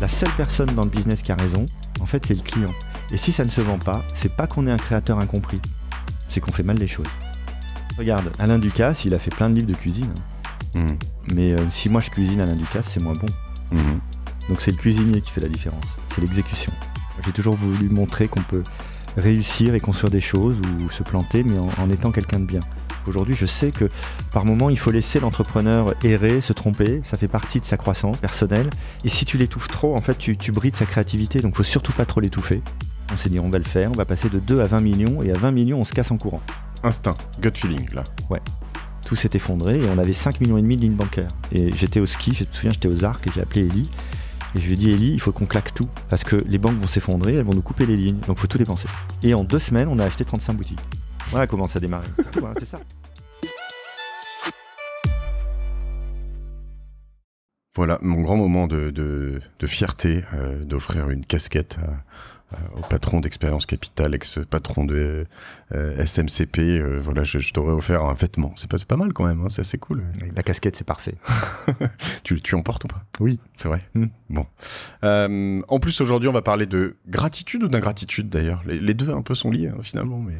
La seule personne dans le business qui a raison, en fait, c'est le client. Et si ça ne se vend pas, c'est pas qu'on est un créateur incompris, c'est qu'on fait mal les choses. Regarde, Alain Ducasse, il a fait plein de livres de cuisine. Hein. Mmh. Mais euh, si moi je cuisine Alain Ducasse, c'est moins bon. Mmh. Donc c'est le cuisinier qui fait la différence, c'est l'exécution. J'ai toujours voulu montrer qu'on peut réussir et construire des choses ou se planter, mais en étant quelqu'un de bien. Aujourd'hui, je sais que par moment, il faut laisser l'entrepreneur errer, se tromper. Ça fait partie de sa croissance personnelle. Et si tu l'étouffes trop, en fait, tu, brides sa créativité. Donc, il faut surtout pas trop l'étouffer. On s'est dit, on va le faire. On va passer de 2 à 20 millions. Et à 20 millions, on se casse en courant. Instinct, gut feeling, là. Ouais. Tout s'est effondré et on avait 5 millions et demi de lignes bancaires. Et j'étais au ski, je me souviens, j'étais aux arcs et j'ai appelé Ellie. Et je lui ai dit, Ellie, il faut qu'on claque tout. Parce que les banques vont s'effondrer, elles vont nous couper les lignes. Donc, il faut tout dépenser. Et en deux semaines, on a acheté 35 boutiques. Voilà comment ça démarre. c'est ça. Voilà, mon grand moment de, fierté euh, d'offrir une casquette au patron d'Expérience Capitale, ex-patron de euh, SMCP. Euh, voilà, je, t'aurais offert un vêtement. C'est pas, mal quand même, hein, c'est assez cool. La casquette, c'est parfait. tu, tu en portes ou pas Oui. C'est vrai hmm. Bon. en plus, aujourd'hui, on va parler de gratitude ou d'ingratitude d'ailleurs. Les, deux un peu sont liés hein, finalement, mais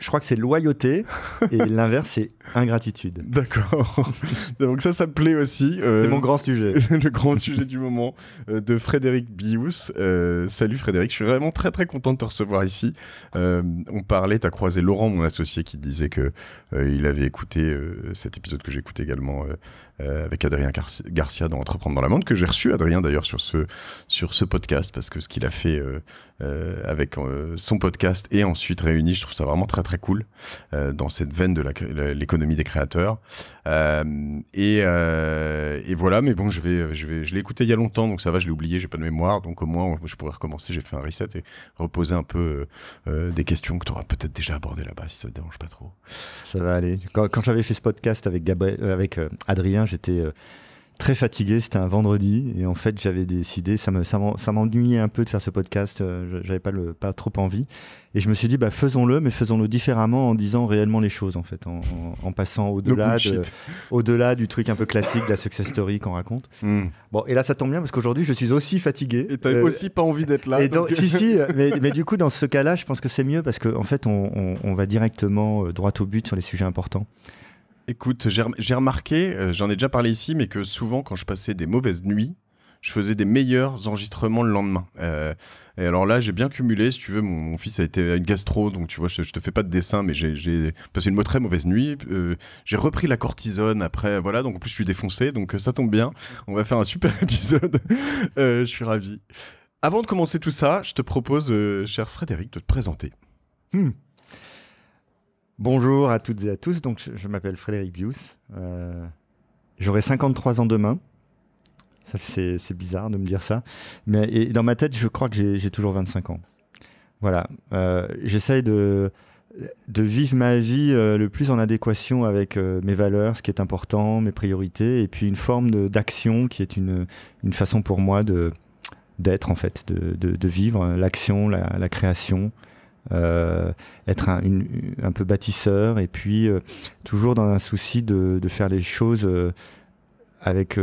je crois que c'est loyauté et l'inverse c'est ingratitude. D'accord. Donc ça, ça me plaît aussi. Euh, c'est mon grand sujet. le grand sujet du moment euh, de Frédéric Bius. Euh, salut Frédéric, je suis vraiment très très content de te recevoir ici. on parlait, t'as croisé Laurent, mon associé, qui disait que il avait écouté cet épisode que j'écoute également euh, avec Adrien Garcia dans Entreprendre dans la Monde, que j'ai reçu Adrien d'ailleurs sur ce, sur ce podcast, parce que ce qu'il a fait euh, euh, avec son podcast et ensuite réuni, je trouve ça vraiment très très cool dans cette veine de l'économie des créateurs. Et, et, voilà, mais bon, je, vais, je, vais, je l'ai écouté il y a longtemps, donc ça va, je l'ai oublié, j'ai pas de mémoire, donc au moins je pourrais recommencer, j'ai fait un reset et reposer un peu des questions que tu auras peut-être déjà abordées là-bas si ça te dérange pas trop. Ça va aller. Quand, j'avais fait ce podcast avec, avec Adrien, j'étais euh, très fatigué, c'était un vendredi, et en fait j'avais décidé, ça me ça m'ennuyait un peu de faire ce podcast, euh, j'avais pas le pas trop envie, et je me suis dit bah faisons-le, mais faisons-le différemment en disant réellement les choses en fait, en, passant au-delà au-delà du truc un peu classique de la success story qu'on raconte. Hmm. Bon et là ça tombe bien parce qu'aujourd'hui je suis aussi fatigué. Et t'as euh, aussi pas envie d'être là. Et si si, mais, mais, du coup dans ce cas-là je pense que c'est mieux parce qu'en en fait on, on va directement droit au but sur les sujets importants. Écoute, j'ai remarqué, euh, j'en ai déjà parlé ici, mais que souvent quand je passais des mauvaises nuits, je faisais des meilleurs enregistrements le lendemain. Euh, et alors là, j'ai bien cumulé, si tu veux, mon, fils a été à une gastro, donc tu vois, je, je te fais pas de dessin, mais j'ai passé une très mauvaise nuit. Euh, j'ai repris la cortisone après, voilà, donc en plus je suis défoncé, donc ça tombe bien. On va faire un super épisode. je suis ravi. Avant de commencer tout ça, je te propose, cher Frédéric, de te présenter. Hmm. Bonjour à toutes et à tous. Donc, je, m'appelle Frédéric Bius. Euh, J'aurai 53 ans demain. C'est bizarre de me dire ça. Mais dans ma tête, je crois que j'ai toujours 25 ans. Voilà. Euh, j'essaye de, de, vivre ma vie euh, le plus en adéquation avec euh, mes valeurs, ce qui est important, mes priorités, et puis une forme d'action qui est une, façon pour moi d'être, en fait, de, vivre l'action, la, création, euh, être un, peu bâtisseur et puis euh, toujours dans un souci de, faire les choses euh, avec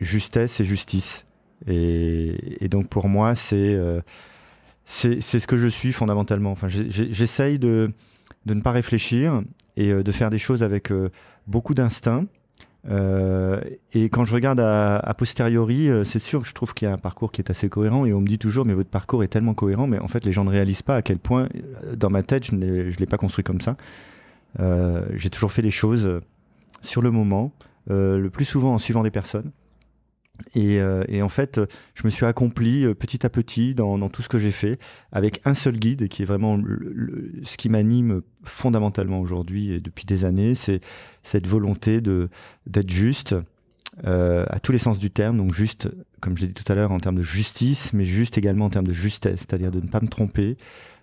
justesse et justice. Et, donc pour moi, c'est c'est ce que je suis fondamentalement. Enfin, J'essaye de, de, ne pas réfléchir et de faire des choses avec beaucoup d'instinct euh, et quand je regarde a, posteriori, euh, c'est sûr que je trouve qu'il y a un parcours qui est assez cohérent. Et on me dit toujours, mais votre parcours est tellement cohérent, mais en fait, les gens ne réalisent pas à quel point, euh, dans ma tête, je ne l'ai pas construit comme ça. j'ai toujours fait les choses sur le moment, le plus souvent en suivant des personnes. Euh, et, en fait, euh, je me suis accompli euh, petit à petit dans, tout ce que j'ai fait, avec un seul guide, qui est vraiment ce qui m'anime fondamentalement aujourd'hui et depuis des années, c'est cette volonté d'être juste, à tous les sens du terme, donc juste, comme je l'ai dit tout à l'heure, en termes de justice, mais juste également en termes de justesse, c'est-à-dire de ne pas me tromper,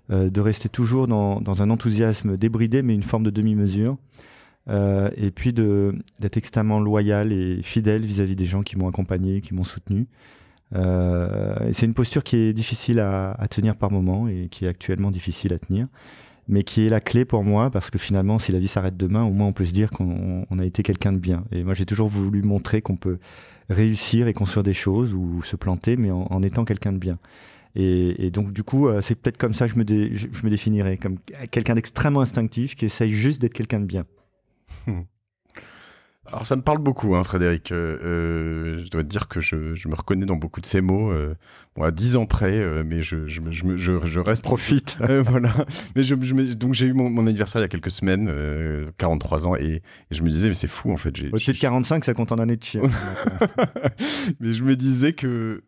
de rester toujours dans, un enthousiasme débridé, mais une forme de demi-mesure. Euh, et puis d'être extrêmement loyal et fidèle vis-à-vis des gens qui m'ont accompagné, qui m'ont soutenu. Euh, c'est une posture qui est difficile à, à, tenir par moment et qui est actuellement difficile à tenir, mais qui est la clé pour moi parce que finalement, si la vie s'arrête demain, au moins on peut se dire qu'on a été quelqu'un de bien. Et moi, j'ai toujours voulu montrer qu'on peut réussir et construire des choses ou se planter, mais en, en étant quelqu'un de bien. Et, et, donc, du coup, euh, c'est peut-être comme ça que je me, je, je me définirais, comme quelqu'un d'extrêmement instinctif qui essaye juste d'être quelqu'un de bien. Alors ça me parle beaucoup, hein, Frédéric. Euh, euh, je dois te dire que je, me reconnais dans beaucoup de ces mots. Euh, bon, à 10 ans près, euh, mais je, reste profite. voilà. Mais je donc j'ai eu mon, anniversaire il y a quelques semaines, 43 ans, et, je me disais mais c'est fou en fait. Au-dessus 45, ça compte en année de chien. mais je me disais que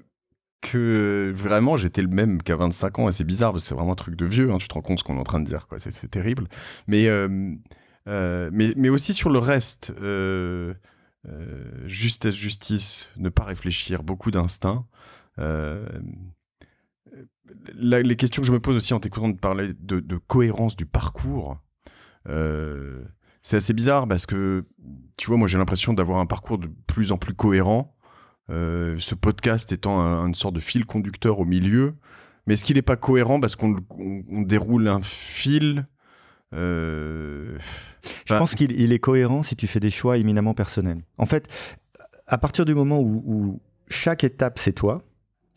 que vraiment j'étais le même qu'à 25 ans et c'est bizarre c'est vraiment un truc de vieux. Hein, tu te rends compte ce qu'on est en train de dire quoi. C'est terrible. Mais euh, mais, mais, aussi sur le reste. Euh, euh justesse, justice, ne pas réfléchir, beaucoup d'instinct. Euh, les questions que je me pose aussi en t'écoutant de parler de, cohérence du parcours, c'est assez bizarre parce que, tu vois, moi j'ai l'impression d'avoir un parcours de plus en plus cohérent, ce podcast étant une sorte de fil conducteur au milieu. Mais est-ce qu'il n'est pas cohérent parce qu'on déroule un fil euh, Je pense qu'il est cohérent si tu fais des choix éminemment personnels. En fait, à partir du moment où, chaque étape c'est toi,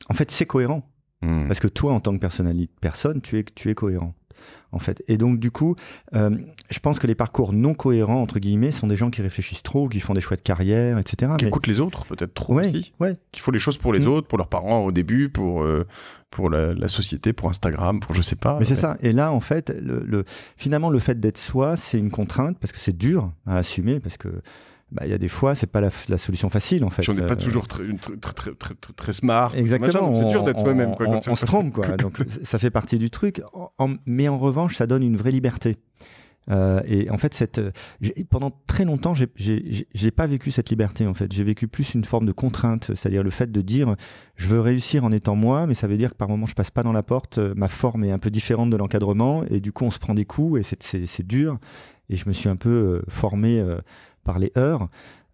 en fait c'est cohérent. Hmm. Parce que toi, en tant que personne, tu es, tu es cohérent en fait. Et donc, du coup, euh, je pense que les parcours non cohérents, entre guillemets, sont des gens qui réfléchissent trop, qui font des choix de carrière, etc. Qui écoutent les autres, peut-être trop aussi. Ouais. Qui font les choses pour les mm. autres, pour leurs parents au début, pour, euh, pour la, société, pour Instagram, pour je sais pas. Mais c'est ça. Et là, en fait, finalement, le fait d'être soi, c'est une contrainte parce que c'est dur à assumer, parce que bah, y a des fois, c'est pas la, solution facile en fait. on n'est pas euh. toujours très, très, très, très, smart. Exactement. C'est dur d'être soi-même. On, on, se trompe, quoi. Donc ça fait partie du truc. mais en revanche, ça donne une vraie liberté. Euh, et en fait, cette, euh, pendant très longtemps, j'ai pas vécu cette liberté. En fait, j'ai vécu plus une forme de contrainte, c'est-à-dire le fait de dire, je veux réussir en étant moi, mais ça veut dire que par moment, je passe pas dans la porte. Ma forme est un peu différente de l'encadrement, et du coup, on se prend des coups, et c'est dur. Et je me suis un peu formé par les heures.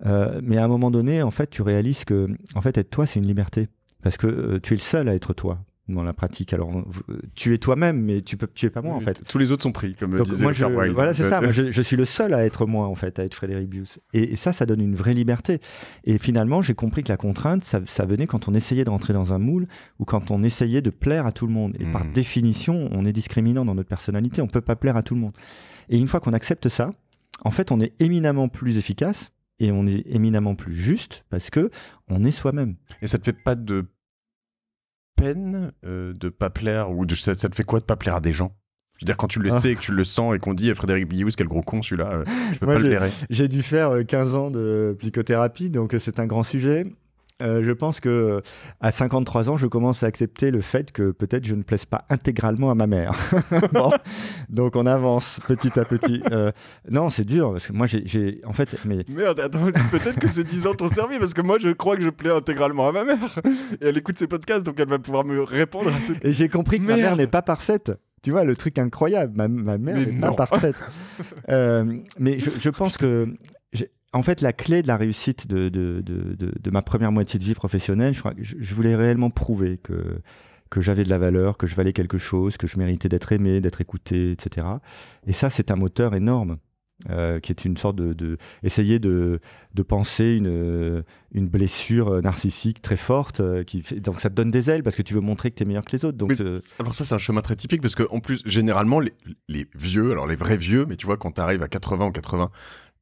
Euh, mais à un moment donné, en fait, tu réalises que, en fait, être toi, c'est une liberté. Parce que euh, tu es le seul à être toi dans la pratique. Alors, euh, tu es toi-même, mais tu peux, tu es pas moi, en fait. Tous les autres sont pris, comme disait moi, je, Voilà, c'est ça. je, suis le seul à être moi, en fait, à être Frédéric Bius. Et, ça, ça donne une vraie liberté. Et finalement, j'ai compris que la contrainte, ça, venait quand on essayait de rentrer dans un moule ou quand on essayait de plaire à tout le monde. Et par hmm. définition, on est discriminant dans notre personnalité. On peut pas plaire à tout le monde. Et une fois qu'on accepte ça, en fait, on est éminemment plus efficace et on est éminemment plus juste parce que on est soi-même. Et ça te fait pas de peine euh, de pas plaire ou de, ça, ça, te fait quoi de pas plaire à des gens je veux dire, quand tu le ah. sais et que tu le sens et qu'on dit à Frédéric Biouze quel gros con celui-là, euh, je peux pas le J'ai dû faire 15 euh, ans de psychothérapie, donc euh, c'est un grand sujet. Euh, je pense que euh, à 53 ans, je commence à accepter le fait que peut-être je ne plaise pas intégralement à ma mère. donc on avance petit à petit. Euh, non, c'est dur parce que moi j'ai en fait merde, attends, peut-être que ces 10 ans t'ont servi parce que moi je crois que je plais intégralement à ma mère et elle écoute ses podcasts donc elle va pouvoir me répondre à cette... Et j'ai compris que ma mère n'est pas parfaite. Tu vois, le truc incroyable, ma, mère n'est pas parfaite. mais je, je, pense que en fait, la clé de la réussite de, de, de, de ma première moitié de vie professionnelle, je, crois que je voulais réellement prouver que, que j'avais de la valeur, que je valais quelque chose, que je méritais d'être aimé, d'être écouté, etc. Et ça, c'est un moteur énorme. Euh, qui est une sorte de, de essayer de, de penser une, une, blessure narcissique très forte euh, qui fait, donc ça te donne des ailes parce que tu veux montrer que tu es meilleur que les autres donc euh, alors ça c'est un chemin très typique parce qu'en plus généralement les, les, vieux alors les vrais vieux mais tu vois quand tu arrives à 80 ou 80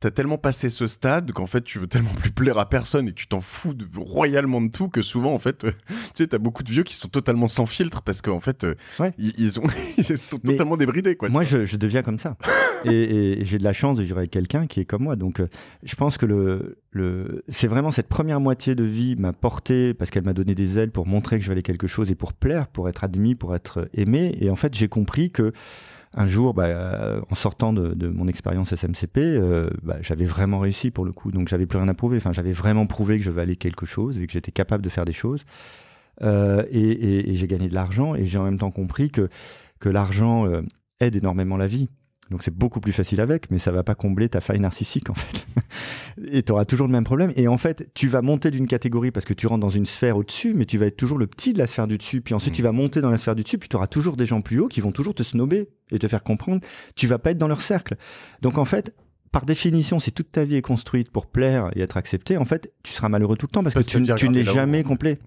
t'as tellement passé ce stade qu'en fait tu veux tellement plus plaire à personne et tu t'en fous de, royalement de tout que souvent en fait euh, tu sais t'as beaucoup de vieux qui sont totalement sans filtre parce qu'en fait euh, ils, ont sont totalement débridés quoi. Moi je, deviens comme ça et, j'ai de la chance de vivre avec quelqu'un qui est comme moi donc euh, je pense que le, le c'est vraiment cette première moitié de vie m'a porté parce qu'elle m'a donné des ailes pour montrer que je valais quelque chose et pour plaire pour être admis pour être aimé et en fait j'ai compris que un jour, bah, euh, en sortant de, mon expérience SMCP, euh, bah, j'avais vraiment réussi pour le coup. Donc j'avais plus rien à prouver. Enfin, j'avais vraiment prouvé que je valais quelque chose et que j'étais capable de faire des choses. Euh, et, j'ai gagné de l'argent et j'ai en même temps compris que, l'argent aide énormément la vie. Donc c'est beaucoup plus facile avec, mais ça va pas combler ta faille narcissique en fait. et tu auras toujours le même problème. Et en fait, tu vas monter d'une catégorie parce que tu rentres dans une sphère au-dessus, mais tu vas être toujours le petit de la sphère du dessus. Puis ensuite, mm. tu vas monter dans la sphère du dessus, puis tu auras toujours des gens plus hauts qui vont toujours te snober et te faire comprendre. Tu vas pas être dans leur cercle. Donc en fait, par définition, si toute ta vie est construite pour plaire et être accepté, en fait, tu seras malheureux tout le temps parce, que, tu, n'es jamais hein. complet.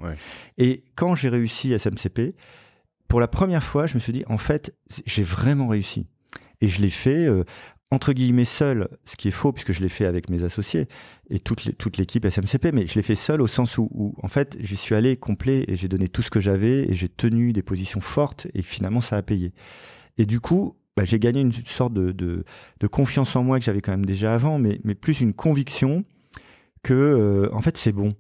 Et quand j'ai réussi SMCP, pour la première fois, je me suis dit, en fait, j'ai vraiment réussi. Et je l'ai fait euh, entre guillemets seul, ce qui est faux puisque je l'ai fait avec mes associés et toute, l'équipe SMCP, mais je l'ai fait seul au sens où, en fait j'y suis allé complet et j'ai donné tout ce que j'avais et j'ai tenu des positions fortes et finalement ça a payé. Et du coup, bah, j'ai gagné une sorte de, confiance en moi que j'avais quand même déjà avant, mais, plus une conviction que euh, en fait c'est bon.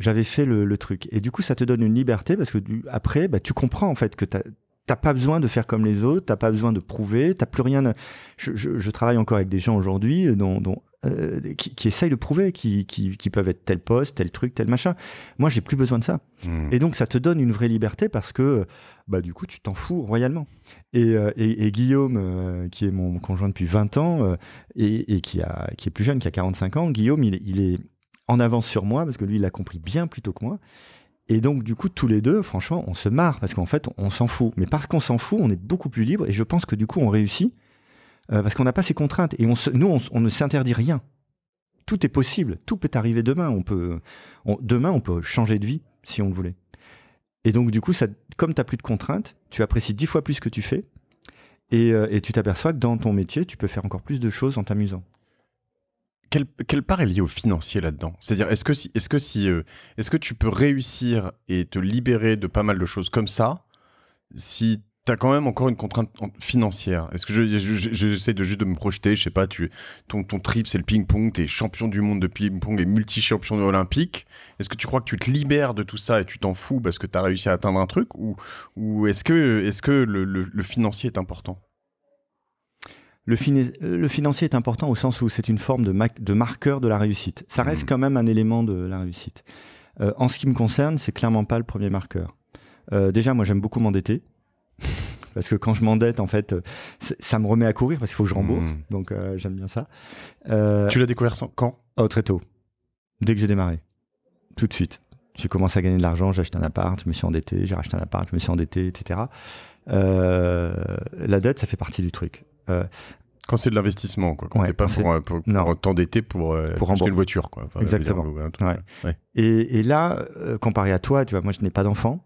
J'avais fait le, le, truc. Et du coup, ça te donne une liberté parce que après, bah, tu comprends en fait que tu as T'as pas besoin de faire comme les autres, t'as pas besoin de prouver, t'as plus rien. Je, travaille encore avec des gens aujourd'hui euh, dont, euh, qui, essayent de prouver, qui, qui, peuvent être tel poste, tel truc, tel machin. Moi, j'ai plus besoin de ça. Hmm. Et donc, ça te donne une vraie liberté parce que, bah, du coup, tu t'en fous royalement. Et, euh, et, Guillaume, qui est mon conjoint depuis 20 ans et, qui, a, qui est plus jeune, qui a 45 ans, Guillaume, il, il est en avance sur moi parce que lui, il l'a compris bien plus tôt que moi. Et donc, du coup, tous les deux, franchement, on se marre parce qu'en fait, on, s'en fout. Mais parce qu'on s'en fout, on est beaucoup plus libre et je pense que du coup, on réussit euh, parce qu'on n'a pas ces contraintes et on nous, on, ne s'interdit rien. Tout est possible, tout peut arriver demain. On peut, demain, on peut changer de vie si on le voulait. Et donc, du coup, comme tu n'as plus de contraintes, tu apprécies dix fois plus ce que tu fais euh, et tu t'aperçois que dans ton métier, tu peux faire encore plus de choses en t'amusant quelle, part est liée au financier là-dedans C'est-à-dire, est-ce que, si, est-ce, que si, euh, est-ce que tu peux réussir et te libérer de pas mal de choses comme ça si tu as quand même encore une contrainte financière Est-ce que j'essaie je, j'essaie de juste de me projeter Je sais pas, tu, ton, ton trip c'est le ping-pong, tu es champion du monde de ping-pong et multi-champion olympique. Est-ce que tu crois que tu te libères de tout ça et tu t'en fous parce que tu as réussi à atteindre un truc Ou, ou est-ce que, est -ce que le financier est important euh, le, financier est important au sens où c'est une forme de, marqueur de la réussite. Ça hmm. reste quand même un élément de la réussite. Euh, en ce qui me concerne, c'est clairement pas le premier marqueur. Euh, déjà, moi, j'aime beaucoup m'endetter. parce que quand je m'endette, en fait, ça me remet à courir parce qu'il faut que je rembourse. Hmm. Donc, j'aime bien ça. tu l'as découvert quand oh, Très tôt. Dès que j'ai démarré. Tout de suite. J'ai commencé à gagner de l'argent, j'ai acheté un appart, je me suis endetté, j'ai racheté un appart, je me suis endetté, etc. la dette, ça fait partie du truc. Euh, quand c'est de l'investissement, quoi. Quand t'es pas pour, euh, pour, pour euh, pour, acheter une voiture, quoi. Exactement. Et, là, comparé à toi, tu vois, moi je n'ai pas d'enfant.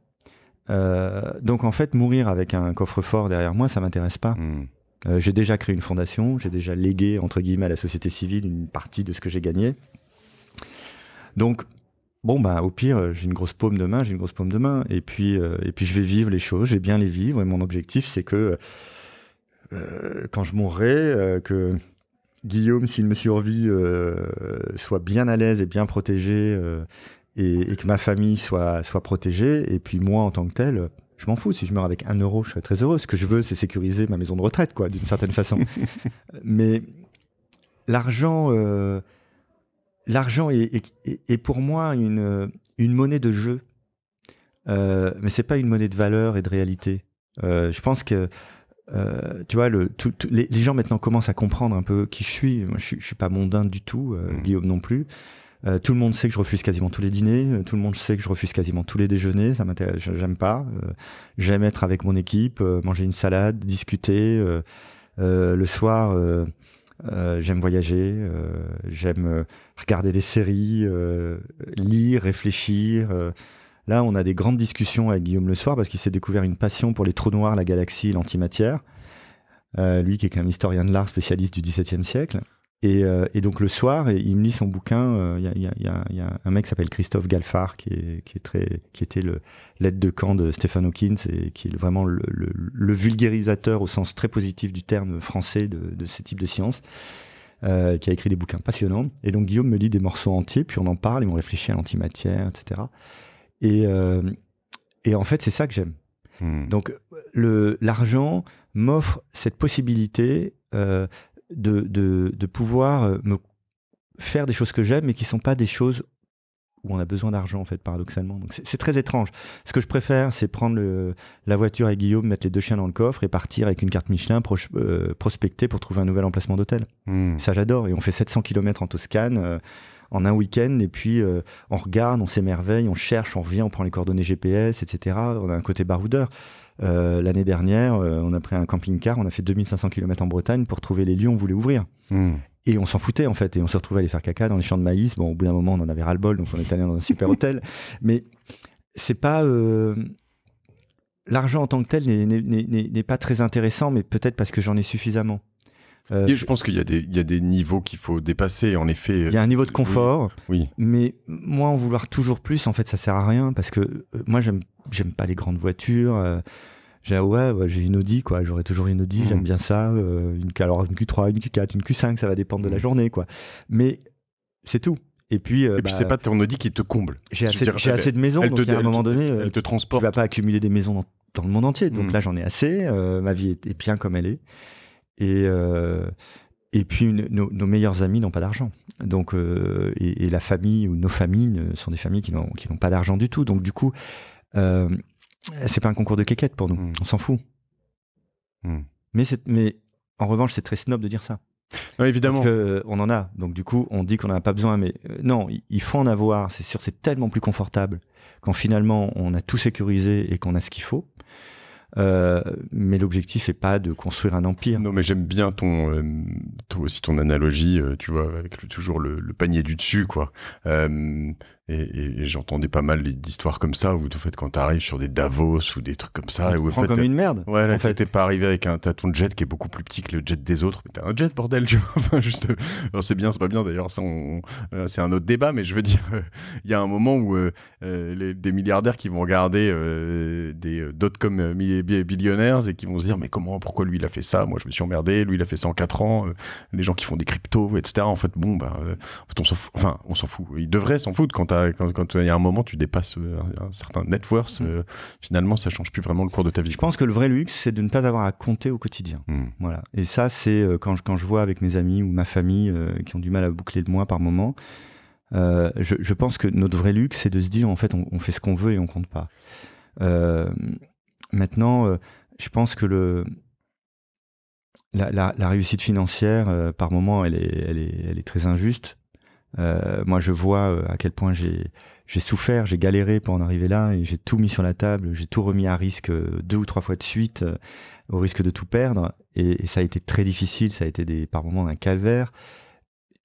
donc en fait, mourir avec un coffre-fort derrière moi, ça m'intéresse pas. Hmm. j'ai déjà créé une fondation, j'ai déjà légué, entre guillemets, à la société civile une partie de ce que j'ai gagné. Donc, bon, bah, au pire, j'ai une grosse paume main, j'ai une grosse paume main Et puis, et puis je vais vivre les choses, j'ai bien les vivre. Et mon objectif, c'est que euh, quand je mourrai, euh, que Guillaume, s'il me survit, euh, soit bien à l'aise et bien protégé, et, que ma famille soit, soit protégée, et puis moi en tant que tel, je m'en fous. Si je meurs avec un euro, je serais très heureux. Ce que je veux, c'est sécuriser ma maison de retraite, quoi, d'une certaine façon. Mais l'argent, l'argent est, pour moi une, une monnaie de jeu. Euh, mais c'est pas une monnaie de valeur et de réalité. je pense que euh, tu vois, le, tout, les, gens maintenant commencent à comprendre un peu qui je suis. Moi, je, je suis pas mondain du tout, euh, mmh. Guillaume non plus. Euh, tout le monde sait que je refuse quasiment tous les dîners. Tout le monde sait que je refuse quasiment tous les déjeuners. Ça m'intéresse, j'aime pas. j'aime être avec mon équipe, manger une salade, discuter. le soir, j'aime voyager. j'aime regarder des séries, lire, réfléchir. Là, on a des grandes discussions avec Guillaume le soir parce qu'il s'est découvert une passion pour les trous noirs, la galaxie, l'antimatière. Euh, lui qui est quand même historien de l'art, spécialiste du XVIIe siècle. Euh, et, donc le soir, il me lit son bouquin. Il y, a un mec qui s'appelle Christophe Galfard, qui, très, qui était l'aide de camp de Stephen Hawkins et qui est vraiment le, vulgarisateur au sens très positif du terme français de, ce type de science, euh, qui a écrit des bouquins passionnants. Et donc Guillaume me lit des morceaux entiers, puis on en parle ils on réfléchit à l'antimatière, etc. Et, euh, et en fait, c'est ça que j'aime. Hmm. Donc, l'argent m'offre cette possibilité euh, de, de, pouvoir euh, me faire des choses que j'aime, mais qui ne sont pas des choses où on a besoin d'argent en fait paradoxalement. Donc c'est très étrange. Ce que je préfère, c'est prendre la voiture avec Guillaume, mettre les deux chiens dans le coffre et partir avec une carte Michelin euh, prospecter pour trouver un nouvel emplacement d'hôtel. Hmm. Ça j'adore. Et on fait 700 km en Toscane euh, en un week-end et puis euh, on regarde, on s'émerveille, on cherche, on revient, on prend les coordonnées GPS, etc. On a un côté baroudeur. Euh, l'année dernière, euh, on a pris un camping-car, on a fait 2500 km en Bretagne pour trouver les lieux on voulait ouvrir. Hmm. Et on s'en foutait en fait, et on se retrouvait à aller faire caca dans les champs de maïs. Bon, au bout d'un moment, on en avait ras-le-bol, donc on est allé dans un super hôtel. Mais c'est pas. Euh, l'argent en tant que tel n'est pas très intéressant, mais peut-être parce que j'en ai suffisamment. Euh, Et je pense qu'il y, a des, a des niveaux qu'il faut dépasser, en effet. Il y a un niveau de confort, oui. mais moi, en vouloir toujours plus, en fait, ça sert à rien, parce que euh, moi, j'aime pas les grandes voitures. Euh, j'ai ah ouais, j'ai une Audi quoi, j'aurais toujours une Audi, j'aime mmh. bien ça. une, alors une Q3, une Q4, une Q5, ça va dépendre de la mmh. journée quoi. Mais c'est tout. Et puis, ce n'est bah, c'est pas ton Audi qui te comble. J'ai assez, de maisons, donc te, à un moment donné, te transporte. Tu vas pas accumuler des maisons dans, le monde entier. Donc mmh. là, j'en ai assez. ma vie est, bien comme elle est. Et, euh, et puis nos, meilleurs amis n'ont pas d'argent. Donc, euh, et, la famille ou nos familles sont des familles qui n'ont pas d'argent du tout. Donc du coup, euh, c'est pas un concours de quéquette pour nous. Mm. On s'en fout. Mm. Mais, mais en revanche, c'est très snob de dire ça. évidemment. Parce qu'on on en a. Donc, du coup, on dit qu'on n'en a pas besoin. Mais non, il faut en avoir. C'est sûr, c'est tellement plus confortable quand finalement on a tout sécurisé et qu'on a ce qu'il faut. Euh, mais l'objectif n'est pas de construire un empire. Non, mais j'aime bien ton, euh, aussi ton analogie, euh, tu vois, avec toujours le, panier du dessus, quoi. et, j'entendais pas mal d'histoires comme ça, où en fait, quand arrives sur des Davos ou des trucs comme ça, et où, en fait, comme une merde. Ouais, en fait, t'es pas arrivé avec un, t'as de jet qui est beaucoup plus petit que le jet des autres. T'as un jet, bordel, tu vois. Enfin, juste, c'est bien, c'est pas bien. D'ailleurs, ça, c'est un autre débat, mais je veux dire, il y a un moment où les, des milliardaires qui vont regarder des d'autres comme milliardaires billionnaires et qui vont se dire mais comment, pourquoi lui il a fait ça Moi je me suis emmerdé, lui il a fait ça en 4 ans. Euh, les gens qui font des cryptos, etc. En fait, bon, bah, on s'en fout. Enfin, on s'en fout. Ils devraient s'en foutre quand il quand, quand y a un moment tu dépasses euh, un, certain net worth. Mm. finalement, ça change plus vraiment le cours de ta vie. Je pense que le vrai luxe, c'est de ne pas avoir à compter au quotidien. Mm. Voilà. Et ça, c'est quand je, quand je vois avec mes amis ou ma famille qui ont du mal à boucler de mois par moment. je, pense que notre vrai luxe, c'est de se dire en fait, on, on fait ce qu'on veut et on compte pas. Euh, Maintenant, euh, je pense que le, la, réussite financière, euh, par moment, elle est, elle elle est très injuste. Euh, moi, je vois à quel point j'ai souffert, j'ai galéré pour en arriver là, et j'ai tout mis sur la table, j'ai tout remis à risque deux ou trois fois de suite, au risque de tout perdre. Et, ça a été très difficile, ça a été par moments un calvaire.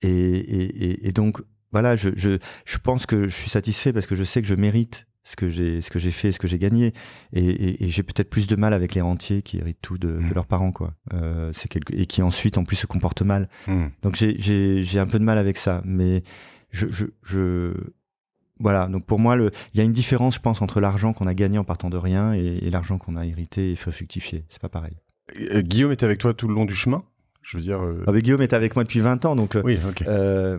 Et, donc, voilà, je, je, pense que je suis satisfait parce que je sais que je mérite ce que j'ai ce que j'ai fait ce que j'ai gagné et, j'ai peut-être plus de mal avec les rentiers qui héritent tout de, hmm. leurs parents quoi euh, c'est quelque... et qui ensuite en plus se comportent mal hmm. donc j'ai un peu de mal avec ça mais je, voilà donc pour moi le... il y a une différence je pense entre l'argent qu'on a gagné en partant de rien et, l'argent qu'on a hérité et fait fructifier c'est pas pareil euh, Guillaume était avec toi tout le long du chemin je veux dire. Euh avec ah, Guillaume était avec moi depuis 20 ans, donc. Oui,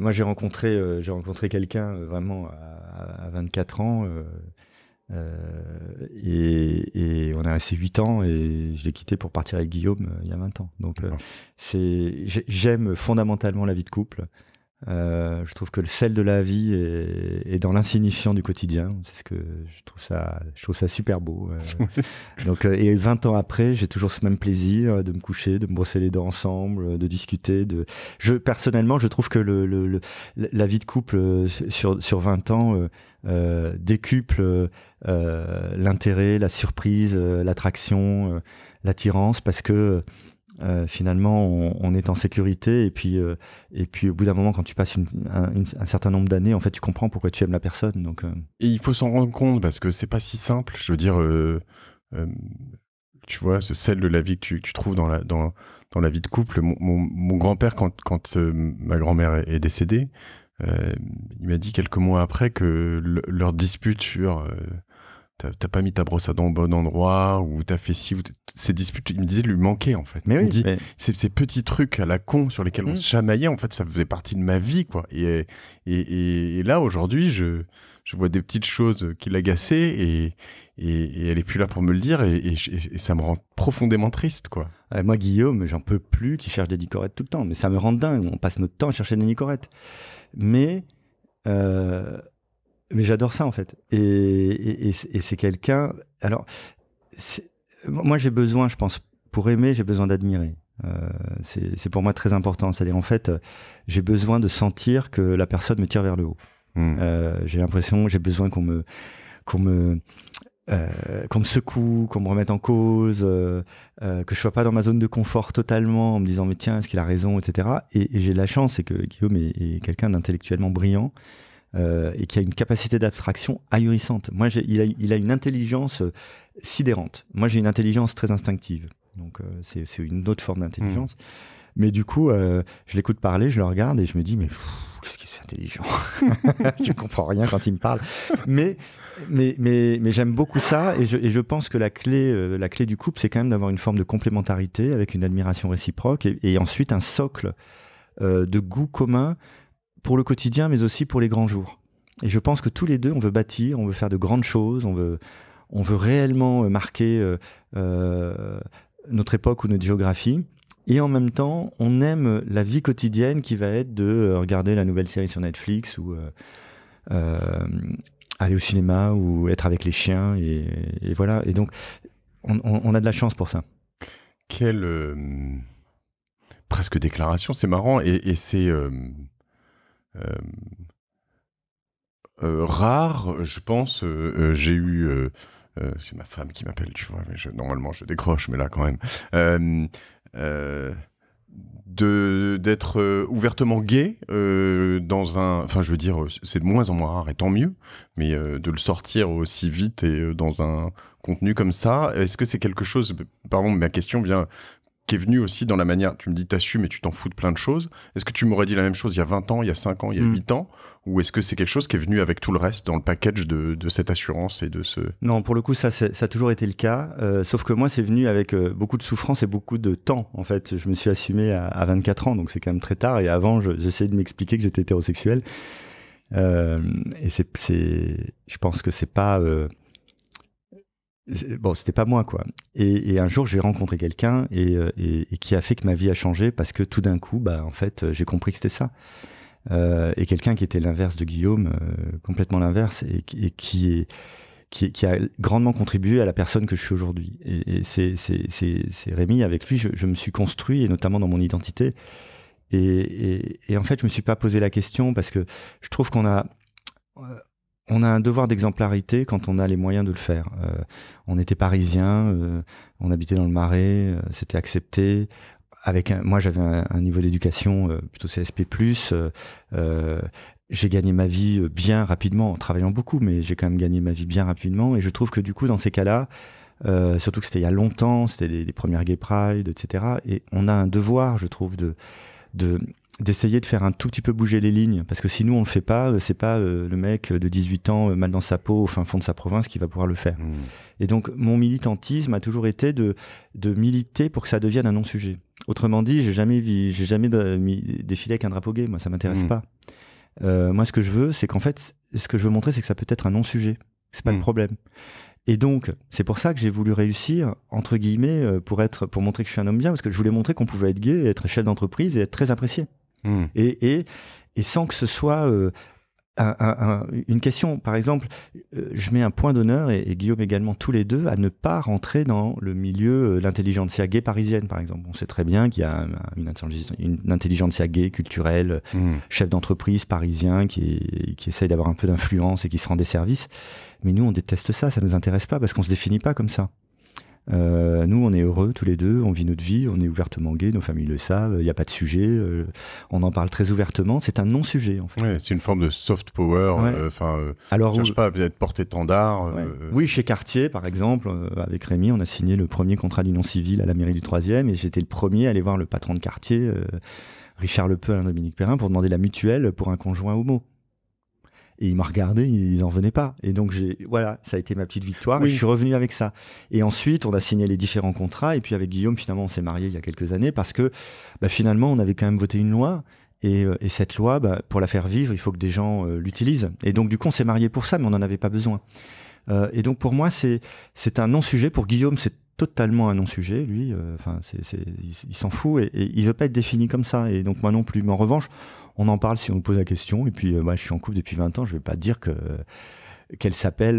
moi, j'ai rencontré, j'ai rencontré quelqu'un vraiment à, à, 24 ans. Euh, et, on a resté 8 ans et je l'ai quitté pour partir avec Guillaume euh, il y a 20 ans. Donc euh, c'est j'aime fondamentalement la vie de couple. Euh, je trouve que le sel de la vie est, dans l'insignifiant du quotidien. C'est ce que je trouve ça, je trouve ça super beau. Euh. donc, euh, et 20 ans après, j'ai toujours ce même plaisir de me coucher, de me brosser les dents ensemble, de discuter. De... Je, personnellement, je trouve que le, la vie de couple sur, sur 20 ans décuple l'intérêt, la surprise, l'attraction, l'attirance parce que euh, finalement, on, est en sécurité et puis euh, et puis au bout d'un moment, quand tu passes un, certain nombre d'années, en fait, tu comprends pourquoi tu aimes la personne. Donc euh. et il faut s'en rendre compte parce que c'est pas si simple. Je veux dire, tu vois, ce sel de la vie que tu, trouves dans la dans, dans la vie de couple. Mon, grand père, quand quand ma grand mère est, décédée, il m'a dit quelques mois après que leur dispute sur t'as pas mis ta brosse à dents au bon endroit ou t'as fait ci ou ces disputes il me disait lui manquait en fait mais oui, ces, petits trucs à la con sur lesquels on mmh. se chamaillait en fait ça faisait partie de ma vie quoi et et, là aujourd'hui je vois des petites choses qui l'agaçaient et, elle est plus là pour me le dire et, ça me rend profondément triste quoi. moi Guillaume, j'en peux plus qui cherche des nicorettes tout le temps, mais ça me rend dingue. On passe notre temps à chercher des nicorettes. Mais euh, mais j'adore ça en fait. Et, c'est quelqu'un. Alors, moi j'ai besoin, je pense, pour aimer, j'ai besoin d'admirer. Euh, c'est pour moi très important. C'est-à-dire en fait, j'ai besoin de sentir que la personne me tire vers le haut. Mmh. Euh, j'ai l'impression, j'ai besoin qu'on me, qu'on me, euh, qu'on me secoue, qu'on me remette en cause, que je sois pas dans ma zone de confort totalement en me disant mais tiens est-ce qu'il a raison etc. Et, j'ai la chance c'est que Guillaume est quelqu'un d'intellectuellement brillant euh, et qui a une capacité d'abstraction ahurissante. Moi, il a, il a, une intelligence euh, sidérante. Moi, j'ai une intelligence très instinctive. Donc, euh, c'est une autre forme d'intelligence. Mmh. Mais du coup, je l'écoute parler, je le regarde et je me dis, mais qu'est-ce qu'il est intelligent Je ne comprends rien quand il me parle. Mais, mais, mais, j'aime beaucoup ça et je, pense que la clé, la clé du couple, c'est quand même d'avoir une forme de complémentarité avec une admiration réciproque et, ensuite un socle de goût commun pour le quotidien, mais aussi pour les grands jours. Et je pense que tous les deux, on veut bâtir, on veut faire de grandes choses, on veut, on veut réellement euh, marquer euh, euh, notre époque ou notre géographie. Et en même temps, on aime la vie quotidienne qui va être de regarder la nouvelle série sur Netflix ou aller au cinéma ou être avec les chiens. Et, voilà. Et donc, on, a de la chance pour ça. Quelle presque déclaration, c'est marrant. Et, et c'est euh, euh, rare, je pense. Euh, j'ai eu. c'est ma femme qui m'appelle, tu vois, mais normalement je décroche, mais là quand même de d'être ouvertement gay dans un enfin je veux dire c'est de moins en moins rare et tant mieux mais de le sortir aussi vite et dans un contenu comme ça est-ce que c'est quelque chose pardon ma question vient qui est venu aussi dans la manière, tu me dis t'assumes et tu t'en fous de plein de choses. Est-ce que tu m'aurais dit la même chose il y a 20 ans, il y a 5 ans, il y a 8 mm. ans Ou est-ce que c'est quelque chose qui est venu avec tout le reste dans le package de, cette assurance et de ce... Non, pour le coup, ça, ça a toujours été le cas. Euh, sauf que moi, c'est venu avec euh, beaucoup de souffrance et beaucoup de temps. En fait, je me suis assumé à, 24 ans, donc c'est quand même très tard. Et avant, j'essayais de m'expliquer que j'étais hétérosexuel. Euh, et c'est, je pense que c'est pas bon, c'était pas moi, quoi. Et, un jour, j'ai rencontré quelqu'un euh, et, qui a fait que ma vie a changé parce que tout d'un coup, bah, en fait, j'ai compris que c'était ça. Euh, et quelqu'un qui était l'inverse de Guillaume, euh, complètement l'inverse, et, qui Qui, a grandement contribué à la personne que je suis aujourd'hui. Et, c'est Rémi, avec lui, je, je, me suis construit, et notamment dans mon identité. Et, en fait, je me suis pas posé la question parce que je trouve qu'on a, on a un devoir d'exemplarité quand on a les moyens de le faire. Euh, on était parisien, euh, on habitait dans le Marais, euh, c'était accepté. Avec moi, j'avais un, niveau d'éducation plutôt CSP+. j'ai gagné ma vie bien rapidement, en travaillant beaucoup, mais j'ai quand même gagné ma vie bien rapidement. Et je trouve que du coup, dans ces cas-là, surtout que c'était il y a longtemps, c'était les, premières Gay Pride, etc. Et on a un devoir, je trouve, de, de d'essayer de faire un tout petit peu bouger les lignes parce que si nous on le fait pas euh, c'est pas euh, le mec de 18 ans euh, mal dans sa peau au fin fond de sa province qui va pouvoir le faire hmm. et donc mon militantisme a toujours été de de militer pour que ça devienne un non sujet autrement dit j'ai jamais j'ai jamais défilé avec un drapeau gay moi ça m'intéresse hmm. pas moi ce que je veux c'est qu'en fait ce que je veux montrer c'est que ça peut être un non sujet c'est pas le hmm. problème et donc, c'est pour ça que j'ai voulu réussir, entre guillemets, pour, être, pour montrer que je suis un homme bien, parce que je voulais montrer qu'on pouvait être gay, être chef d'entreprise et être très apprécié. Hmm. Et, sans que ce soit euh, une question, par exemple, euh, je mets un point d'honneur, et, Guillaume également, tous les deux, à ne pas rentrer dans le milieu, euh, l'intelligentsia gay parisienne, par exemple. On sait très bien qu'il y a une, une intelligentsia gay culturelle, hmm. chef d'entreprise parisien, qui, qui essaye d'avoir un peu d'influence et qui se rend des services. Mais nous, on déteste ça, ça ne nous intéresse pas, parce qu'on ne se définit pas comme ça. Euh, nous, on est heureux tous les deux, on vit notre vie, on est ouvertement gay, nos familles le savent, il n'y a pas de sujet, euh, on en parle très ouvertement, c'est un non-sujet en fait. c'est une forme de soft power, on euh, enfin, cherche pas à être porte-étendard. Oui, chez Cartier par exemple, avec Rémi, on a signé le premier contrat d'union civile à la mairie du 3 ème et j'étais le premier à aller voir le patron de Cartier. Richard Lepeu, Alain Dominique Perrin, pour demander la mutuelle pour un conjoint homo. Et il m'a regardé, il n'en venaient pas. Et donc, voilà, ça a été ma petite victoire. je suis revenu avec ça. Et ensuite, on a signé les différents contrats. Et puis, avec Guillaume, finalement, on s'est marié il y a quelques années parce que bah, finalement, on avait quand même voté une loi. Et, euh, cette loi, bah, pour la faire vivre, il faut que des gens euh, l'utilisent. Et donc, du coup, on s'est marié pour ça, mais on n'en avait pas besoin. Euh, et donc, pour moi, c'est un non-sujet. Pour Guillaume, c'est totalement un non-sujet, lui. Euh, enfin, il, s'en fout et, il il veut pas être défini comme ça. Et donc moi non plus. Mais en revanche, on en parle si on me pose la question. Et puis, euh, moi, je suis en couple depuis 20 ans. Je vais pas dire que euh, qu'elle s'appelle.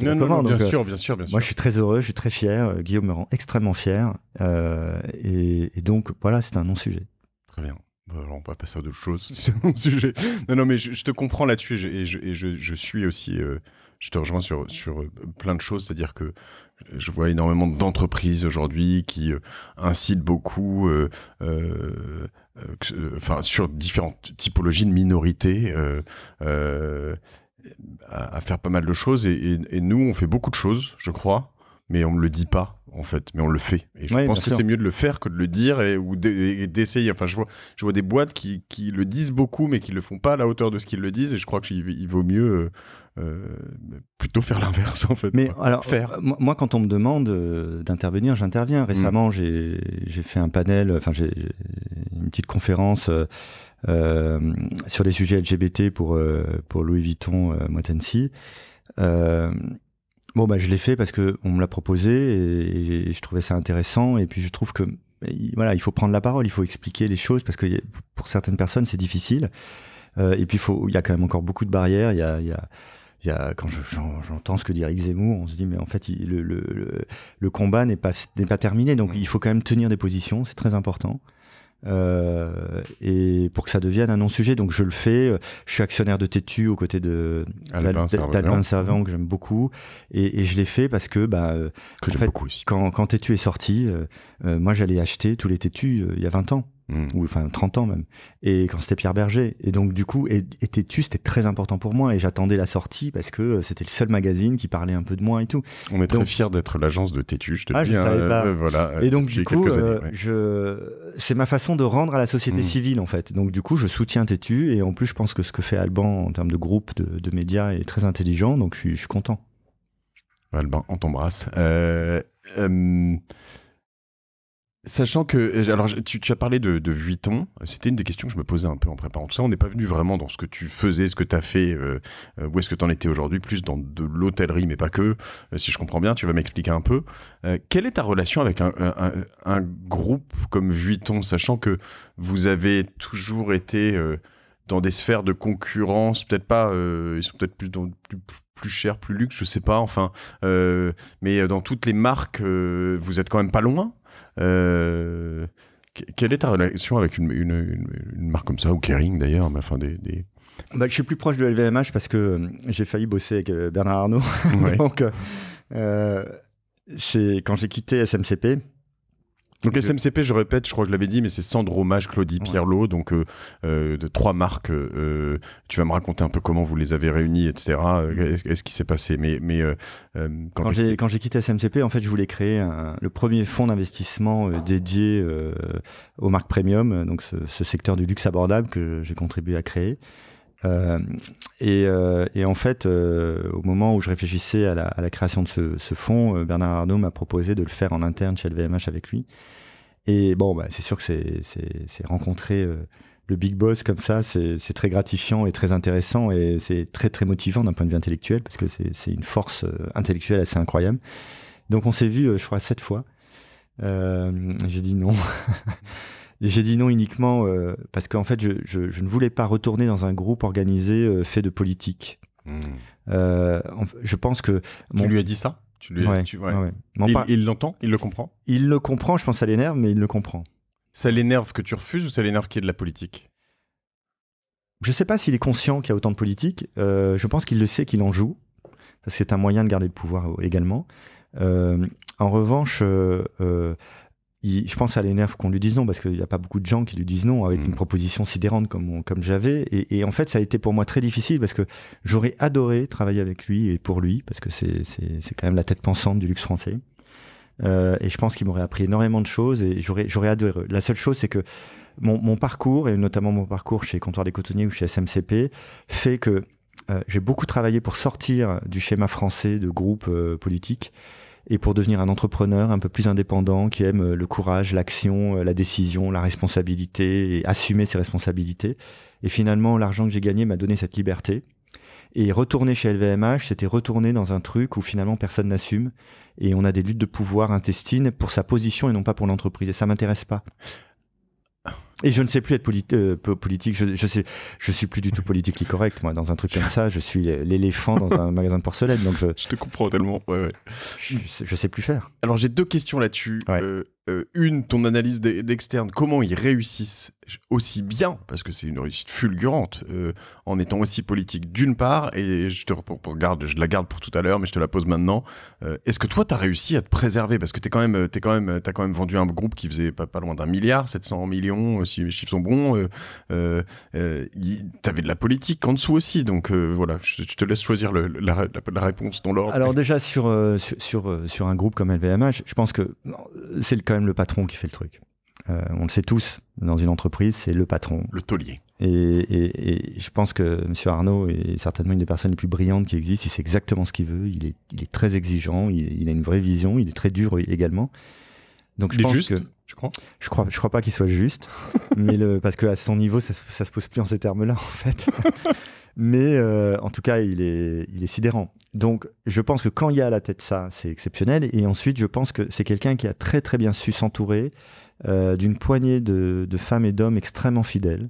non, non, Non, bien sûr, bien sûr, bien sûr. Moi, je suis très heureux, je suis très fier. Guillaume me rend extrêmement fier. Et, donc voilà, c'est un non-sujet. Très bien. Alors on va passer à d'autres choses. C'est sujet. Non, non, mais je, te comprends là-dessus et, je, suis aussi. je te rejoins sur, sur plein de choses. C'est-à-dire que je vois énormément d'entreprises aujourd'hui qui euh, incitent beaucoup euh, euh, sur différentes typologies de minorités à, faire pas mal de choses. et, nous, on fait beaucoup de choses, je crois mais on me le dit pas en fait, mais on le fait. Et je pense que c'est mieux de le faire que de le dire et, ou d'essayer. enfin, je vois, je vois des boîtes qui, qui, le disent beaucoup, mais qui le font pas à la hauteur de ce qu'ils le disent. Et je crois qu'il vaut mieux euh, euh, plutôt faire l'inverse, en fait. Mais alors, faire. Euh, moi, quand on me demande d'intervenir, j'interviens. Mm. Récemment, j'ai fait un panel, enfin, j'ai une petite conférence. sur les sujets LGBT pour, pour Louis Vuitton, Euh, Bon, bah, je l'ai fait parce qu'on me l'a proposé et, je trouvais ça intéressant. Et puis, je trouve que voilà, il faut prendre la parole, il faut expliquer les choses parce que pour certaines personnes, c'est difficile. Euh, et puis, il y a quand même encore beaucoup de barrières. Il y a, y a quand j'entends ce que dit Eric Zemmour, on se dit mais en fait le, combat n'est pas, pas terminé. Donc mmh. il faut quand même tenir des positions, c'est très important. Euh, et pour que ça devienne un non-sujet. Donc je le fais. Je suis actionnaire de Tétu aux côtés de d'Albin Servant que j'aime beaucoup, et, je l'ai fait parce que bah que en fait, Quand, quand Tétu est sorti, euh, euh, moi j'allais acheter tous les Tétus il y a 20 ans. Mm. ou enfin 30 ans même, et quand c'était Pierre Berger. Et donc du coup, et, c'était très important pour moi, et j'attendais la sortie parce que euh, c'était le seul magazine qui parlait un peu de moi et tout. On est très fiers d'être l'agence de Tétu je te ah, dis. Hein, euh, voilà, et donc du coup, euh, je... c'est ma façon de rendre à la société mm. civile en fait. Donc du coup, je soutiens Tétu et en plus je pense que ce que fait Alban en termes de groupe, de, de médias est très intelligent, donc je suis, content. Alban, on t'embrasse. Euh, Sachant que, euh, alors tu, as parlé de, Vuitton, euh, c'était une des questions que je me posais un peu en préparant tout ça. On n'est pas venu vraiment dans ce que tu faisais, ce que tu as fait, euh, où est-ce que tu en étais aujourd'hui, plus dans de l'hôtellerie, mais pas que. si je comprends bien, tu vas m'expliquer un peu. quelle est ta relation avec un, groupe comme Vuitton, sachant que vous avez toujours été dans des sphères de concurrence, peut-être pas, ils sont peut-être plus, dans, plus, cher, chers, plus luxe, je sais pas, enfin, mais dans toutes les marques, vous êtes quand même pas loin euh, quelle est ta relation avec une, marque comme ça, ou Kering d'ailleurs, enfin des, des... Bah, je suis plus proche de LVMH parce que euh, j'ai failli bosser avec euh, Bernard Arnault. Donc, c'est quand j'ai quitté SMCP, donc SMCP, je répète, je crois que je l'avais dit, mais c'est Sandro Mage, Claudie, ouais. donc euh, euh, de trois marques. Euh, tu vas me raconter un peu comment vous les avez réunies, etc. quest mm. ce qui s'est passé Mais, mais quand, quand j'ai quitté SMCP, en fait, je voulais créer le premier fonds d'investissement dédié aux marques premium, donc ce, ce secteur du luxe abordable que j'ai contribué à créer. Euh, euh, et, en fait, euh, au moment où je réfléchissais à la, création de ce, ce fonds, Bernard Arnault m'a proposé de le faire en interne chez LVMH avec lui. Et bon, bah, c'est sûr que c'est rencontrer le big boss comme ça, c'est très gratifiant et très intéressant et c'est très très motivant d'un point de vue intellectuel parce que c'est une force intellectuelle assez incroyable. Donc on s'est vu, je crois, sept fois. J'ai dit non. J'ai dit non uniquement euh, parce qu'en fait, je, ne voulais pas retourner dans un groupe organisé euh, fait de politique. Hmm. Euh, je pense que. Mon... Tu lui as dit ça tu lui Il l'entend il, il le comprend Il le comprend, je pense que ça l'énerve, mais il le comprend. Ça l'énerve que tu refuses ou ça l'énerve qu'il y ait de la politique Je ne sais pas s'il est conscient qu'il y a autant de politique. je pense qu'il le sait, qu'il en joue. C'est un moyen de garder le pouvoir également. en revanche je pense que ça l'énerve qu'on lui dise non, parce qu'il n'y a pas beaucoup de gens qui lui disent non avec une mm. proposition sidérante comme, comme j'avais. Et, en fait, ça a été pour moi très difficile, parce que j'aurais adoré travailler avec lui et pour lui, parce que c'est quand même la tête pensante du luxe français. Euh, et je pense qu'il m'aurait appris énormément de choses et j'aurais adoré. La seule chose, c'est que mon, mon, parcours, et notamment mon parcours chez Comptoir des Cotonniers ou chez SMCP, fait que euh, j'ai beaucoup travaillé pour sortir du schéma français de groupe euh, politique et pour devenir un entrepreneur un peu plus indépendant qui aime euh, le courage, l'action, euh, la décision, la responsabilité et assumer ses responsabilités. Et finalement, l'argent que j'ai gagné m'a donné cette liberté. Et retourner chez LVMH, c'était retourner dans un truc où finalement personne n'assume et on a des luttes de pouvoir intestines pour sa position et non pas pour l'entreprise. Et ça m'intéresse pas. Et je ne sais plus être euh, politique. Je, je, sais, je suis plus du tout politiquement correct, moi. Dans un truc comme ça, je suis l'éléphant dans un magasin de porcelaine. Donc je... te comprends tellement. Ouais, ouais. Je, ne sais plus faire. Alors j'ai deux questions là-dessus. Ouais. Euh, euh, une, ton analyse d'externe, comment ils réussissent aussi bien, parce que c'est une réussite fulgurante, euh, en étant aussi politique d'une part, et je te regarde, je la garde pour tout à l'heure, mais je te la pose maintenant. Euh, est-ce que toi, tu as réussi à te préserver Parce que tu quand, même, quand, même, as quand même vendu un groupe qui faisait pas, loin d'un milliard, 700 millions, si les chiffres sont bons. tu avais de la politique en dessous aussi, donc voilà, je, te laisse choisir la, réponse dans l'ordre. Alors, déjà, sur, sur, sur un groupe comme LVMH, je pense que c'est le cas même le patron qui fait le truc. Euh, on le sait tous, dans une entreprise, c'est le patron. Le taulier. Et, et, je pense que M. Arnaud est certainement une des personnes les plus brillantes qui existent. Il sait exactement ce qu'il veut. Il est, il est, très exigeant. Il, a une vraie vision. Il est très dur également. Donc je pense que crois Je crois, je crois pas qu'il soit juste, mais le, parce qu'à son niveau, ça, ça se pose plus en ces termes-là, en fait. mais euh, en tout cas, il est, il est sidérant. Donc, je pense que quand il y a à la tête ça, c'est exceptionnel. Et ensuite, je pense que c'est quelqu'un qui a très très bien su s'entourer euh, d'une poignée de, femmes et d'hommes extrêmement fidèles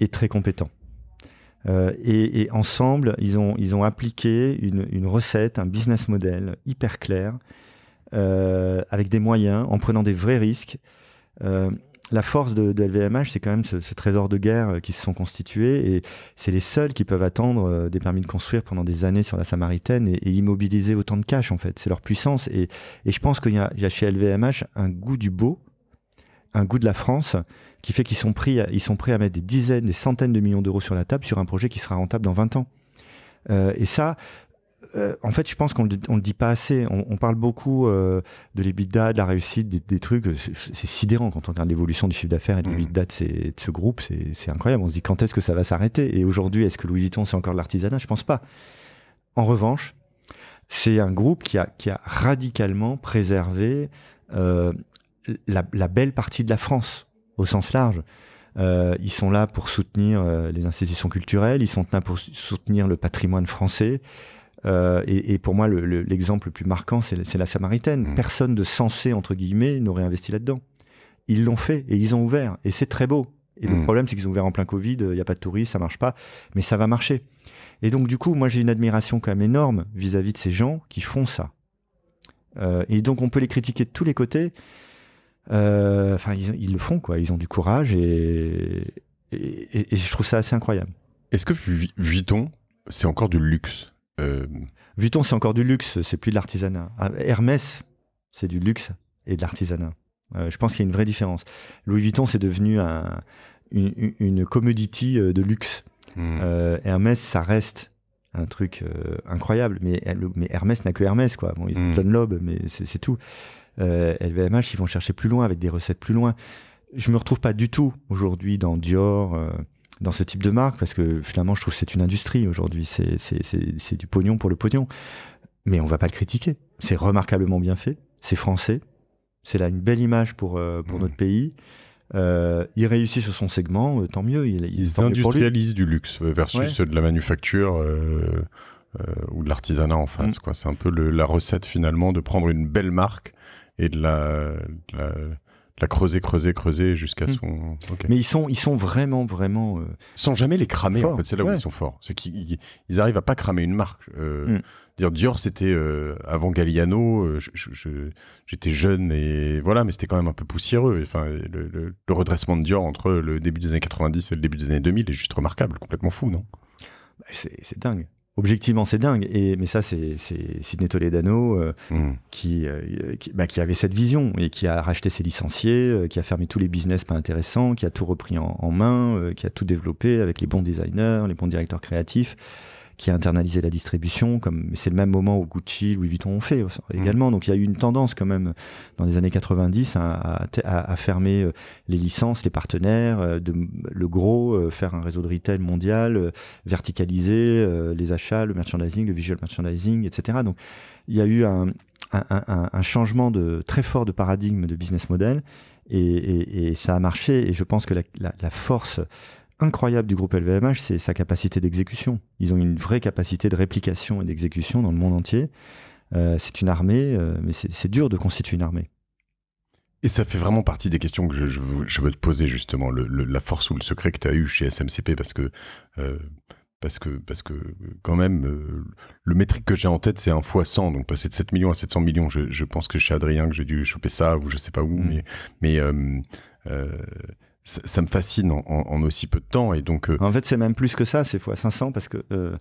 et très compétents. Euh, et, ensemble, ils ont, ils ont appliqué une, une recette, un business model hyper clair euh, avec des moyens, en prenant des vrais risques. Euh, la force de, LVMH, c'est quand même ce, trésor de guerre euh, qui se sont constitués et c'est les seuls qui peuvent attendre des permis de construire pendant des années sur la Samaritaine et, immobiliser autant de cash en fait. C'est leur puissance et, je pense qu'il y, a chez LVMH un goût du beau, un goût de la France qui fait qu'ils sont, ils sont prêts à mettre des dizaines, des centaines de millions d'euros sur la table sur un projet qui sera rentable dans 20 ans. et ça, euh, en fait, je pense qu'on ne le, dit pas assez. On, parle beaucoup euh, de l'EBITDA, de la réussite, des, trucs. C'est sidérant quand on regarde l'évolution du chiffre d'affaires et de mmh. l'EBITDA de, ce groupe. C'est incroyable. On se dit quand est-ce que ça va s'arrêter Et aujourd'hui, est-ce que Louis Vuitton, c'est encore de l'artisanat Je ne pense pas. En revanche, c'est un groupe qui a, radicalement préservé euh, la, belle partie de la France au sens large. ils sont là pour soutenir les institutions culturelles, ils sont là pour soutenir le patrimoine français. Euh, et, pour moi, l'exemple le, plus marquant, c'est la Samaritaine. Mm. Personne de sensé, entre guillemets, n'aurait investi là-dedans. Ils l'ont fait et ils ont ouvert. Et c'est très beau. Et le mm. problème, c'est qu'ils ont ouvert en plein Covid, euh, il n'y a pas de touristes, ça marche pas, mais ça va marcher. Et donc, du coup, moi, j'ai une admiration quand même énorme vis-à-vis de ces gens qui font ça. Euh, et donc, on peut les critiquer de tous les côtés. Enfin, ils, le font, quoi. Ils ont du courage et, et, et je trouve ça assez incroyable. Est-ce que Vuitton, c'est encore du luxe euh, Vuitton, c'est encore du luxe, c'est plus de l'artisanat. Ah, Hermès, c'est du luxe et de l'artisanat. Euh, je pense qu'il y a une vraie différence. Louis Vuitton, c'est devenu une, commodity euh, de luxe. Hmm. Hermès, ça reste un truc incroyable. Mais, Hermès n'a que Hermès, quoi. Bon, ils ont hmm. John Lobb, mais c'est tout. LVMH, ils vont chercher plus loin avec des recettes plus loin. Je me retrouve pas du tout aujourd'hui dans Dior, dans ce type de marque, parce que finalement, je trouve que c'est une industrie aujourd'hui, c'est du pognon pour le pognon. Mais on va pas le critiquer. C'est remarquablement bien fait, c'est français, c'est là une belle image pour, euh, pour mmh. notre pays. Euh, il réussit sur son segment, euh, tant mieux. Il, Ils industrialisent du luxe versus ceux de la manufacture ou de l'artisanat en face. Mmh. C'est un peu la recette finalement de prendre une belle marque et de la, de la la creuser, creuser, creuser jusqu'à hmm. son. Mais ils sont, ils sont vraiment, vraiment. Euh, Sans jamais les cramer, en fait, c'est là où ils sont forts. C'est qu'ils ils arrivent à pas cramer une marque. Euh, hmm. Dire Dior, c'était euh, avant Galliano, j'étais jeune et voilà, mais c'était quand même un peu poussiéreux. Enfin, le, redressement de Dior entre le début des années 90 et le début des années 2000 est juste remarquable, complètement fou, non bah, C'est dingue objectivement, c'est dingue. Et, mais ça, c'est Sidney Toledano euh, hmm. qui, euh, bah, qui, avait cette vision et qui a racheté ses licenciés, euh, qui a fermé tous les business pas intéressants, qui a tout repris en, en main, qui a tout développé avec les bons designers, les bons directeurs créatifs qui a internalisé la distribution, comme c'est le même moment où Gucci, Louis Vuitton ont fait mm. également. Donc il y a eu une tendance quand même dans les années 90 à, fermer euh, les licences, les partenaires, euh, de, le gros, euh, faire un réseau de retail mondial, verticaliser les achats, le merchandising, le visual merchandising, etc. Donc il y a eu un, changement de, très fort de paradigme de business model. Et, ça a marché. Et je pense que la, la force incroyable du groupe LVMH, c'est sa capacité d'exécution. Ils ont une vraie capacité de réplication et d'exécution dans le monde entier. Euh, c'est une armée, euh, mais c'est dur de constituer une armée. Et ça fait vraiment partie des questions que je, veux te poser justement, la force ou le secret que tu as eu chez SMCP, parce que, euh, parce que, parce que quand même, le métrique que j'ai en tête, c'est un fois 100, donc passer de 7 millions à 700 millions, je, pense que chez Adrien, que j'ai dû choper ça, ou je sais pas où, mmh. mais, ça, me fascine en, aussi peu de temps. Et donc, euh, En fait, c'est même plus que ça, c'est fois 500 parce que. Euh,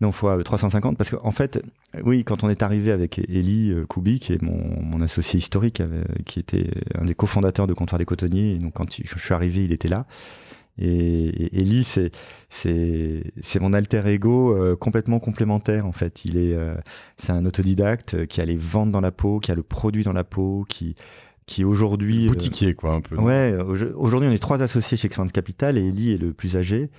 non, fois 350, euh, parce qu'en fait, oui, quand on est arrivé avec e-, Elie Koubi, qui est mon, associé historique, qui était un des cofondateurs de Comptoir des Cotonniers, donc quand je suis arrivé, il était là. Et, Elie, c'est c'est mon alter ego complètement complémentaire en fait. Il est c'est un autodidacte qui a les ventes dans la peau, qui a le produit dans la peau, qui qui aujourd'hui... Euh, Boutiquier, quoi, un peu. Ouais, aujourd'hui, on est trois associés chez Experience Capital et Eli est le plus âgé.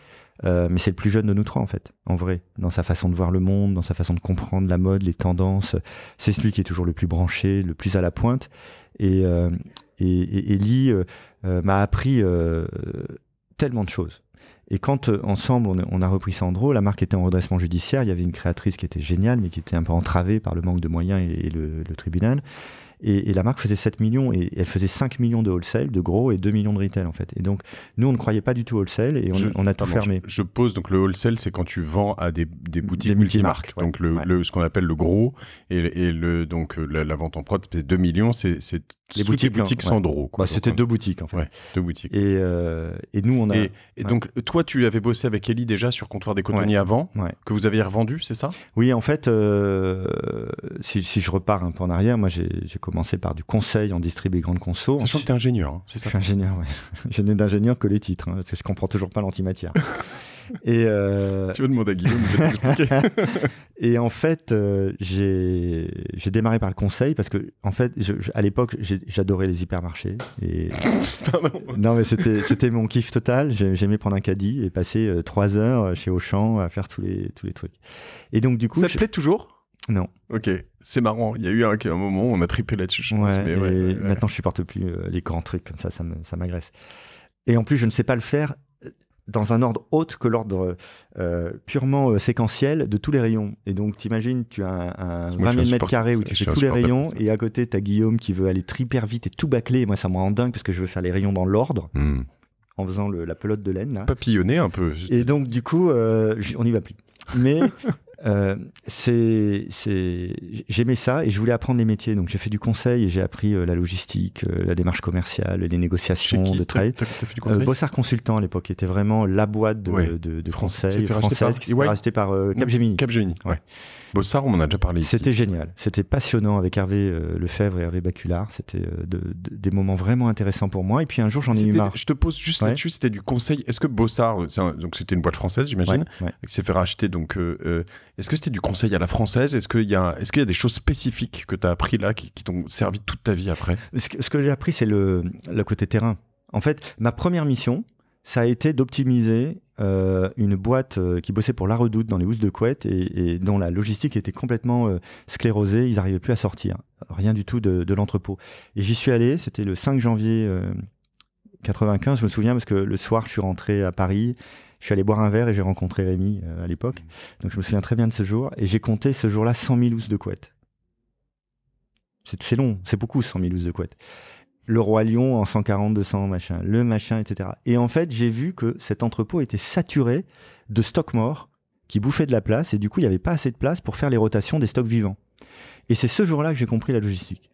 Euh, mais c'est le plus jeune de nous trois en fait, en vrai, dans sa façon de voir le monde, dans sa façon de comprendre la mode, les tendances. C'est celui qui est toujours le plus branché, le plus à la pointe. Et, euh, Eli euh, m'a appris tellement de choses. Et quand ensemble on, a repris Sandro, la marque était en redressement judiciaire, il y avait une créatrice qui était géniale, mais qui était un peu entravée par le manque de moyens et, le, le, tribunal. Et, la marque faisait 7 millions et elle faisait 5 millions de wholesale, de gros, et 2 millions de retail en fait. Et donc, nous, on ne croyait pas du tout wholesale et on, a tout fermé. Je, pose, donc le wholesale, c'est quand tu vends à des, boutiques multimarques. donc, le, ce qu'on appelle le gros et, le, donc la, vente en prod, c'est 2 millions, c'est les boutiques, boutiques hein, sans ouais. Bah, c'était deux boutiques en fait. deux boutiques. Et, euh, et, nous on a. Et, donc toi tu avais bossé avec Ellie déjà sur Comptoir des Cotonniers avant, que vous aviez revendu, c'est ça Oui en fait, euh, si, je repars un peu en arrière, moi j'ai commencé par du conseil en distribuer grandes grande conso. Sachant que tu es ingénieur, hein, c'est ça Je suis ingénieur, oui. je n'ai d'ingénieur que les titres, hein, parce que je comprends toujours pas l'antimatière. et euh, Tu veux demander à Guillaume, je vais t'expliquer. et en fait, euh, j'ai démarré par le conseil, parce que, en fait, à l'époque, j'adorais les hypermarchés. Et... Pardon. Non, mais c'était mon kiff total. J'aimais prendre un caddie et passer euh, trois heures chez Auchan à faire tous les, tous les trucs. Et donc, du coup. Ça te plaît toujours non. Ok, c'est marrant. Il y a eu un, moment où on a trippé là-dessus, maintenant, je supporte plus euh, les grands trucs comme ça, ça m'agresse. Et en plus, je ne sais pas le faire euh, dans un ordre autre que l'ordre euh, purement séquentiel de tous les rayons. Et donc, t'imagines, tu as un, 20 000 mètres où tu fais tous les rayons, et à côté, tu as Guillaume qui veut aller triper vite et tout bâcler. Et moi, ça me rend dingue parce que je veux faire les rayons dans l'ordre. Hmm. En faisant la pelote de laine. Là. Papillonner un peu. Et donc, du coup, on n'y va plus. Mais Euh, c'est, j'aimais ça et je voulais apprendre les métiers. Donc j'ai fait du conseil et j'ai appris euh, la logistique, euh, la démarche commerciale, les négociations de trade T fait du euh, conseil Bossard Consultant à l'époque était vraiment la boîte de, français de, de, française qui s'est par, par Capgemini. Capgemini, ouais. Bossard, on en a déjà parlé. C'était génial. C'était passionnant avec Hervé euh, Lefebvre et Hervé Baculard. C'était euh, des moments vraiment intéressants pour moi. Et puis un jour, j'en ai eu marre. Je te pose juste là-dessus, c'était du conseil. Est-ce que Bossard, euh, donc c'était une boîte française, j'imagine, qui s'est fait racheter. Donc, est-ce que c'était du conseil à la française Est-ce qu'il y, a, y a des choses spécifiques que tu as appris là qui, t'ont servi toute ta vie après Ce que, j'ai appris, c'est le côté terrain. En fait, ma première mission, ça a été d'optimiser euh, une boîte euh, qui bossait pour La Redoute dans les housses de couette et, dont la logistique était complètement euh, sclérosée, ils n'arrivaient plus à sortir, rien du tout de, l'entrepôt. Et j'y suis allé, c'était le 5 janvier 95, je me souviens, parce que le soir, je suis rentré à Paris, je suis allé boire un verre et j'ai rencontré Rémi à l'époque. Mmh. Donc je me souviens très bien de ce jour et j'ai compté ce jour-là 100 000 housses de couette. C'est long, c'est beaucoup 100 000 housses de couette le roi lion en 140, 200, machin, le machin, etc. Et en fait, j'ai vu que cet entrepôt était saturé de stocks morts qui bouffaient de la place et du coup, il n'y avait pas assez de place pour faire les rotations des stocks vivants. Et c'est ce jour-là que j'ai compris la logistique.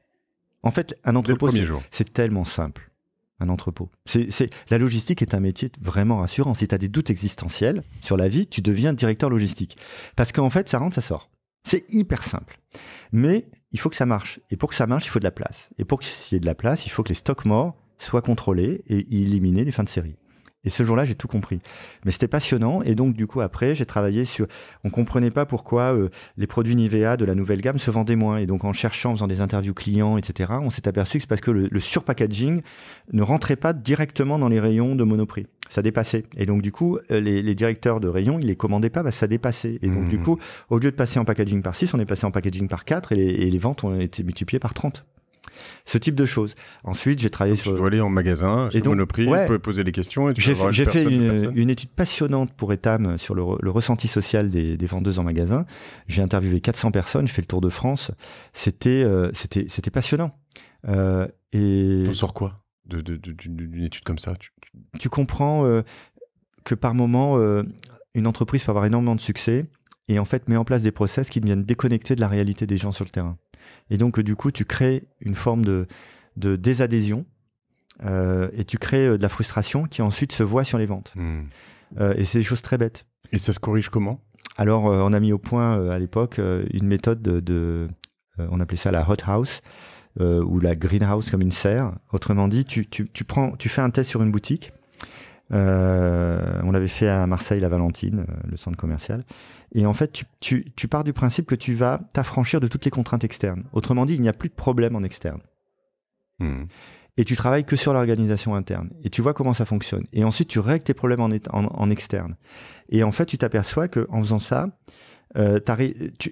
En fait, un entrepôt, c'est tellement simple. Un entrepôt. C'est, la logistique est un métier vraiment rassurant. Si tu as des doutes existentiels sur la vie, tu deviens directeur logistique. Parce qu'en fait, ça rentre, ça sort. C'est hyper simple. Mais il faut que ça marche. Et pour que ça marche, il faut de la place. Et pour qu'il y ait de la place, il faut que les stocks morts soient contrôlés et éliminés les fins de série. Et ce jour-là, j'ai tout compris. Mais c'était passionnant. Et donc, du coup, après, j'ai travaillé sur. On comprenait pas pourquoi euh, les produits Nivea de la nouvelle gamme se vendaient moins. Et donc, en cherchant, en faisant des interviews clients, etc., on s'est aperçu que c'est parce que le, surpackaging ne rentrait pas directement dans les rayons de Monoprix. Ça dépassait. Et donc, du coup, euh, les, directeurs de rayons, ils les commandaient pas, bah, ça dépassait. Et donc, du mmh. coup, au lieu de passer en packaging par 6, on est passé en packaging par 4 et les, et les ventes ont été multipliées par 30. Ce type de choses. Ensuite, j'ai travaillé sur. Tu dois aller en magasin, chez et Monoprix, ouais, tu poser des questions. J'ai fait, une, étude passionnante pour Etam sur le, ressenti social des, des, vendeuses en magasin. J'ai interviewé 400 personnes, je fais le tour de France. Euh, c'était passionnant. Euh, et T'en sors quoi d'une étude comme ça tu, comprends euh, que par moment, euh, une entreprise peut avoir énormément de succès et en fait met en place des process qui deviennent déconnectés de la réalité des gens sur le terrain. Et donc, euh, du coup, tu crées une forme de, de désadhésion euh, et tu crées euh, de la frustration qui ensuite se voit sur les ventes. Hmm. et c'est des choses très bêtes. Et ça se corrige comment Alors, on a mis au point à l'époque une méthode de, on appelait ça la hot house. ou la greenhouse comme une serre. Autrement dit, tu, tu, tu, prends, tu fais un test sur une boutique. on l'avait fait à Marseille, la Valentine, le centre commercial. Et en fait, tu, pars du principe que tu vas t'affranchir de toutes les contraintes externes. Autrement dit, il n'y a plus de problème en externe. Hmm. Et tu travailles que sur l'organisation interne. Et tu vois comment ça fonctionne. Et ensuite, tu règles tes problèmes en, en, externe. Et en fait, tu t'aperçois que en faisant ça, euh,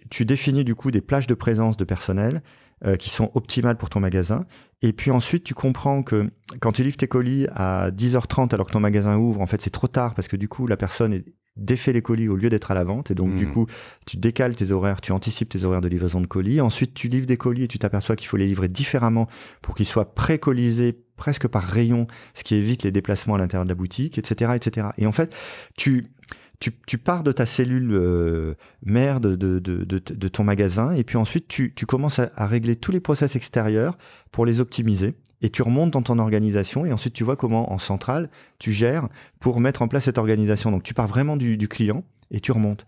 tu, définis du coup des plages de présence de personnel euh, qui sont optimales pour ton magasin. Et puis ensuite, tu comprends que quand tu livres tes colis à 10h30 alors que ton magasin ouvre, en fait, c'est trop tard parce que du coup, la personne est défait les colis au lieu d'être à la vente. Et donc, du hmm. coup, tu décales tes horaires, tu anticipes tes horaires de livraison de colis. Ensuite, tu livres des colis et tu t'aperçois qu'il faut les livrer différemment pour qu'ils soient précolisés presque par rayon, ce qui évite les déplacements à l'intérieur de la boutique, etc., etc. Et en fait, tu tu, pars de ta cellule euh, mère de, ton magasin et puis ensuite tu, commences à, régler tous les process extérieurs pour les optimiser et tu remontes dans ton organisation et ensuite tu vois comment en centrale tu gères pour mettre en place cette organisation. Donc tu pars vraiment du, client et tu remontes.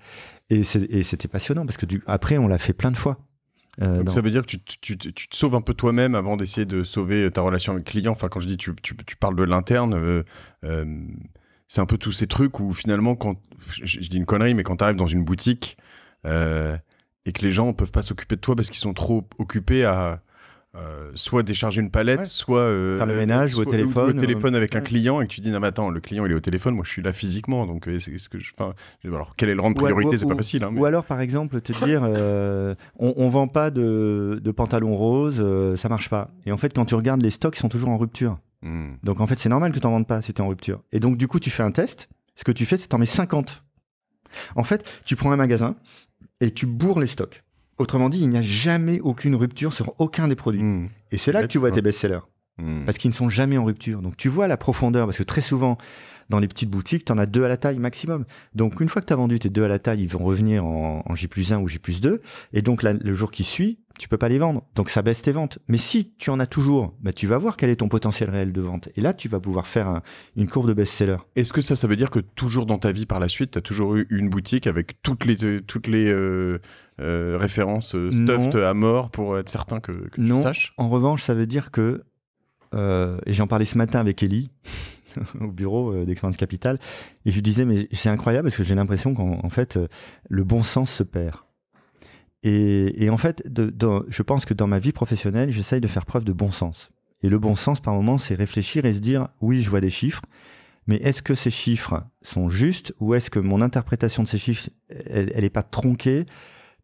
Et c'était passionnant parce que après on l'a fait plein de fois. Euh, ça veut dire que tu, te sauves un peu toi-même avant d'essayer de sauver euh, ta relation avec le client. Enfin, quand je dis tu, parles de l'interne, c'est un peu tous ces trucs où finalement, quand je, dis une connerie, mais quand tu arrives dans une boutique euh, et que les gens ne peuvent pas s'occuper de toi parce qu'ils sont trop occupés à euh, soit décharger une palette, soit euh, faire le ménage ou au téléphone, au téléphone avec un client et que tu dis non mais attends le client il est au téléphone, moi je suis là physiquement donc c'est ce que je. Alors quel est le rang de priorité, c'est pas facile. Hein, ou alors par exemple te dire on, ne vend pas de, de pantalon rose, ça marche pas. Et en fait quand tu regardes les stocks ils sont toujours en rupture. Hmm. Donc en fait, c'est normal que tu n'en vendes pas si en rupture. Et donc du coup, tu fais un test. Ce que tu fais, c'est en mets 50. En fait, tu prends un magasin et tu bourres les stocks. Autrement dit, il n'y a jamais aucune rupture sur aucun des produits. Hmm. Et c'est là que tu vois tes best-sellers. Hmm. Parce qu'ils ne sont jamais en rupture. Donc tu vois la profondeur, parce que très souvent, dans les petites boutiques, tu en as deux à la taille maximum. Donc une fois que tu as vendu tes deux à la taille, ils vont revenir en, J plus 1 ou J 2. Et donc le jour qui suit, tu peux pas les vendre. Donc ça baisse tes ventes. Mais si tu en as toujours, bah, tu vas voir quel est ton potentiel réel de vente. Et là, tu vas pouvoir faire une courbe de best-seller. Est-ce que ça, ça veut dire que toujours dans ta vie par la suite, tu as toujours eu une boutique avec toutes les, toutes les euh, euh, références euh, stuffed à mort pour être certain que, que tu non. saches En revanche, ça veut dire que, et j'en parlais ce matin avec Ellie, au bureau euh, d'expérience capitale et je disais mais c'est incroyable parce que j'ai l'impression qu'en fait euh, le bon sens se perd. Et, en fait, je pense que dans ma vie professionnelle, j'essaye de faire preuve de bon sens. Et le bon sens, par moment, c'est réfléchir et se dire, oui, je vois des chiffres, mais est-ce que ces chiffres sont justes ou est-ce que mon interprétation de ces chiffres, elle n'est pas tronquée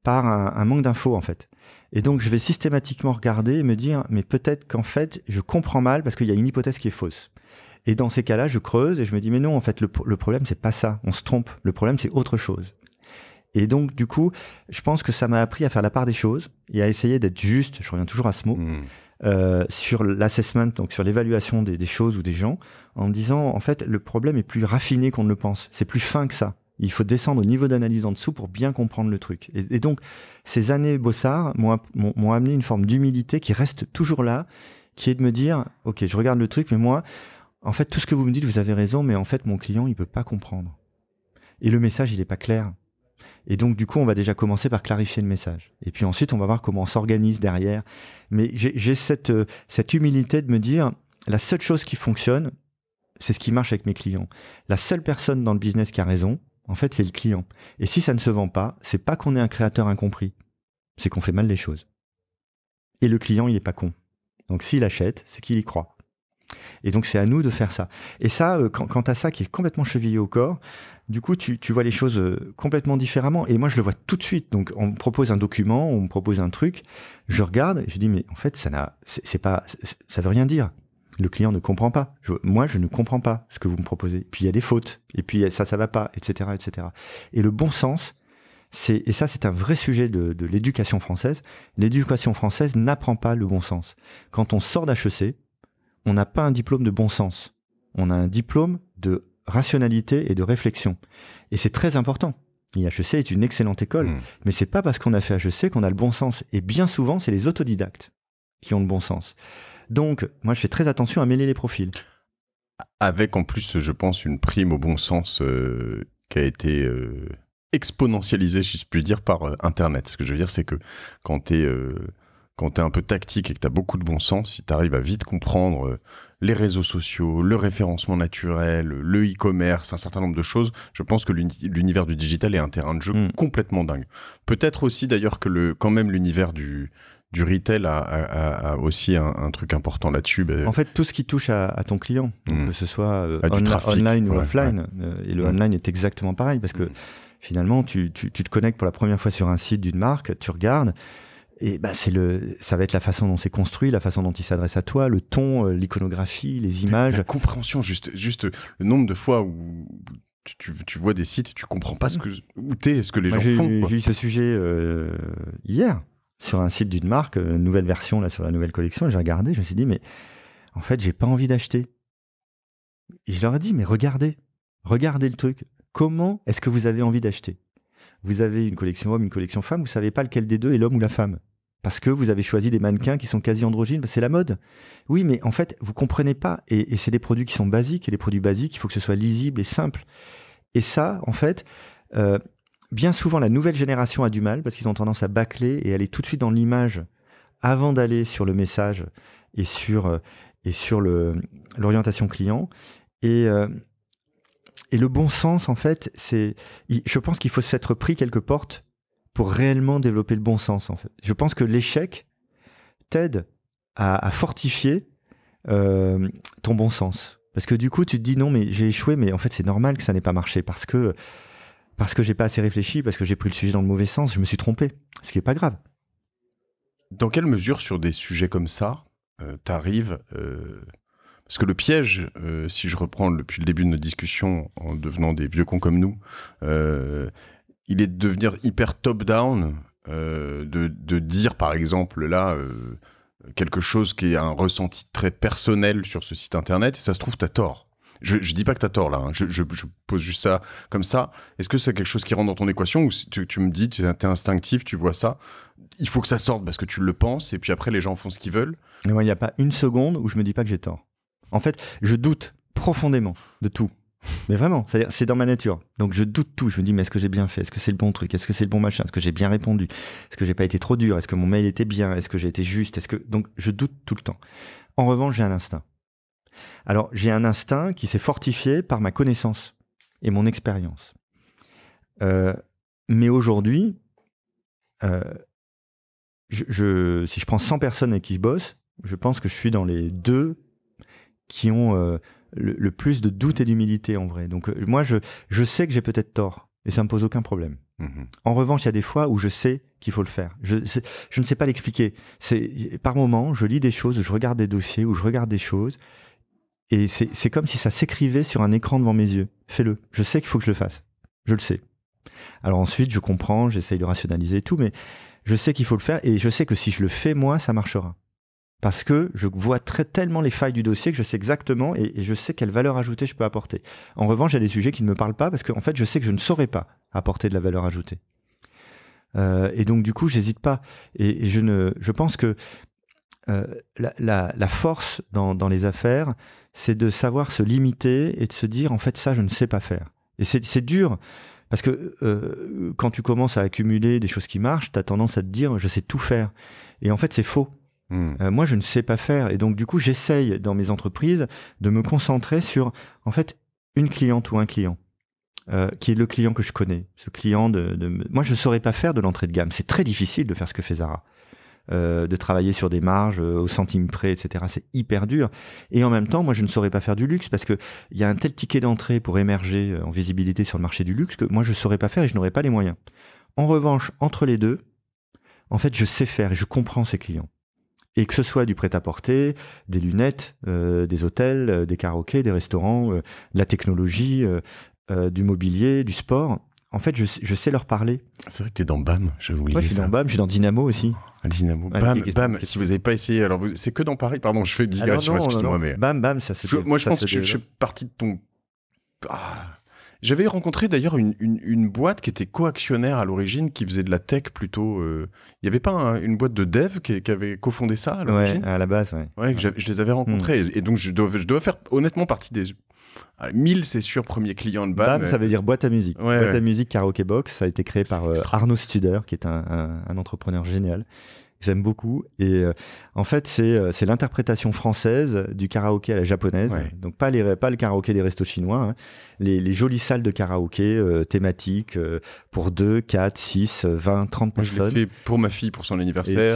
par un, un manque d'infos, en fait et donc, je vais systématiquement regarder et me dire, mais peut-être qu'en fait, je comprends mal parce qu'il y a une hypothèse qui est fausse. Et dans ces cas-là, je creuse et je me dis, mais non, en fait, le, problème, c'est pas ça. On se trompe. Le problème, c'est autre chose. Et donc, du coup, je pense que ça m'a appris à faire la part des choses et à essayer d'être juste, je reviens toujours à ce mot, hmm. euh, sur l'assessment, donc sur l'évaluation des, choses ou des gens, en me disant, en fait, le problème est plus raffiné qu'on ne le pense. C'est plus fin que ça. Il faut descendre au niveau d'analyse en dessous pour bien comprendre le truc. Et, et donc, ces années bossard m'ont amené une forme d'humilité qui reste toujours là, qui est de me dire, OK, je regarde le truc, mais moi, en fait, tout ce que vous me dites, vous avez raison, mais en fait, mon client, il peut pas comprendre. Et le message, il n'est pas clair. Et donc, du coup, on va déjà commencer par clarifier le message. Et puis ensuite, on va voir comment on s'organise derrière. Mais j'ai cette, euh, cette humilité de me dire, la seule chose qui fonctionne, c'est ce qui marche avec mes clients. La seule personne dans le business qui a raison, en fait, c'est le client. Et si ça ne se vend pas, c'est pas qu'on est un créateur incompris, c'est qu'on fait mal les choses. Et le client, il n'est pas con. Donc s'il achète, c'est qu'il y croit. Et donc, c'est à nous de faire ça. Et ça, euh, quant à ça qui est complètement chevillé au corps, du coup, tu, vois les choses euh, complètement différemment. Et moi, je le vois tout de suite. Donc, on me propose un document, on me propose un truc. Je regarde et je dis, mais en fait, ça n'a, c'est pas, ça veut rien dire. Le client ne comprend pas. moi, je ne comprends pas ce que vous me proposez. Puis il y a des fautes. Et puis ça, ça va pas, etc., etc. Et le bon sens, c'est et ça, c'est un vrai sujet de, de l'éducation française. L'éducation française n'apprend pas le bon sens. Quand on sort d'HEC, on n'a pas un diplôme de bon sens. On a un diplôme de rationalité et de réflexion. Et c'est très important. l'IHEC est une excellente école, hmm. mais c'est pas parce qu'on a fait HEC qu'on a le bon sens. Et bien souvent, c'est les autodidactes qui ont le bon sens. Donc, moi, je fais très attention à mêler les profils. Avec en plus, je pense, une prime au bon sens euh, qui a été euh, exponentialisée, si je puis dire, par euh, Internet. Ce que je veux dire, c'est que quand tu es quand tu es un peu tactique et que tu as beaucoup de bon sens, si tu arrives à vite comprendre euh, les réseaux sociaux, le référencement naturel, le e-commerce, un certain nombre de choses, je pense que l'univers du digital est un terrain de jeu mm. complètement dingue. Peut-être aussi d'ailleurs que quand même l'univers du, du retail a, aussi un, truc important là-dessus. Bah, en fait, tout ce qui touche à, ton client, mm. que ce soit euh, online ou offline, euh, et le mm. online est exactement pareil parce que finalement, tu, tu, te connectes pour la première fois sur un site d'une marque, tu regardes, et bah, c'est le, ça va être la façon dont c'est construit, la façon dont il s'adresse à toi, le ton, euh, l'iconographie, les images. La, compréhension, juste, juste le nombre de fois où tu, vois des sites et tu comprends pas ce que où t'es, ce que les gens font. J'ai eu ce sujet euh, hier sur un site d'une marque, une euh, nouvelle version là sur la nouvelle collection. J'ai regardé, je me suis dit mais en fait j'ai pas envie d'acheter. Et je leur ai dit mais regardez, regardez le truc. Comment est-ce que vous avez envie d'acheter vous avez une collection homme, une collection femme, vous savez pas lequel des deux est l'homme ou la femme. Parce que vous avez choisi des mannequins qui sont quasi androgynes, c'est la mode. Oui, mais en fait, vous comprenez pas. Et, c'est des produits qui sont basiques. Et les produits basiques, il faut que ce soit lisible et simple. Et ça, en fait, euh, bien souvent, la nouvelle génération a du mal parce qu'ils ont tendance à bâcler et aller tout de suite dans l'image avant d'aller sur le message et sur, euh, et sur l'orientation client. Et, euh, et le bon sens, en fait, c'est, je pense qu'il faut s'être pris quelques portes pour réellement développer le bon sens. En fait, je pense que l'échec t'aide à, fortifier euh, ton bon sens, parce que du coup, tu te dis non, mais j'ai échoué, mais en fait, c'est normal que ça n'ait pas marché parce que parce que j'ai pas assez réfléchi, parce que j'ai pris le sujet dans le mauvais sens, je me suis trompé, ce qui est pas grave. Dans quelle mesure, sur des sujets comme ça, euh, t'arrives... tu euh, parce que le piège, euh, si je reprends depuis le début de nos discussions, en devenant des vieux cons comme nous, euh, il est de devenir hyper top-down, euh, de, de, dire par exemple là quelque chose qui est un ressenti très personnel sur ce site internet, et ça se trouve, t'as tort. Je, je dis pas que t'as tort là, hein. je, pose juste ça comme ça. Est-ce que c'est quelque chose qui rentre dans ton équation ou tu, me dis, tu es instinctif, tu vois ça Il faut que ça sorte parce que tu le penses et puis après les gens font ce qu'ils veulent. Mais moi, il n'y a pas une seconde où je me dis pas que j'ai tort. En fait, je doute profondément de tout. Mais vraiment, c'est dans ma nature. Donc je doute tout. Je me dis, mais est-ce que j'ai bien fait Est-ce que c'est le bon truc Est-ce que c'est le bon machin Est-ce que j'ai bien répondu Est-ce que j'ai pas été trop dur Est-ce que mon mail était bien Est-ce que j'ai été juste Est-ce que donc je doute tout le temps. En revanche, j'ai un instinct. Alors j'ai un instinct qui s'est fortifié par ma connaissance et mon expérience. Euh, mais aujourd'hui, euh, si je prends 100 personnes avec qui je bosse, je pense que je suis dans les deux qui ont euh, le, plus de doute et d'humilité en vrai. Donc euh, moi, je, je sais que j'ai peut-être tort et ça me pose aucun problème. Mm-hmm. En revanche, il y a des fois où je sais qu'il faut le faire. Je, je ne sais pas l'expliquer. C'est par moment, je lis des choses, je regarde des dossiers ou je regarde des choses et c'est comme si ça s'écrivait sur un écran devant mes yeux. Fais-le. Je sais qu'il faut que je le fasse. Je le sais. Alors ensuite, je comprends, j'essaye de rationaliser tout, mais je sais qu'il faut le faire et je sais que si je le fais moi, ça marchera parce que je vois très, tellement les failles du dossier que je sais exactement et, je sais quelle valeur ajoutée je peux apporter. En revanche, il y a des sujets qui ne me parlent pas parce qu'en fait, je sais que je ne saurais pas apporter de la valeur ajoutée. Euh, et donc, du coup, n'hésite pas. Et, je, ne, je pense que euh, la, force dans, les affaires, c'est de savoir se limiter et de se dire, en fait, ça, je ne sais pas faire. Et c'est dur. Parce que euh, quand tu commences à accumuler des choses qui marchent, tu as tendance à te dire je sais tout faire. Et en fait, c'est faux. Mmh. Euh, moi, je ne sais pas faire. Et donc, du coup, j'essaye dans mes entreprises de me concentrer sur, en fait, une cliente ou un client. Euh, qui est le client que je connais, ce client de, moi je ne saurais pas faire de l'entrée de gamme. C'est très difficile de faire ce que fait Zara, euh, de travailler sur des marges au centime près, etc. C'est hyper dur. Et en même temps, moi je ne saurais pas faire du luxe parce qu'il y a un tel ticket d'entrée pour émerger en visibilité sur le marché du luxe que moi je ne saurais pas faire et je n'aurais pas les moyens. En revanche, entre les deux, en fait, je sais faire et je comprends ces clients. Et que ce soit du prêt-à-porter, des lunettes, euh, des hôtels, euh, des karaokés, des restaurants, euh, de la technologie, du mobilier, du sport. En fait, je, sais leur parler. C'est vrai que tu es dans BAM, je vous ouais, je suis dans BAM, je suis dans Dynamo aussi. Ah, Dynamo, BAM, BAM, si vous n'avez pas essayé, alors c'est que dans Paris, pardon, je fais digression, ah excuse-moi. Mais... BAM, BAM, ça c'est. Moi, je pense que je, je suis parti de ton. Ah, j'avais rencontré d'ailleurs une, une, boîte qui était coactionnaire à l'origine, qui faisait de la tech plutôt. Euh, il n'y avait pas une boîte de dev qui, qui avait cofondé ça à l'origine À la base, oui. ouais, Je, les avais rencontrés. Hmm. Et, donc, je dois, je dois faire honnêtement partie des. 1000, ah, c'est sûr, premier client de BAM. BAM, ça veut dire boîte à musique. boîte à musique, karaoke box, ça a été créé par euh, Arno Arnaud Studer, qui est un entrepreneur génial, j'aime beaucoup. Et euh, en fait, euh, c'est l'interprétation française du karaoké à la japonaise. Donc, pas, les, pas le karaoké des restos chinois, hein. les, les, jolies salles de karaoké euh, thématiques pour 2, 4, 6, 20, 30 personnes. Je l'ai fait pour ma fille, pour son anniversaire.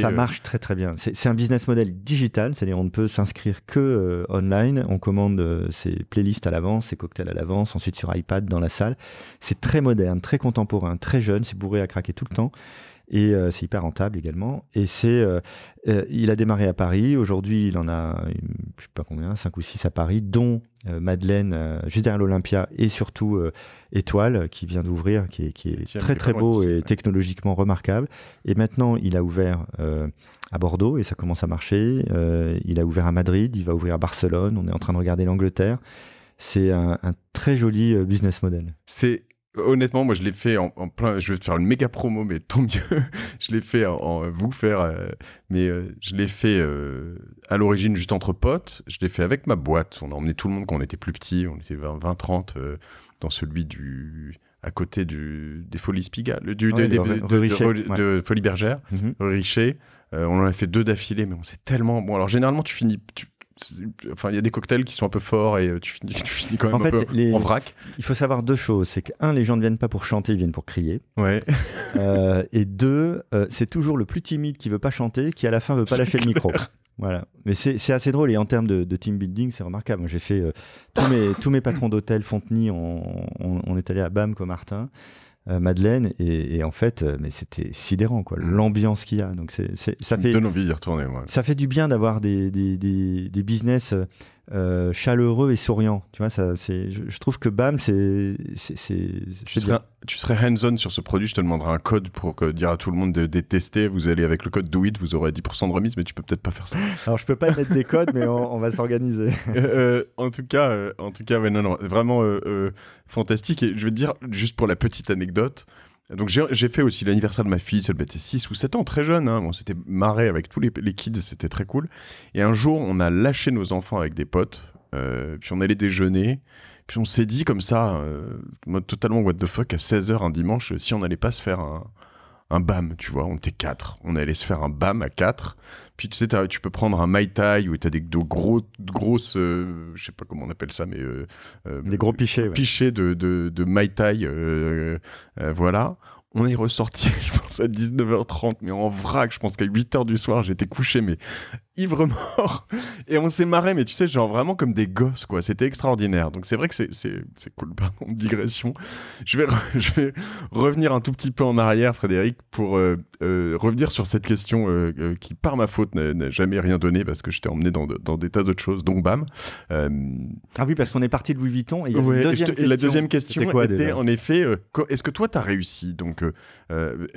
ça, marche très, très bien. C'est un business model digital, c'est-à-dire on ne peut s'inscrire que online. On commande ses playlists à l'avance, ses cocktails à l'avance, ensuite sur iPad dans la salle. C'est très moderne, très contemporain, très jeune, c'est bourré à craquer tout le temps. Et euh, c'est hyper rentable également. Et c'est, euh, euh, il a démarré à Paris. Aujourd'hui, il en a, je sais pas combien, 5 ou 6 à Paris, dont Madeleine, juste derrière l'Olympia, et surtout Étoile, qui vient d'ouvrir, qui est, très très beau et technologiquement remarquable. Et maintenant, il a ouvert à Bordeaux et ça commence à marcher. il a ouvert à Madrid, il va ouvrir à Barcelone. On est en train de regarder l'Angleterre c'est un, un, très joli business model. C'est Honnêtement, moi je l'ai fait en, plein. Je vais te faire une méga promo, mais tant mieux. je l'ai fait en, vous faire, euh, mais euh, je l'ai fait euh, à l'origine juste entre potes. Je l'ai fait avec ma boîte. On a emmené tout le monde quand on était plus petit. On était 20-30 dans celui du à côté du, des Folies Spigales. Ah de, de, Bergère, mhm. on en a fait deux d'affilée, mais on s'est tellement. Bon, alors généralement, tu finis il y a des cocktails qui sont un peu forts et euh, tu finis, quand même un peu en vrac. Il faut savoir deux choses. C'est que, un, les gens ne viennent pas pour chanter, ils viennent pour crier. Euh, et deux, euh, c'est toujours le plus timide qui veut pas chanter qui, à la fin, veut pas lâcher le micro. Voilà. Mais c'est assez drôle. Et en termes de, team building, c'est remarquable. J'ai fait tous, mes, patrons d'hôtel, Fontenay, on, on, est allé à BAM, comme Martin. Euh, Madeleine, et, en fait, euh, mais c'était sidérant, quoi, mm. l'ambiance qu'il y a. Donc, c'est, ça fait. Donne envie d'y retourner, Ça fait du bien d'avoir des, des, des, des business euh, euh, chaleureux et souriant. Tu vois, ça, c'est, je, trouve que BAM, c'est. c'est, tu, serais, hands-on sur ce produit, je te demanderai un code pour dire à tout le monde de, détester Vous allez avec le code do vous aurez 10% de remise, mais tu peux peut-être pas faire ça. Alors, je peux pas mettre des codes, mais on, va s'organiser. Euh, euh, en tout cas, en tout cas vraiment fantastique. Et je vais te dire, juste pour la petite anecdote, donc j'ai fait aussi l'anniversaire de ma fille, ça devait 6 ou 7 ans, très jeune, hein. on s'était marré avec tous les, les kids, c'était très cool. Et un jour, on a lâché nos enfants avec des potes, euh, puis on allait déjeuner, puis on s'est dit comme ça, euh, totalement what the fuck, à 16h un dimanche, si on n'allait pas se faire un, un bam, tu vois. On était quatre. On allait se faire un bam à quatre. Puis tu sais, tu peux prendre un Mai Tai où tu as des gros, grosses, euh, je sais pas comment on appelle ça, mais. Euh, euh, des gros pichets. Ouais. Pichets de, de, de Mai Tai. voilà. On est ressorti, je pense, à 19h30, mais en vrac. Je pense qu'à 8h du soir, j'étais couché, mais ivre mort. Et on s'est marré, mais tu sais, genre vraiment comme des gosses, quoi. C'était extraordinaire. Donc c'est vrai que c'est, c'est, c'est cool. digression. Je vais, je vais revenir un tout petit peu en arrière, Frédéric, pour euh, euh, revenir sur cette question euh, qui, par ma faute, n'a, jamais rien donné parce que je t'ai emmené dans, dans des tas d'autres choses. Donc bam. Ah oui, parce qu'on est parti de Louis Vuitton. Et, la deuxième question était en effet est-ce que toi, tu as réussi Donc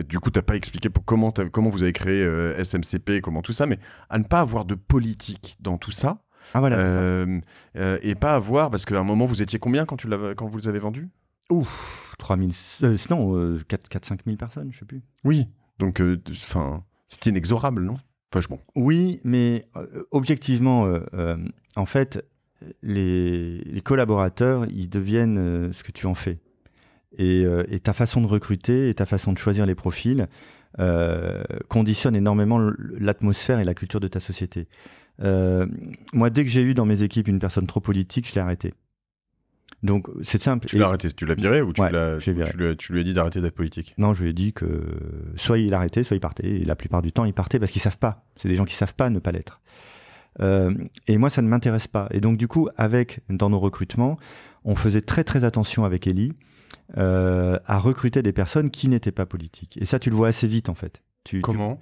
du coup, tu pas expliqué comment, comment vous avez créé SMCP, comment tout ça, mais à ne pas avoir avoir de politique dans tout ça. Ah, euh, euh, et pas avoir, parce qu'à un moment, vous étiez combien quand, tu quand vous les avez vendus Ouf, 3000, sinon 4, 4 5 personnes, je sais plus. Oui, donc euh, enfin, c'était inexorable, non Oui, mais objectivement, en fait, les, collaborateurs, ils deviennent ce que tu en fais. Et, et ta façon de recruter et ta façon de choisir les profils, euh, conditionne énormément l'atmosphère et la culture de ta société. Euh, moi, dès que j'ai eu dans mes équipes une personne trop politique, je l'ai arrêtée. Donc c'est simple. Tu l'as arrêté, tu l'as ou tu, tu, lui, tu, as dit d'arrêter d'être politique Non, je lui ai dit que soit il arrêtait, soit il partait. Et la plupart du temps, il partait parce qu'ils savent pas. C'est des gens qui ne savent pas ne pas l'être. Euh, et moi, ça ne m'intéresse pas. Et donc du coup, avec dans nos recrutements, on faisait très très attention avec Ellie euh, à recruter des personnes qui n'étaient pas politiques. Et ça, tu le vois assez vite, en fait. comment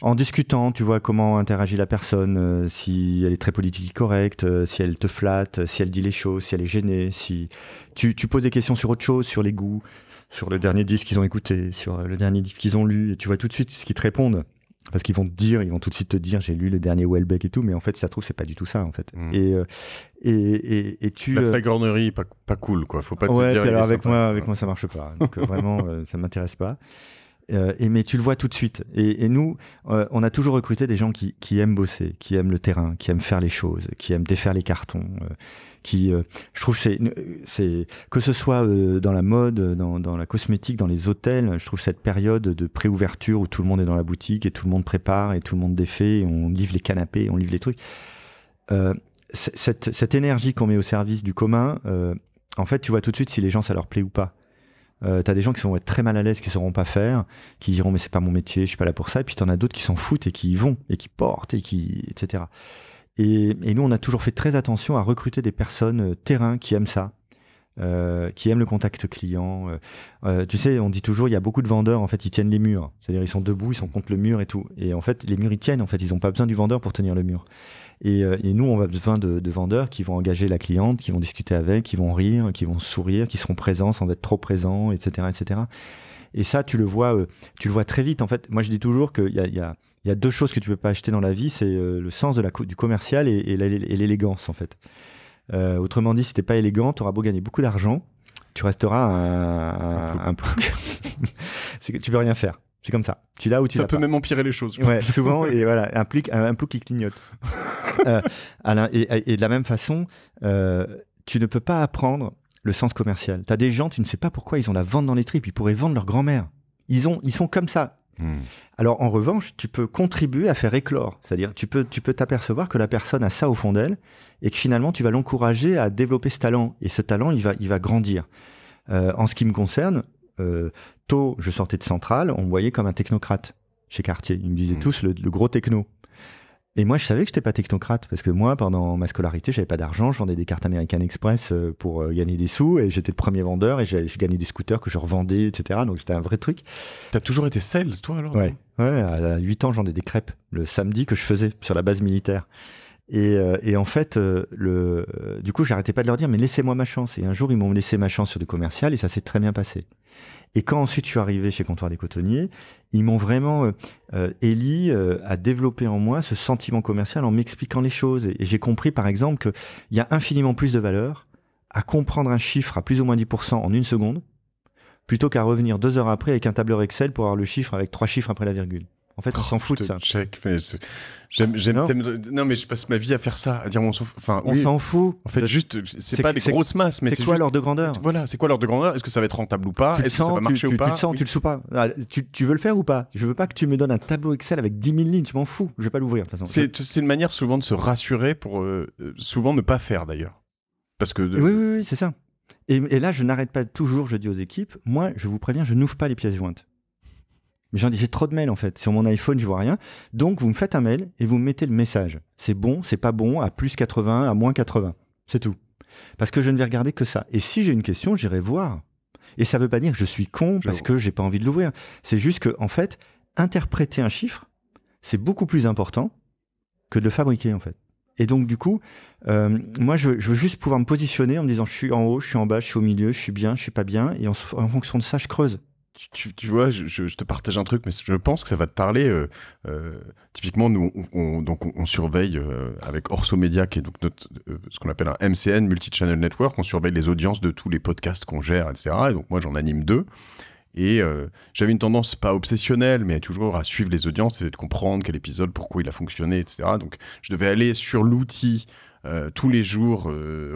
En discutant, tu vois comment interagit la personne, euh, si elle est très politique correcte, euh, si elle te flatte, si elle dit les choses, si elle est gênée, si tu, poses des questions sur autre chose, sur les goûts, sur le dernier disque qu'ils ont écouté, sur le dernier disque qu'ils ont lu, et tu vois tout de suite ce qu'ils te répondent parce qu'ils vont te dire, ils vont tout de suite te dire, j'ai lu le dernier Welbeck et tout, mais en fait, ça trouve, c'est pas du tout ça, en fait. Mm. Euh, et, et, et, tu. La euh, flagornerie, pas, pas cool, quoi. Faut pas te dire. alors avec moi, avec moi, ça marche pas. Donc euh, vraiment, ça m'intéresse pas. et mais tu le vois tout de suite. Et, nous, on a toujours recruté des gens qui, qui, aiment bosser, qui aiment le terrain, qui aiment faire les choses, qui aiment défaire les cartons, qui, euh, je trouve, c'est, que ce soit euh, dans la mode, dans, la cosmétique, dans les hôtels, je trouve cette période de préouverture où tout le monde est dans la boutique et tout le monde prépare et tout le monde défait, on livre les canapés, on livre les trucs. Euh, cette, énergie qu'on met au service du commun, en fait, tu vois tout de suite si les gens ça leur plaît ou pas. tu t'as des gens qui vont être très mal à l'aise, qui sauront pas faire, qui diront mais c'est pas mon métier, je suis pas là pour ça. Et puis t'en as d'autres qui s'en foutent et qui y vont et qui portent et qui etc. Et, nous, on a toujours fait très attention à recruter des personnes euh, terrain qui aiment ça, euh, qui aiment le contact client. Euh, tu sais, on dit toujours, il y a beaucoup de vendeurs, en fait, ils tiennent les murs. C'est-à-dire, ils sont debout, ils sont contre le mur et tout. Et en fait, les murs, ils tiennent, en fait, ils n'ont pas besoin du vendeur pour tenir le mur. Et, nous, on a besoin de, vendeurs qui vont engager la cliente, qui vont discuter avec, qui vont rire, qui vont sourire, qui seront présents sans être trop présents, etc., etc. Et ça, tu le vois, tu le vois très vite. En fait, moi, je dis toujours qu'il y y a il y a deux choses que tu peux pas acheter dans la vie, c'est euh, le sens du commercial et, l'élégance en fait. Euh, autrement dit, si t'es pas élégant, tu auras beau gagner beaucoup d'argent, tu resteras un, un, c'est que tu peux rien faire. C'est comme ça. Tu l'as ou tu l'as Ça peut même empirer les choses. Ouais, souvent et voilà, un plouc, un, qui clignote. Euh, et, de la même façon, tu ne peux pas apprendre le sens commercial. Tu as des gens, tu ne sais pas pourquoi ils ont la vente dans les tripes. Ils pourraient vendre leur grand-mère. Ils ont, ils sont comme ça. Hmm. Alors en revanche, tu peux contribuer à faire éclore, c'est-à-dire tu peux tu peux t'apercevoir que la personne a ça au fond d'elle et que finalement tu vas l'encourager à développer ce talent et ce talent il va il va grandir. Euh, en ce qui me concerne, euh, tôt je sortais de centrale, on me voyait comme un technocrate chez Cartier. Ils me disaient hmm. tous le, gros techno. Et moi, je savais que j'étais pas technocrate parce que moi, pendant ma scolarité, j'avais pas d'argent, je vendais des cartes American Express euh, pour euh, gagner des sous et j'étais le premier vendeur et je gagné des scooters que je revendais, etc. Donc c'était un vrai truc. T'as toujours été sales, toi alors Ouais. à 8 ans, j'en ai des crêpes le samedi que je faisais sur la base militaire. Et, euh, en fait, le, du coup, j'arrêtais pas de leur dire, mais laissez-moi ma chance. Et un jour, ils m'ont laissé ma chance sur du commercial et ça s'est très bien passé. Et quand ensuite je suis arrivé chez Comptoir des Cotonniers, ils m'ont vraiment, euh, euh, euh à développer en moi ce sentiment commercial en m'expliquant les choses. Et, et j'ai compris par exemple qu'il y a infiniment plus de valeur à comprendre un chiffre à plus ou moins 10% en une seconde, plutôt qu'à revenir deux heures après avec un tableur Excel pour avoir le chiffre avec trois chiffres après la virgule. En fait, on s'en fout de oh, ça. j'aime, j'aime non. mais je passe ma vie à faire ça, à dire on s'en fout. Enfin, on s'en fout. En fait, juste, c'est pas des grosses masses, mais c'est quoi l'ordre de grandeur Voilà, c'est quoi l'ordre de grandeur Est-ce que ça va être rentable ou pas Est-ce que ça va marcher tu, ou pas Tu le sens, ah, tu le sous pas. tu, veux le faire ou pas Je veux pas que tu me donnes un tableau Excel avec 10 000 lignes, je m'en fous. Je vais pas l'ouvrir de toute façon. C'est, une manière souvent de se rassurer pour euh, souvent ne pas faire d'ailleurs. Parce que. Oui, oui, oui, c'est ça. Et, et là, je n'arrête pas toujours, je dis aux équipes, moi, je vous préviens, je n'ouvre pas les pièces jointes. J'en j'ai trop de mails en fait. Sur mon iPhone, je vois rien. Donc vous me faites un mail et vous me mettez le message. C'est bon, c'est pas bon, à plus 80, à moins 80. C'est tout. Parce que je ne vais regarder que ça. Et si j'ai une question, j'irai voir. Et ça ne veut pas dire que je suis con parce que j'ai pas envie de l'ouvrir. C'est juste que, en fait, interpréter un chiffre, c'est beaucoup plus important que de le fabriquer, en fait. Et donc, du coup, euh, moi, je, veux juste pouvoir me positionner en me disant je suis en haut, je suis en bas, je suis au milieu, je suis bien, je suis pas bien. Et en fonction de ça, je creuse tu, vois, je, te partage un truc, mais je pense que ça va te parler. Euh, euh, typiquement, nous, on, donc on, surveille euh, avec Orso Media, qui est donc notre, ce qu'on appelle un MCN, Multi-Channel Network, on surveille les audiences de tous les podcasts qu'on gère, etc. donc moi, j'en anime deux. Et j'avais une tendance pas obsessionnelle, mais toujours à suivre les audiences et de comprendre quel épisode, pourquoi il a fonctionné, etc. Donc je devais aller sur l'outil euh, tous les jours euh,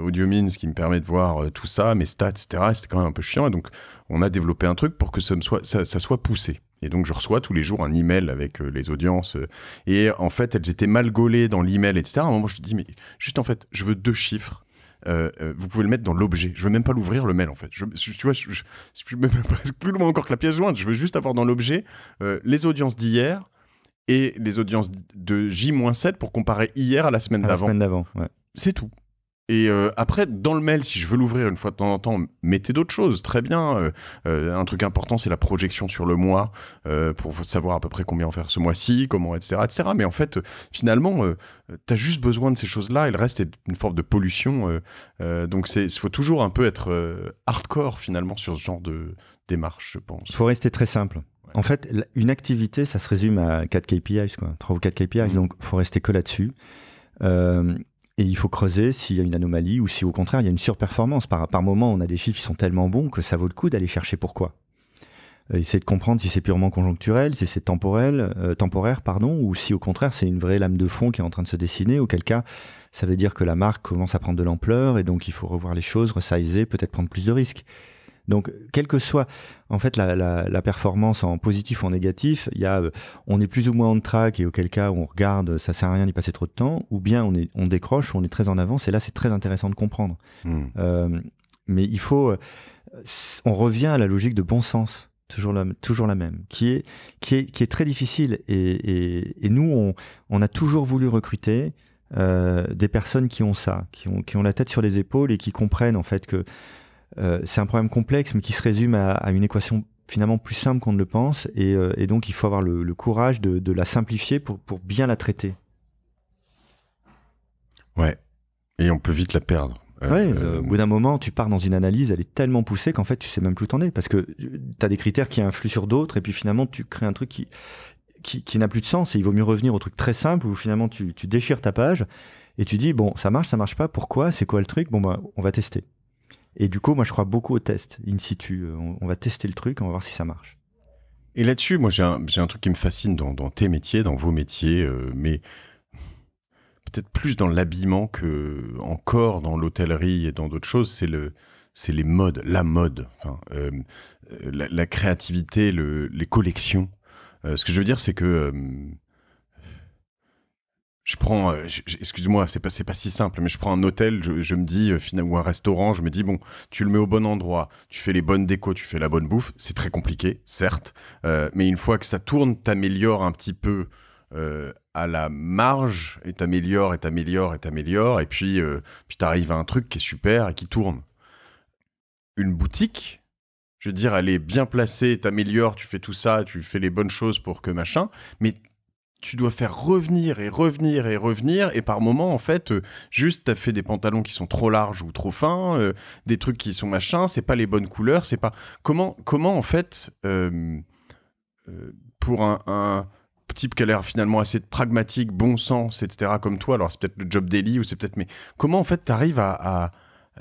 ce qui me permet de voir euh, tout ça, mes stats, etc. C'était quand même un peu chiant. Et donc, on a développé un truc pour que ça, me soit, ça, soit poussé. Et donc, je reçois tous les jours un email avec euh, les audiences. et en fait, elles étaient mal gaulées dans l'email, etc. À un moment, je me dis, mais juste en fait, je veux deux chiffres. vous pouvez le mettre dans l'objet. Je veux même pas l'ouvrir le mail en fait. Je, tu vois, je, suis plus loin encore que la pièce jointe. Je veux juste avoir dans l'objet les audiences d'hier et les audiences de J-7 pour comparer hier à la semaine d'avant. Ouais. C'est tout. Et euh, après, dans le mail, si je veux l'ouvrir une fois de temps en temps, mettez d'autres choses. Très bien. Euh, euh, un truc important, c'est la projection sur le mois pour savoir à peu près combien en faire ce mois-ci, comment, etc., etc. Mais en fait, finalement, tu as juste besoin de ces choses-là Il reste une forme de pollution. donc, il faut toujours un peu être hardcore, finalement, sur ce genre de démarche, je pense. Il faut rester très simple. En fait, une activité, ça se résume à 4 KPIs, quoi. 3 ou 4 KPIs. Mmh. Donc, il faut rester que là-dessus. Euh, et il faut creuser s'il y a une anomalie ou si au contraire il y a une surperformance. Par, moment, on a des chiffres qui sont tellement bons que ça vaut le coup d'aller chercher pourquoi. Euh, essayer de comprendre si c'est purement conjoncturel, si c'est temporel, euh, temporaire, pardon, ou si au contraire c'est une vraie lame de fond qui est en train de se dessiner, auquel cas ça veut dire que la marque commence à prendre de l'ampleur et donc il faut revoir les choses, resizer, peut-être prendre plus de risques. Donc, quelle que soit en fait la, performance en positif ou en négatif, il y euh, on est plus ou moins en track et auquel cas on regarde, ça sert à rien d'y passer trop de temps, ou bien on, est, on décroche, on est très en avance et là c'est très intéressant de comprendre. Hmm. Euh, mais il faut, euh, on revient à la logique de bon sens. Toujours la, toujours la même, qui est, qui est, très difficile. Et, nous, on, a toujours voulu recruter des personnes qui ont ça, qui ont, qui ont la tête sur les épaules et qui comprennent en fait que euh, c'est un problème complexe, mais qui se résume à, une équation finalement plus simple qu'on ne le pense, et, euh, donc il faut avoir le, courage de, la simplifier pour, bien la traiter. Ouais, et on peut vite la perdre. Euh, au bout d'un moment, tu pars dans une analyse, elle est tellement poussée qu'en fait, tu sais même plus où t'en es. Parce que tu as des critères qui influent sur d'autres, et puis finalement, tu crées un truc qui, qui, n'a plus de sens. Et il vaut mieux revenir au truc très simple où finalement, tu, tu déchires ta page et tu dis, bon, ça marche, ça marche pas, pourquoi, c'est quoi le truc Bon, bah, on va tester. Et du coup, moi, je crois beaucoup au test in situ. Euh, on, va tester le truc, on va voir si ça marche. Et là-dessus, moi, j'ai un, truc qui me fascine dans, tes métiers, dans vos métiers, euh, mais peut-être plus dans l'habillement que encore dans l'hôtellerie et dans d'autres choses, c'est le c'est les modes, la mode, enfin, euh, la, créativité, les collections. ce que je veux dire, c'est que je prends, euh, excuse-moi, c'est pas, pas si simple, mais je prends un hôtel, je, me dis, euh, ou un restaurant, je me dis, bon, tu le mets au bon endroit, tu fais les bonnes décos, tu fais la bonne bouffe, c'est très compliqué, certes, euh, mais une fois que ça tourne, t'améliores un petit peu à la marge, et t'améliores, et t'améliores, et t'améliores, et puis, puis t'arrives à un truc qui est super et qui tourne. Une boutique, je veux dire, elle est bien placée, t'améliores, tu fais tout ça, tu fais les bonnes choses pour que machin, mais tu dois faire revenir et revenir et revenir. Et par moments, en fait, euh, juste, as fait des pantalons qui sont trop larges ou trop fins, euh, des trucs qui sont machin, c'est pas les bonnes couleurs, c'est pas. Comment, comment en fait, euh, pour un, type qui a l'air finalement assez pragmatique, bon sens, etc. comme toi, alors c'est peut-être le job daily ou c'est peut-être... Mais comment en fait t'arrives à, à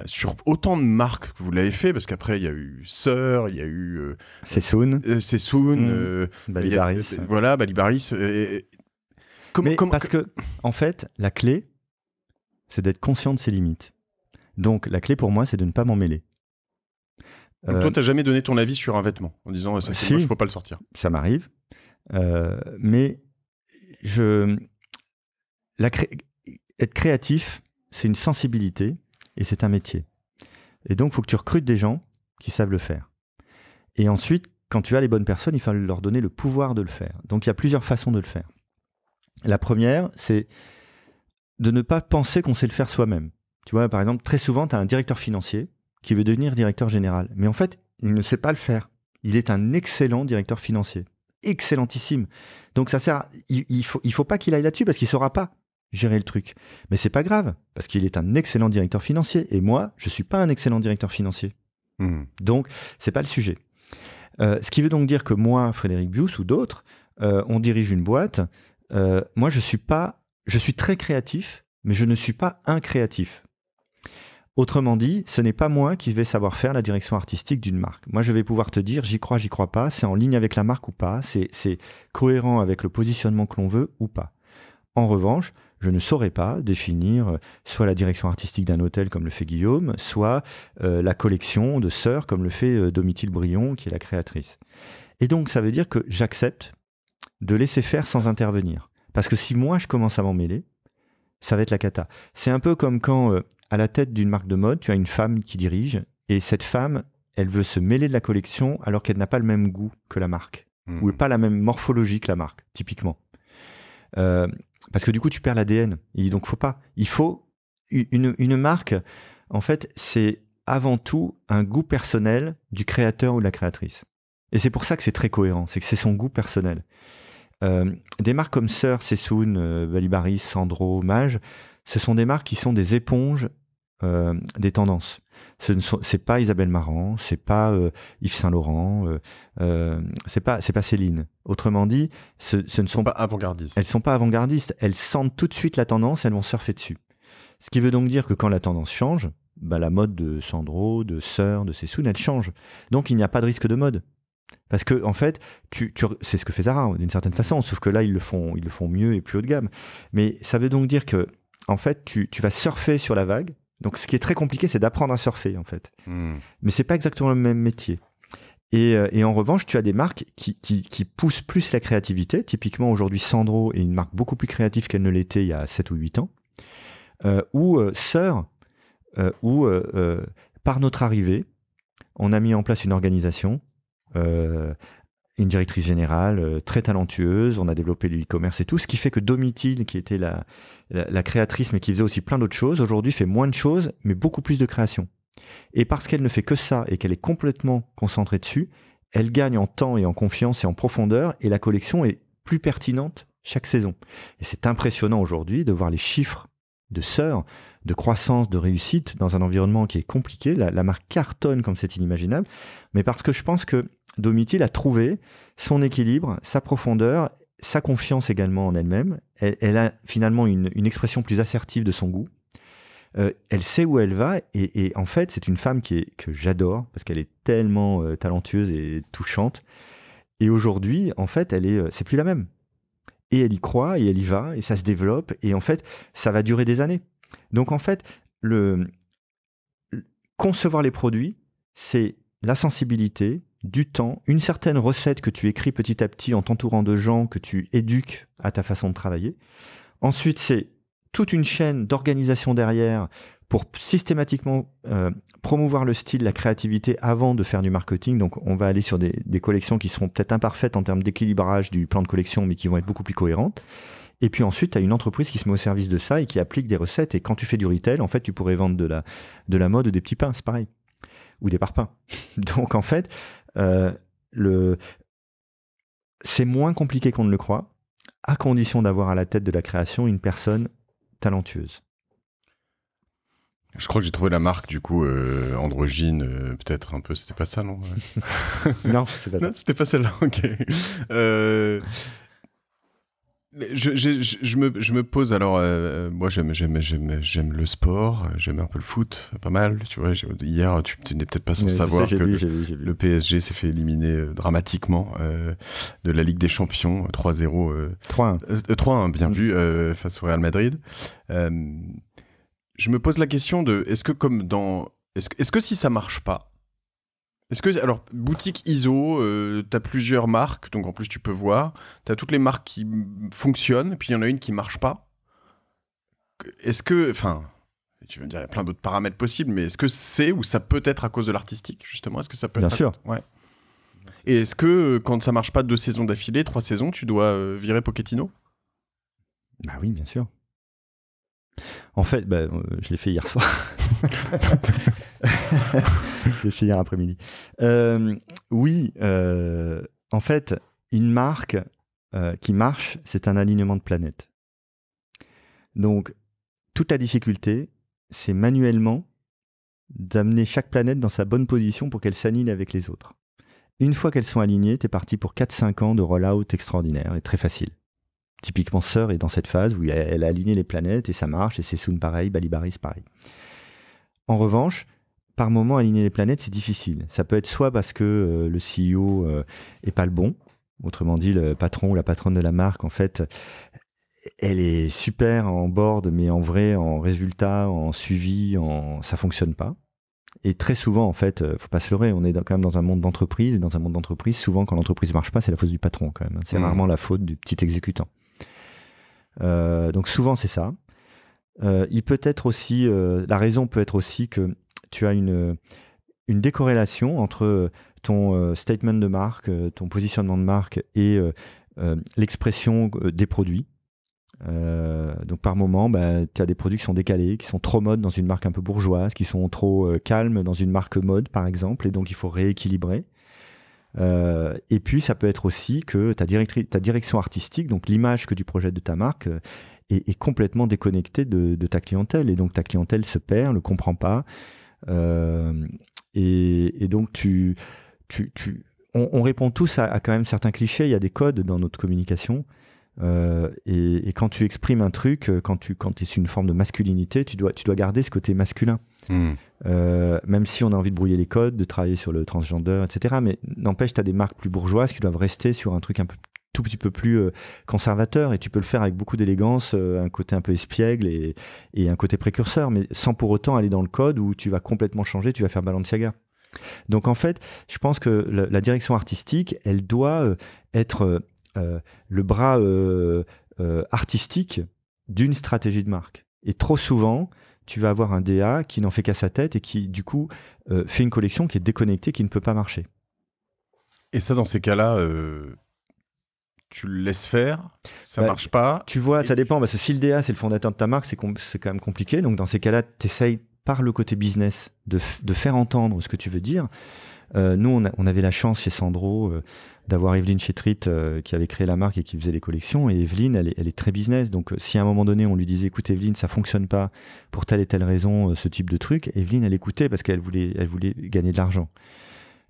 sur autant de marques que vous l'avez fait, parce qu'après il y a eu Sœur, il y a eu. Euh, Sessoun. Mmh. Balibaris. voilà, Balibaris. Et, parce que, en fait, la clé, c'est d'être conscient de ses limites. Donc, la clé pour moi, c'est de ne pas m'en mêler. Donc, euh, toi, t'as jamais donné ton avis sur un vêtement en disant euh, ça, c'est si, moche, faut pas le sortir. Ça m'arrive, euh, mais je être créatif, c'est une sensibilité et c'est un métier. Et donc, il faut que tu recrutes des gens qui savent le faire. Et ensuite, quand tu as les bonnes personnes, il faut leur donner le pouvoir de le faire. Donc, il y a plusieurs façons de le faire. La première, c'est de ne pas penser qu'on sait le faire soi-même. Tu vois, par exemple, très souvent, tu as un directeur financier qui veut devenir directeur général. Mais en fait, il ne sait pas le faire. Il est un excellent directeur financier. Excellentissime. Donc, ça sert il, faut, pas qu'il aille là-dessus parce qu'il saura pas gérer le truc. Mais c'est pas grave, parce qu'il est un excellent directeur financier. Et moi, je ne suis pas un excellent directeur financier. Donc, hmm. Donc, c'est pas le sujet. Euh, ce qui veut donc dire que moi, Frédéric Bius ou d'autres, euh, on dirige une boîte euh, moi, je suis pas, je suis très créatif, mais je ne suis pas un créatif. Autrement dit, ce n'est pas moi qui vais savoir faire la direction artistique d'une marque. Moi, je vais pouvoir te dire, j'y crois, j'y crois pas, c'est en ligne avec la marque ou pas, c'est cohérent avec le positionnement que l'on veut ou pas. En revanche, je ne saurais pas définir euh, soit la direction artistique d'un hôtel comme le fait Guillaume, soit euh, la collection de sœurs comme le fait Domitile Domitille Brion, qui est la créatrice. Et donc, ça veut dire que j'accepte de laisser faire sans intervenir. Parce que si moi je commence à m'en mêler ça va être la cata. C'est un peu comme quand, euh, à la tête d'une marque de mode, tu as une femme qui dirige, et cette femme, elle veut se mêler de la collection alors qu'elle n'a pas le même goût que la marque, mmh. ou pas la même morphologie que la marque, typiquement. Euh, parce que du coup, tu perds l'ADN. Il donc, faut pas. Il faut une marque. En fait, c'est avant tout un goût personnel du créateur ou de la créatrice. Et c'est pour ça que c'est très cohérent, c'est que c'est son goût personnel. Euh, des marques comme Sir, Sessoun, euh, Balibaris, Sandro, Mage, ce sont des marques qui sont des éponges euh, des tendances ce n'est pas Isabelle Marant, c'est pas Yves Saint Laurent, ce n'est c'est pas c'est pas Céline. Autrement dit, ce, ne sont pas avant-gardistes. Elles sont pas avant-gardistes. Elles sentent tout de suite la tendance, elles vont surfer dessus. Ce qui veut donc dire que quand la tendance change, bah, la mode de Sandro, de Sœur, de Sessoun, elle change. Donc il n'y a pas de risque de mode. Parce que, en fait, tu, c'est ce que fait Zara, hein, d'une certaine façon, sauf que là, ils le, font, ils le font mieux et plus haut de gamme. Mais ça veut donc dire que, en fait, tu, tu vas surfer sur la vague. Donc, ce qui est très compliqué, c'est d'apprendre à surfer, en fait. Hmm. Mais c'est pas exactement le même métier. Et, euh, en revanche, tu as des marques qui, qui, poussent plus la créativité. Typiquement, aujourd'hui, Sandro est une marque beaucoup plus créative qu'elle ne l'était il y a 7 ou 8 ans. Euh, ou euh, Sœur, où par notre arrivée, on a mis en place une organisation euh, une directrice générale euh, très talentueuse. On a développé le e-commerce et tout, ce qui fait que Domitil, qui était la, créatrice mais qui faisait aussi plein d'autres choses, aujourd'hui fait moins de choses mais beaucoup plus de création. Et parce qu'elle ne fait que ça et qu'elle est complètement concentrée dessus, elle gagne en temps et en confiance et en profondeur et la collection est plus pertinente chaque saison. Et c'est impressionnant aujourd'hui de voir les chiffres de sœur, de croissance, de réussite dans un environnement qui est compliqué. La, marque cartonne comme c'est inimaginable, mais parce que je pense que Domitil a trouvé son équilibre, sa profondeur, sa confiance également en elle-même. Elle, a finalement une, expression plus assertive de son goût. Euh, elle sait où elle va et, en fait c'est une femme qui que j'adore parce qu'elle est tellement euh, talentueuse et touchante. Et aujourd'hui, en fait, elle est, euh, c'est plus la même et elle y croit, et elle y va, et ça se développe, et en fait, ça va durer des années. Donc en fait, le, concevoir les produits, c'est la sensibilité, du temps, une certaine recette que tu écris petit à petit en t'entourant de gens que tu éduques à ta façon de travailler. Ensuite, c'est toute une chaîne d'organisation derrière pour systématiquement euh, promouvoir le style, la créativité avant de faire du marketing. Donc on va aller sur des, collections qui seront peut-être imparfaites en termes d'équilibrage du plan de collection, mais qui vont être beaucoup plus cohérentes. Et puis ensuite, tu as une entreprise qui se met au service de ça et qui applique des recettes. Et quand tu fais du retail, en fait, tu pourrais vendre de la, de la mode des petits pains, c'est pareil. Ou des parpaings. Donc en fait, euh, le... c'est moins compliqué qu'on ne le croit, à condition d'avoir à la tête de la création une personne talentueuse. Je crois que j'ai trouvé la marque, du coup, euh, androgyne, euh, peut-être un peu. C'était pas ça, non Non, c'était pas ça. pas celle-là, ok. Euh, je, je, je, me, je me pose, alors, euh, moi, j'aime, j'aime, le sport, j'aime un peu le foot, pas mal. Tu vois, hier, tu, n'es peut-être pas sans savoir que le, PSG s'est fait éliminer dramatiquement de la Ligue des Champions, 3-0. 3-1. 3-1, bien mm. vu, face au Real Madrid. Euh, je me pose la question de est-ce que comme dans est-ce que, si ça marche pas est-ce que alors boutique ISO euh, tu as plusieurs marques donc en plus tu peux voir Tu as toutes les marques qui fonctionnent puis il y en a une qui marche pas est-ce que enfin tu veux me dire il y a plein d'autres paramètres possibles mais est-ce que c'est ou ça peut être à cause de l'artistique justement est-ce que ça peut bien être sûr ouais et est-ce que euh, quand ça marche pas deux saisons d'affilée trois saisons tu dois euh, virer Pochettino bah oui bien sûr en fait, bah, euh, je l'ai fait hier soir. je l'ai fait hier après-midi. Euh, oui, euh, en fait, une marque qui marche, c'est un alignement de planètes. Donc, toute la difficulté, c'est manuellement d'amener chaque planète dans sa bonne position pour qu'elle s'aligne avec les autres. Une fois qu'elles sont alignées, tu es parti pour 4-5 ans de rollout extraordinaire et très facile. Typiquement, Sœur est dans cette phase où elle a aligné les planètes et ça marche, et c'est Soon pareil, Balibaris pareil. En revanche, par moment, aligner les planètes, c'est difficile. Ça peut être soit parce que euh, le CEO euh, est pas le bon, autrement dit, le patron ou la patronne de la marque, en fait, elle est super en board, mais en vrai, en résultat, en suivi, en... ça fonctionne pas. Et très souvent, en fait, euh, faut pas se leurrer, on est quand même dans un monde d'entreprise. Et dans un monde d'entreprise, souvent, quand l'entreprise marche pas, c'est la faute du patron, quand même. C'est mmh. rarement la faute du petit exécutant. Euh, donc souvent c'est ça. Euh, il peut être aussi, euh, la raison peut être aussi que tu as une, une décorrélation entre ton statement de marque, ton positionnement de marque et l'expression des produits. donc par moment, bah, tu as des produits qui sont décalés, qui sont trop mode dans une marque un peu bourgeoise, qui sont trop calmes dans une marque mode par exemple, et donc il faut rééquilibrer. Euh, et puis, ça peut être aussi que ta, direction artistique, donc l'image que tu projettes de ta marque, euh, est, complètement déconnectée de, ta clientèle. Et donc, ta clientèle se perd, ne comprend pas. Euh, et, donc, on, répond tous à, quand même certains clichés. Il y a des codes dans notre communication. Euh, et, quand tu exprimes un truc, euh, quand tu quand es sur une forme de masculinité, tu dois, tu dois garder ce côté masculin. Hmm. Euh, même si on a envie de brouiller les codes, de travailler sur le transgender, etc. Mais n'empêche, tu as des marques plus bourgeoises qui doivent rester sur un truc un peu, tout petit peu plus conservateur. Et tu peux le faire avec beaucoup d'élégance, un côté un peu espiègle et, un côté précurseur, mais sans pour autant aller dans le code où tu vas complètement changer, tu vas faire Balenciaga. Donc en fait, je pense que la direction artistique, elle doit être euh, le bras euh, euh, artistique d'une stratégie de marque. Et trop souvent, tu vas avoir un DA qui n'en fait qu'à sa tête et qui, du coup, fait une collection qui est déconnectée, qui ne peut pas marcher. Et ça, dans ces cas-là, tu le laisses faire Ça ne bah, marche pas Tu vois, ça dépend. Parce que si le DA, c'est le fondateur de ta marque, c'est quand même compliqué. Donc, dans ces cas-là, tu essayes, par le côté business, de, faire entendre ce que tu veux dire. nous, on, on, avait la chance chez Sandro d'avoir Evelyne Chétrit euh, qui avait créé la marque et qui faisait les collections. Et Evelyne, elle est, très business. Donc, euh, si à un moment donné, on lui disait, écoute, Evelyne, ça fonctionne pas pour telle et telle raison, euh, ce type de truc, Evelyne, elle écoutait parce qu'elle voulait, elle voulait gagner de l'argent.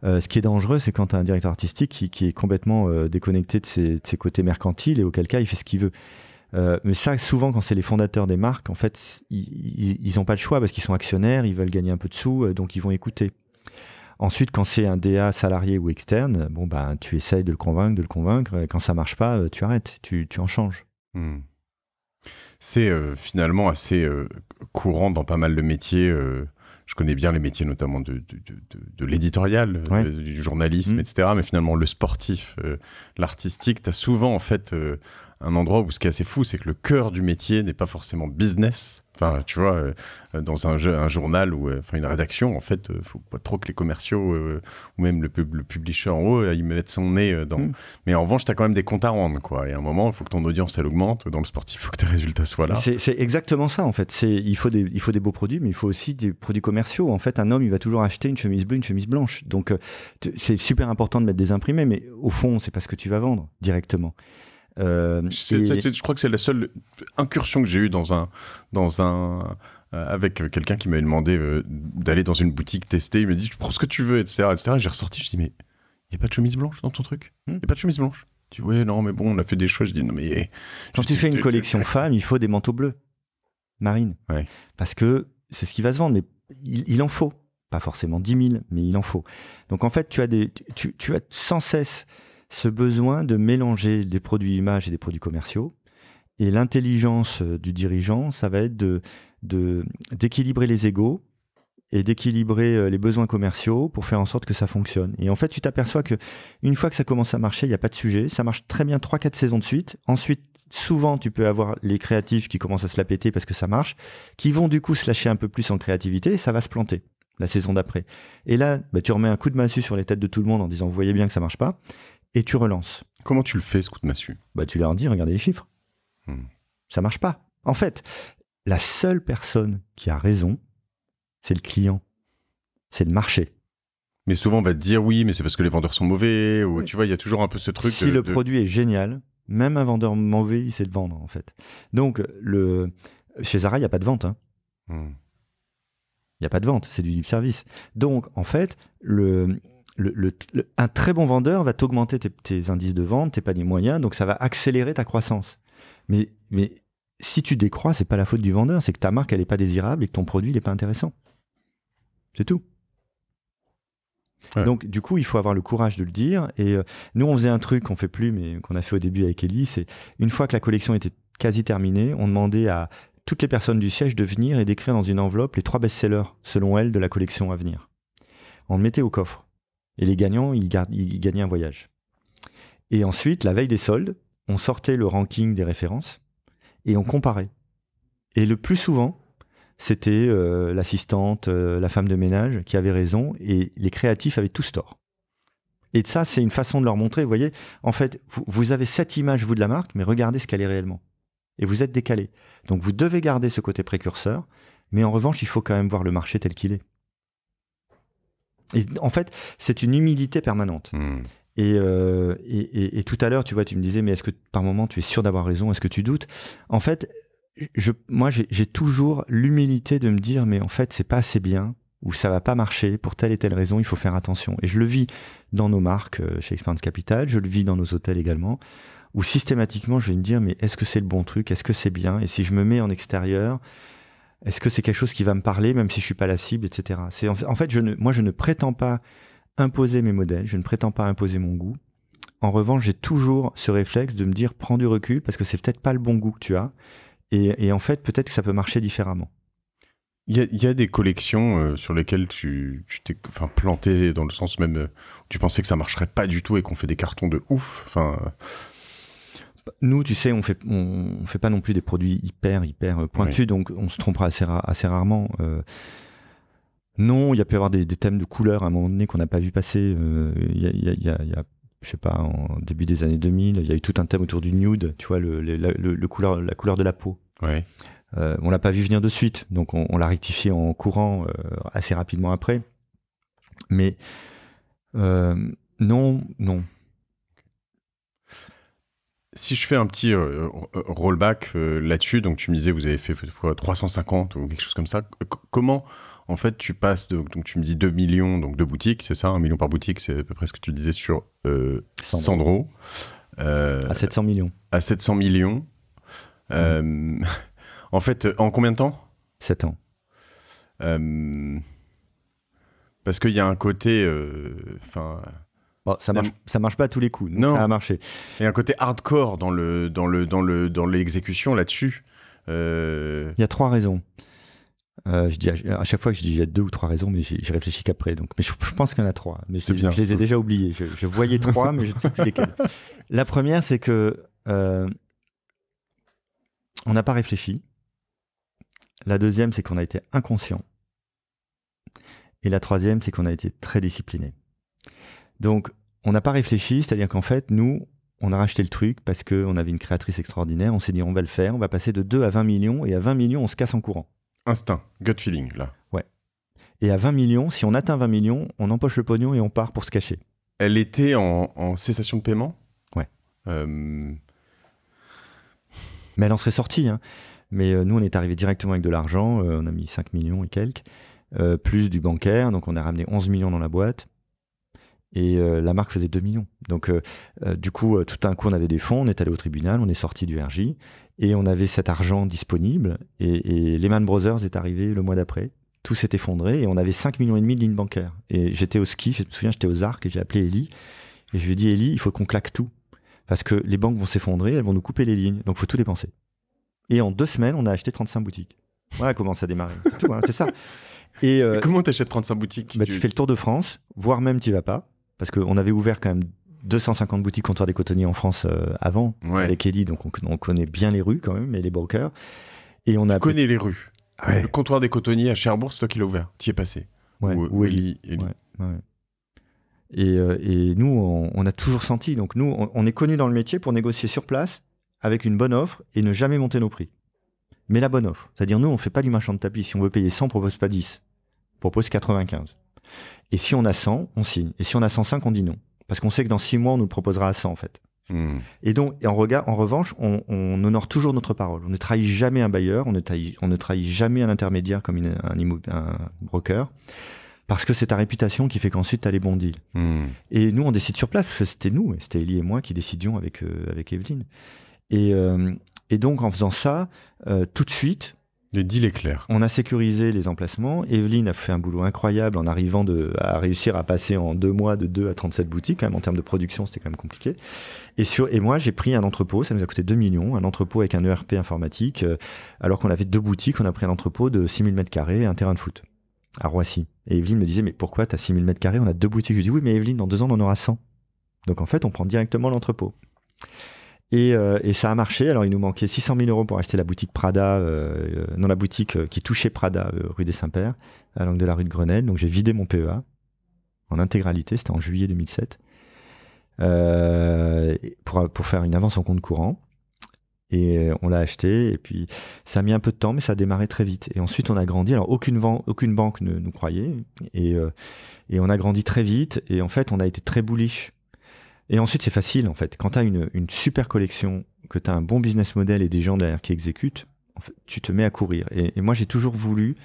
ce qui est dangereux, c'est quand tu as un directeur artistique qui, est complètement déconnecté de ses, de ses, côtés mercantiles et auquel cas il fait ce qu'il veut. mais ça, souvent, quand c'est les fondateurs des marques, en fait, ils n'ont pas le choix parce qu'ils sont actionnaires, ils veulent gagner un peu de sous, donc ils vont écouter. Ensuite, quand c'est un DA salarié ou externe, bon, ben, tu essayes de le convaincre, de le convaincre. quand ça marche pas, euh, tu arrêtes, tu, en changes. Hmm. C'est euh, finalement assez euh, courant dans pas mal de métiers. je connais bien les métiers notamment de, l'éditorial, du journalisme, hmm. etc. Mais finalement, le sportif, l'artistique, tu as souvent en fait un endroit où ce qui est assez fou, c'est que le cœur du métier n'est pas forcément business, Enfin, tu vois, euh, euh, dans un, journal ou euh, enfin une rédaction, en fait, ne faut pas trop que les commerciaux ou même le, le publisher en haut, ils mettre son nez dans. Hmm. Mais en revanche, tu as quand même des comptes à rendre, quoi. Et à un moment, il faut que ton audience, elle augmente. Dans le sportif, il faut que tes résultats soient là. C'est exactement ça, en fait. Il faut, des, il faut des beaux produits, mais il faut aussi des produits commerciaux. En fait, un homme, il va toujours acheter une chemise bleue, une chemise blanche. Donc, c'est super important de mettre des imprimés, mais au fond, c'est pas ce que tu vas vendre directement. Euh, je crois que c'est la seule incursion que j'ai eue dans un, dans un, euh, avec quelqu'un qui m'avait demandé euh, d'aller dans une boutique tester. Il m'a dit Tu prends ce que tu veux, etc. etc. Et j'ai ressorti, je dis Mais il n'y a pas de chemise blanche dans ton truc hmm. Il n'y a pas de chemise blanche. Tu dis Ouais, non, mais bon, on a fait des choix. Je dis Non, mais. Eh, Quand tu fais une collection femme, il faut des manteaux bleus, marine. Parce que c'est ce qui va se vendre, mais il, en faut. Pas forcément 10 000, mais il en faut. Donc en fait, tu as, des, tu, tu as sans cesse ce besoin de mélanger des produits images et des produits commerciaux. Et l'intelligence euh, du dirigeant, ça va être de, d'équilibrer les égaux et d'équilibrer euh, les besoins commerciaux pour faire en sorte que ça fonctionne. Et en fait, tu t'aperçois que une fois que ça commence à marcher, il n'y a pas de sujet, ça marche très bien 3-4 saisons de suite. Ensuite, souvent, tu peux avoir les créatifs qui commencent à se la péter parce que ça marche, qui vont du coup se lâcher un peu plus en créativité et ça va se planter la saison d'après. Et là, bah, tu remets un coup de massue sur les têtes de tout le monde en disant, vous voyez bien que ça marche pas et tu relances. Comment tu le fais ce coup de massue Bah tu leur dis, regardez les chiffres. Hmm. Ça marche pas. En fait, la seule personne qui a raison, c'est le client, c'est le marché. Mais souvent on va te dire oui, mais c'est parce que les vendeurs sont mauvais, ou tu vois, il y a toujours un peu ce truc. Si le produit est génial, même un vendeur mauvais, il sait le vendre en fait. Donc le... chez Zara, il n'y a pas de vente. Hein. Hmm. Il n'y a pas de vente, c'est du deep service. Donc, en fait, le, un très bon vendeur va t'augmenter tes, indices de vente, tes paniers moyens, donc ça va accélérer ta croissance. Mais, si tu décrois, c'est pas la faute du vendeur, c'est que ta marque elle n'est pas désirable et que ton produit n'est pas intéressant. C'est tout. Donc du coup, il faut avoir le courage de le dire. Et euh, nous, on faisait un truc qu'on fait plus, mais qu'on a fait au début avec Ellie, c'est une fois que la collection était quasi terminée, on demandait à toutes les personnes du siège de venir et d'écrire dans une enveloppe les trois best-sellers selon elles de la collection à venir. On le mettait au coffre. Et les gagnants, ils, gagnaient un voyage. Et ensuite, la veille des soldes, on sortait le ranking des références et on comparait. Et le plus souvent, c'était euh, l'assistante, euh, la femme de ménage qui avait raison et les créatifs avaient tous tort. Et ça, c'est une façon de leur montrer, vous voyez, en fait, vous, vous avez cette image, vous, de la marque, mais regardez ce qu'elle est réellement. Et vous êtes décalé. Donc vous devez garder ce côté précurseur, mais en revanche, il faut quand même voir le marché tel qu'il est en fait, c'est une humilité permanente. Hmm. Euh, et, tout à l'heure, tu vois, tu me disais, mais est-ce que par moment tu es sûr d'avoir raison Est-ce que tu doutes En fait, moi, j'ai toujours l'humilité de me dire, mais en fait, c'est pas assez bien ou ça va pas marcher pour telle et telle raison, il faut faire attention. Et je le vis dans nos marques euh, chez Experience Capital, je le vis dans nos hôtels également, où systématiquement, je vais me dire, mais est-ce que c'est le bon truc Est-ce que c'est bien Et si je me mets en extérieur, est-ce que c'est quelque chose qui va me parler, même si je suis pas la cible, etc. C'est en fait, moi, je ne prétends pas imposer mes modèles, je ne prétends pas imposer mon goût. En revanche, j'ai toujours ce réflexe de me dire prends du recul parce que c'est peut-être pas le bon goût que tu as. Et, en fait, peut-être que ça peut marcher différemment. Il y a, des collections euh, sur lesquelles tu t'es enfin, planté dans le sens même euh, tu pensais que ça marcherait pas du tout et qu'on fait des cartons de ouf. Enfin, nous, tu sais, on fait, on, fait pas non plus des produits hyper, hyper euh, pointus, donc on se trompera assez, assez rarement. Euh. non, il y a pu y avoir des, thèmes de couleurs à un moment donné qu'on n'a pas vu passer. Il y a, je sais pas, en début des années 2000, il y a eu tout un thème autour du nude, tu vois, le, couleur, la couleur de la peau. On euh, on l'a pas vu venir de suite, donc on, l'a rectifié en courant assez rapidement après. Mais non, non, si je fais un petit euh, euh, rollback euh, là-dessus, donc tu me disais, vous avez fait 350 ou quelque chose comme ça, comment en fait tu passes, donc tu me dis 2 millions donc de boutiques, c'est ça, 1 million par boutique, c'est à peu près ce que tu disais sur Sandro. à 700 millions. À 700 millions. Mmh. en fait, en combien de temps 7 ans. parce qu'il y a un côté, enfin Oh, ça marche, ça marche pas à tous les coups. non, ça a marché. Il y a un côté hardcore dans le dans le dans le dans l'exécution là-dessus. Euh, il y a trois raisons. Euh, je dis à, chaque fois que je dis il y a deux ou trois raisons, mais j'ai réfléchi qu'après. Donc, mais je, pense qu'il y en a trois. Mais je, les ai déjà oubliés. Je, voyais trois, mais je ne sais plus lesquelles. La première, c'est que euh, on n'a pas réfléchi. La deuxième, c'est qu'on a été inconscient. Et la troisième, c'est qu'on a été très discipliné. Donc, on n'a pas réfléchi, c'est-à-dire qu'en fait, nous, on a racheté le truc parce qu'on avait une créatrice extraordinaire, on s'est dit on va le faire, on va passer de 2 à 20 millions, et à 20 millions, on se casse en courant. Instinct, gut feeling, là. Ouais. Et à 20 millions, si on atteint 20 millions, on empoche le pognon et on part pour se cacher. Elle était en, cessation de paiement Ouais. Euh, Mais elle en serait sortie. Hein. Mais euh, nous, on est arrivé directement avec de l'argent, euh, on a mis 5 millions et quelques, plus du bancaire, donc on a ramené 11 millions dans la boîte et euh, la marque faisait 2 millions. Donc, euh, euh, du coup, tout un coup, on avait des fonds, on est allé au tribunal, on est sorti du RJ, et on avait cet argent disponible. Et, Lehman Brothers est arrivé le mois d'après. Tout s'est effondré et on avait 5 millions et demi de lignes bancaires. Et j'étais au ski, je me souviens, j'étais aux Arcs et j'ai appelé Ellie. Et je lui ai dit, Ellie, il faut qu'on claque tout. Parce que les banques vont s'effondrer, elles vont nous couper les lignes. Donc, il faut tout dépenser. Et en deux semaines, on a acheté 35 boutiques. Voilà comment ça a démarré. Hein, c'est ça. Et, comment t'achètes 35 boutiques bah, tu... tu... fais le tour de France, voire même tu vas pas parce qu'on avait ouvert quand même 250 boutiques Comptoir des cotonniers en France euh, avant avec Ellie, donc on, connaît bien les rues quand même et les brokers. Et on a. Tu les rues. Ah le comptoir des cotonniers à Cherbourg, c'est toi qui l'as ouvert. Tu y es passé. Ou, Et, nous, on, a toujours senti. Donc nous, on, est connu dans le métier pour négocier sur place avec une bonne offre et ne jamais monter nos prix. Mais la bonne offre. C'est-à-dire, nous, on ne fait pas du marchand de tapis. Si on veut payer 100, on ne propose pas 10. On propose 95. Et si on a 100, on signe. Et si on a 105, on dit non. Parce qu'on sait que dans 6 mois, on nous proposera à 100, en fait. Hmm. Et donc, en, regard, en revanche, on, honore toujours notre parole. On ne trahit jamais un bailleur, on ne trahit, on ne trahit jamais un intermédiaire comme un, broker, parce que c'est ta réputation qui fait qu'ensuite tu as les bons deals. Hmm. Et nous, on décide sur place, c'était nous, c'était Elie et moi qui décidions avec, euh, avec Evelyne. Euh, et, donc, en faisant ça, euh, tout de suite, le deal est clair. On a sécurisé les emplacements. Evelyne a fait un boulot incroyable en arrivant à réussir à passer en deux mois de 2 à 37 boutiques. en termes de production, c'était quand même compliqué. Et, sur, et moi, j'ai pris un entrepôt, ça nous a coûté 2 millions, un entrepôt avec un ERP informatique. Euh, alors qu'on avait deux boutiques, on a pris un entrepôt de 6000 m carrés et un terrain de foot à Roissy. Et Evelyne me disait, mais pourquoi tu as 6000 m carrés On a deux boutiques. Je lui dis, oui, mais Evelyne, dans deux ans, on en aura 100. Donc en fait, on prend directement l'entrepôt. Euh, et, ça a marché. Alors, il nous manquait 600 000 euros pour acheter la boutique Prada, euh, euh, non, la boutique qui touchait Prada, rue des saint pères à l'angle de la rue de Grenelle. Donc, j'ai vidé mon PEA en intégralité. C'était en juillet 2007. pour, faire une avance en compte courant. Et on l'a acheté. Et puis, ça a mis un peu de temps, mais ça a démarré très vite. Et ensuite, on a grandi. Alors, aucune, banque ne nous croyait. Et, et on a grandi très vite. Et en fait, on a été très bullish et ensuite, c'est facile, en fait. Quand tu as une, super collection, que tu as un bon business model et des gens derrière qui exécutent, tu te mets à courir. Et, moi, j'ai toujours voulu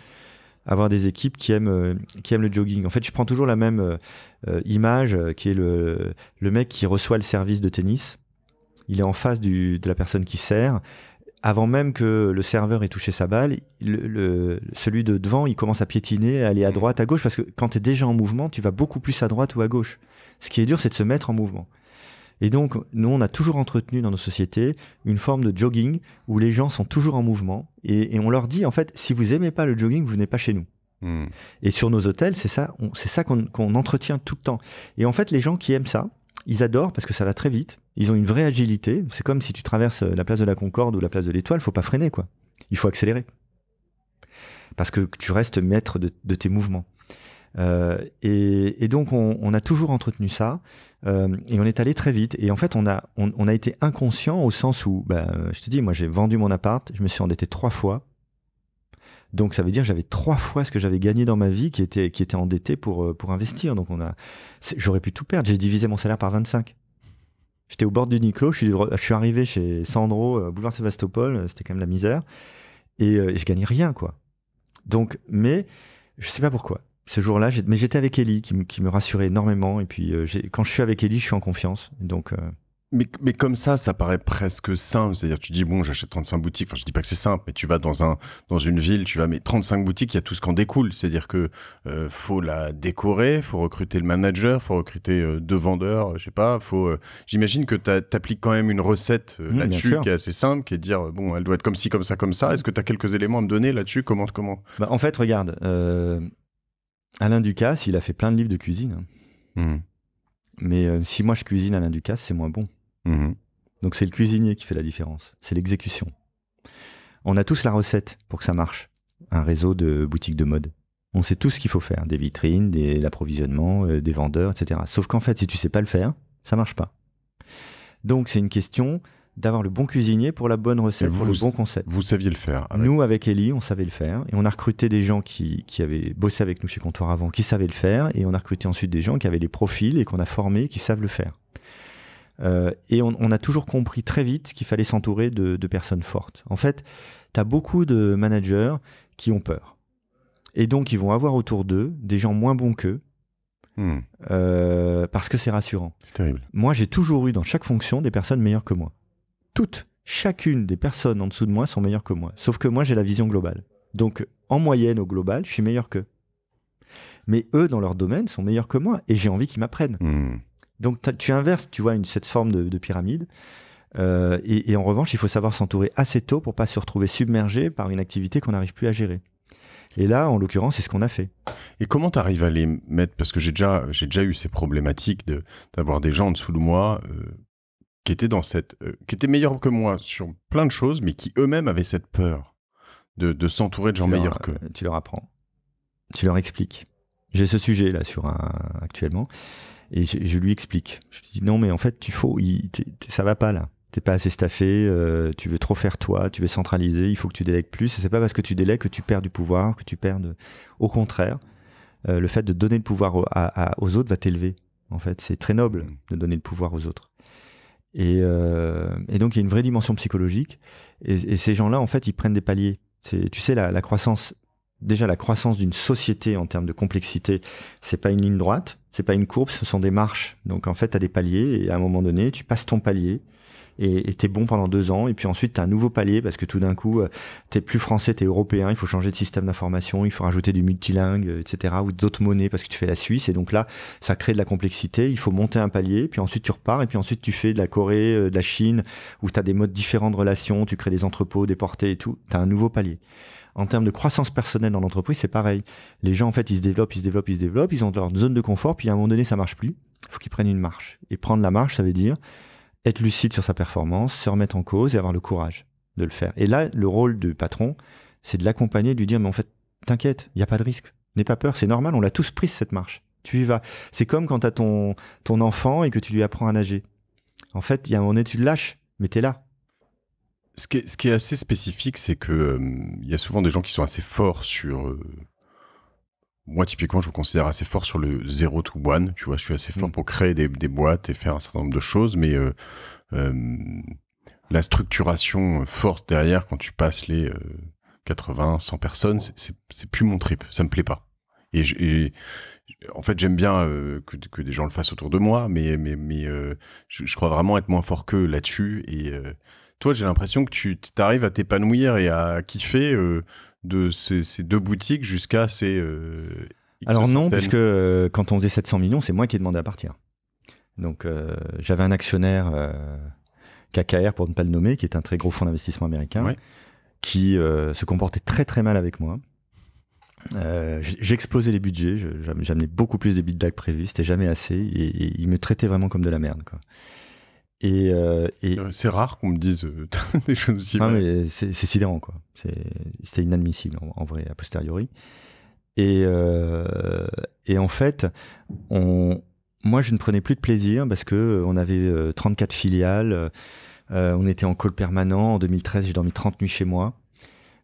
avoir des équipes qui aiment, euh, qui aiment le jogging. En fait, je prends toujours la même euh, euh, image qui est le, mec qui reçoit le service de tennis. Il est en face de la personne qui sert avant même que le serveur ait touché sa balle, celui de devant, il commence à piétiner, à aller à mm. droite, à gauche, parce que quand tu es déjà en mouvement, tu vas beaucoup plus à droite ou à gauche. Ce qui est dur, c'est de se mettre en mouvement. Et donc, nous, on a toujours entretenu dans nos sociétés une forme de jogging où les gens sont toujours en mouvement et, on leur dit, en fait, si vous aimez pas le jogging, vous n'êtes pas chez nous. Mm. Et sur nos hôtels, c'est ça, c'est ça qu'on entretient tout le temps. Et en fait, les gens qui aiment ça, ils adorent parce que ça va très vite. Ils ont une vraie agilité. C'est comme si tu traverses euh, la place de la Concorde ou la place de l'Étoile, il faut pas freiner, quoi. Il faut accélérer. Parce que tu restes maître de, tes mouvements. Euh, et, donc, on, a toujours entretenu ça. Euh, et on est allé très vite. Et en fait, on a, on, a été inconscient au sens où, bah, je te dis, moi, j'ai vendu mon appart, je me suis endetté trois fois. Donc ça veut dire que j'avais trois fois ce que j'avais gagné dans ma vie qui était, qui était endetté pour, euh, pour investir. Donc on a, j'aurais pu tout perdre. J'ai divisé mon salaire par 25. J'étais au bord du Niclo, je suis, je suis arrivé chez Sandro, euh, boulevard Sébastopol, euh, c'était quand même la misère. Et, je gagnais rien, quoi. Donc, mais je sais pas pourquoi. Ce jour-là, mais j'étais avec Ellie qui, me rassurait énormément. Et puis, quand je suis avec Ellie, je suis en confiance. Donc, mais, comme ça, ça paraît presque simple. C'est-à-dire, tu dis, bon, j'achète 35 boutiques. Enfin, je dis pas que c'est simple, mais tu vas dans, un, dans une ville, tu vas, mais 35 boutiques, il y a tout ce qu'en découle. C'est-à-dire que euh, faut la décorer, faut recruter le manager, faut recruter euh, deux vendeurs, euh, je sais pas. Faut, j'imagine que tu appliques quand même une recette mmh, là-dessus qui est assez simple, qui est de dire, bon, elle doit être comme ci, comme ça, comme ça. Est-ce que tu as quelques éléments à me donner là-dessus Comment, comment bah, En fait, regarde, Alain Ducasse, il a fait plein de livres de cuisine. Hein. Mmh. Mais si moi je cuisine Alain Ducasse, c'est moins bon. Mhm. Donc c'est le cuisinier qui fait la différence, c'est l'exécution. On a tous la recette pour que ça marche, un réseau de boutiques de mode. On sait tout ce qu'il faut faire, des vitrines, de l'approvisionnement, euh, des vendeurs, etc. Sauf qu'en fait, si tu sais pas le faire, ça marche pas. Donc c'est une question d'avoir le bon cuisinier pour la bonne recette, pour le bon concept. Vous saviez le faire. Nous, avec Ellie, on savait le faire. Et on a recruté des gens qui, qui, avaient bossé avec nous chez Comptoir avant, qui savaient le faire. Et on a recruté ensuite des gens qui avaient des profils et qu'on a formés, qui savent le faire. Euh, et on, a toujours compris très vite qu'il fallait s'entourer de, personnes fortes. En fait, tu as beaucoup de managers qui ont peur. Et donc, ils vont avoir autour d'eux des gens moins bons qu'eux, hmm. euh, parce que c'est rassurant. C'est terrible. Moi, j'ai toujours eu dans chaque fonction des personnes meilleures que moi. Toutes, chacune des personnes en dessous de moi sont meilleures que moi. Sauf que moi, j'ai la vision globale. Donc, en moyenne, au global, je suis meilleur qu'eux. Mais eux, dans leur domaine, sont meilleurs que moi et j'ai envie qu'ils m'apprennent. Hmm. Donc tu inverses, tu vois, une, cette forme de, pyramide. Euh, et, en revanche, il faut savoir s'entourer assez tôt pour pas se retrouver submergé par une activité qu'on n'arrive plus à gérer. Et là, en l'occurrence, c'est ce qu'on a fait. Et comment tu arrives à les mettre Parce que j'ai déjà, j'ai déjà eu ces problématiques de, d'avoir des gens en dessous de moi euh, qui étaient dans cette, euh, qui étaient meilleurs que moi sur plein de choses, mais qui eux-mêmes avaient cette peur de, s'entourer de gens meilleurs que. Tu leur apprends. Tu leur expliques. J'ai ce sujet là sur un actuellement. Et je, lui explique. Je lui dis non, mais en fait, tu faut, ça va pas là. T'es pas assez staffé, euh, tu veux trop faire toi, tu veux centraliser, il faut que tu délègues plus. Et c'est pas parce que tu délègues que tu perds du pouvoir, que tu perds. Au contraire, euh, le fait de donner le pouvoir à, aux autres va t'élever. En fait, c'est très noble mm. de donner le pouvoir aux autres. Euh, et, donc, il y a une vraie dimension psychologique. Et, ces gens-là, en fait, ils prennent des paliers. Tu sais, la croissance déjà la croissance d'une société en termes de complexité, c'est pas une ligne droite, c'est pas une courbe, ce sont des marches. Donc en fait, tu as des paliers et à un moment donné, tu passes ton palier, et t'es bon pendant deux ans. Et puis ensuite, t'as un nouveau palier parce que tout d'un coup, euh, t'es plus français, t'es européen, il faut changer de système d'information, il faut rajouter du multilingue, euh, etc. ou d'autres monnaies parce que tu fais la Suisse. Et donc là, ça crée de la complexité. Il faut monter un palier, puis ensuite tu repars, et puis ensuite tu fais de la Corée, euh, de la Chine, où t'as des modes différents de relations, tu crées des entrepôts, des portées et tout. T'as un nouveau palier en termes de croissance personnelle dans l'entreprise, c'est pareil. Les gens, en fait, ils se développent, ils se développent, ils se développent, ils ont leur zone de confort, puis à un moment donné, ça marche plus. faut qu'ils prennent une marche. Et prendre la marche, ça veut dire être lucide sur sa performance, se remettre en cause et avoir le courage de le faire. Et là, le rôle du patron, c'est de l'accompagner, de lui dire, mais en fait, t'inquiète, il n'y a pas de risque, n'aie pas peur, c'est normal, on l'a tous prise cette marche. Tu y vas. C'est comme quand tu as ton, ton enfant et que tu lui apprends à nager. En fait, il y a un moment où tu le lâches, mais tu es là. Ce qui, est, assez spécifique, c'est que euh, il y a souvent des gens qui sont assez forts sur euh, moi, typiquement, je me considère assez fort sur le zéro to one. Tu vois, je suis assez fort mm. pour créer des, boîtes et faire un certain nombre de choses, mais euh, euh, la structuration forte derrière, quand tu passes les 80, euh, 100 personnes, c'est plus mon trip. Ça me plaît pas. Et, en fait, j'aime bien que, des gens le fassent autour de moi, mais, mais, mais je, crois vraiment être moins fort qu'eux là-dessus. Et toi, j'ai l'impression que tu arrives à t'épanouir et à kiffer de ces, deux boutiques jusqu'à ces. Euh, Alors non, puisque euh, quand on faisait 700 millions, c'est moi qui ai demandé à partir. Donc euh, j'avais un actionnaire, KKR pour ne pas le nommer, qui est un très gros fonds d'investissement américain, qui se comportait très très mal avec moi. J'explosais les budgets, j'amenais beaucoup plus des bits que prévu, c'était jamais assez, et, et il me traitait vraiment comme de la merde. Quoi. Et, euh, euh, C'est rare qu'on me dise euh, des choses aussi. mais c'est sidérant, quoi. C'était inadmissible, en, vrai, a posteriori. Et, en fait, on... moi, je ne prenais plus de plaisir parce que on avait 34 filiales, on était en call permanent. En 2013, j'ai dormi 30 nuits chez moi.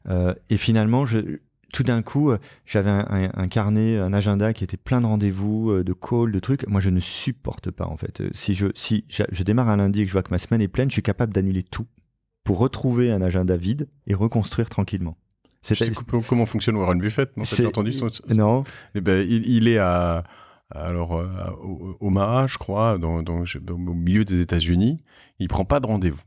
et finalement, je, tout d'un coup, euh, j'avais un, carnet, un agenda qui était plein de rendez-vous, euh, de calls, de trucs. Moi, je ne supporte pas, en fait. Euh, si je, si je, démarre un lundi et que je vois que ma semaine est pleine, je suis capable d'annuler tout pour retrouver un agenda vide et reconstruire tranquillement. C'est sais comment fonctionne Warren Buffett. Non, eh entendu Non. il, est à alors Omaha, je crois, au milieu des États-Unis, il prend pas de rendez-vous.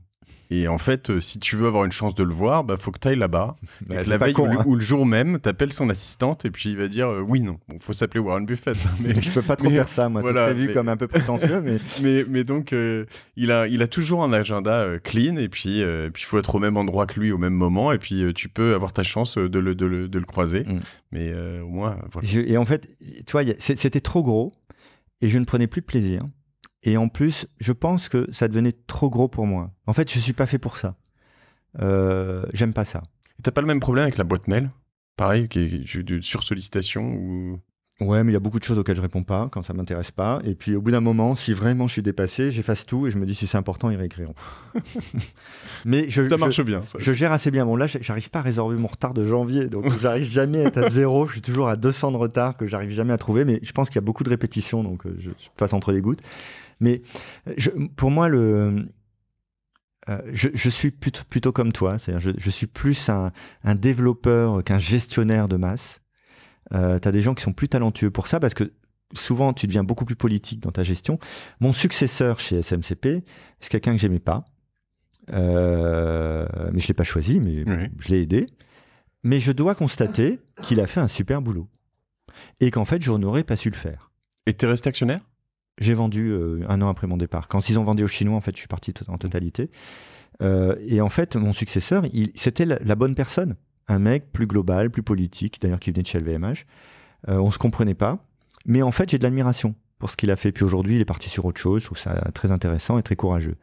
Et en fait, euh, si tu veux avoir une chance de le voir, bah faut que tu ailles là-bas. la veille hein. ou, le jour même, tu appelles son assistante et puis il va dire euh, oui non. Bon, faut s'appeler Warren Buffett. Hein, mais je peux pas trop faire ça, moi. ça serait vu comme un peu prétentieux, mais mais, donc euh, il a il a toujours un agenda clean et puis il faut être au même endroit que lui au même moment et puis tu peux avoir ta chance de le de le, de le croiser. Mm. Mais au moins. et en fait, tu vois, c'était trop gros et je ne prenais plus de plaisir. Et en plus, je pense que ça devenait trop gros pour moi. En fait, je suis pas fait pour ça. Euh, J'aime pas ça. T'as pas le même problème avec la boîte mail Pareil, qui est de sursollicitation ou... Ouais, mais il y a beaucoup de choses auxquelles je réponds pas quand ça m'intéresse pas. Et puis au bout d'un moment, si vraiment je suis dépassé, j'efface tout et je me dis si c'est important, ils réécriront. mais je, ça marche bien. Je gère assez bien. Bon là, j'arrive pas à résorber mon retard de janvier, donc j'arrive jamais à être à zéro. Je suis toujours à 200 de retard que j'arrive jamais à trouver. Mais je pense qu'il y a beaucoup de répétitions, donc euh, je passe entre les gouttes. Mais euh, pour moi, euh, je, suis plutôt, comme toi, je, suis plus un, développeur qu'un gestionnaire de masse. Euh, tu as des gens qui sont plus talentueux pour ça parce que souvent tu deviens beaucoup plus politique dans ta gestion. Mon successeur chez SMCP, c'est quelqu'un que je n'aimais pas, mais je ne l'ai pas choisi, mais je l'ai aidé. Mais je dois constater qu'il a fait un super boulot et qu'en fait je n'aurais pas su le faire. Et tu es resté actionnaire j'ai vendu euh, un an après mon départ. Quand ils ont vendu aux Chinois, en fait, je suis parti en totalité. Euh, et en fait, mon successeur, c'était la, bonne personne. Un mec plus global, plus politique, d'ailleurs, qui venait de chez LVMH. Euh, on ne se comprenait pas. Mais en fait, j'ai de l'admiration pour ce qu'il a fait. Puis aujourd'hui, il est parti sur autre chose. Je trouve ça très intéressant et très courageux.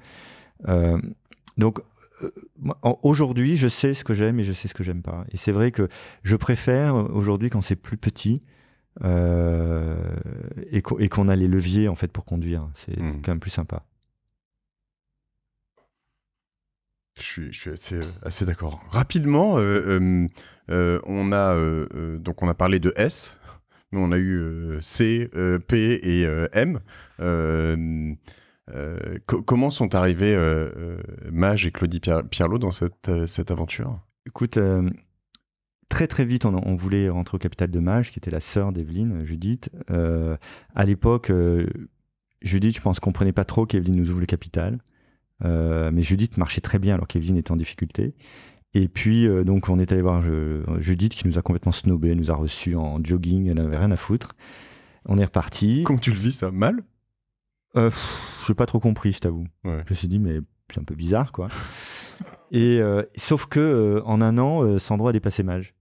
donc, aujourd'hui, je sais ce que j'aime et je sais ce que j'aime pas. Et c'est vrai que je préfère aujourd'hui, quand c'est plus petit, euh, et qu'on a les leviers en fait pour conduire. C'est mhm. quand même plus sympa. Je suis, suis, euh, assez, d'accord. Rapidement, euh, on a donc on a parlé de S, mais on a eu C, P et M. comment sont arrivés Mage et Claudie Pierlot dans cette, cette aventure Écoute, très très vite, on, voulait rentrer au capital de Mage, qui était la sœur d'Evelyne, Judith. Euh, à l'époque, euh, Judith, je pense, comprenait pas trop qu'Evelyne nous ouvre le capital. Euh, mais Judith marchait très bien alors qu'Evelyne était en difficulté. Et puis, donc, on est allé voir Judith qui nous a complètement snobé, nous a reçus en jogging, elle n'avait rien à foutre. On est reparti. Comment tu le vis, ça Mal euh, J'ai pas trop compris, je t'avoue. Je me suis dit, mais c'est un peu bizarre, quoi. Et sauf que en un an, Sandro a dépassé Mage.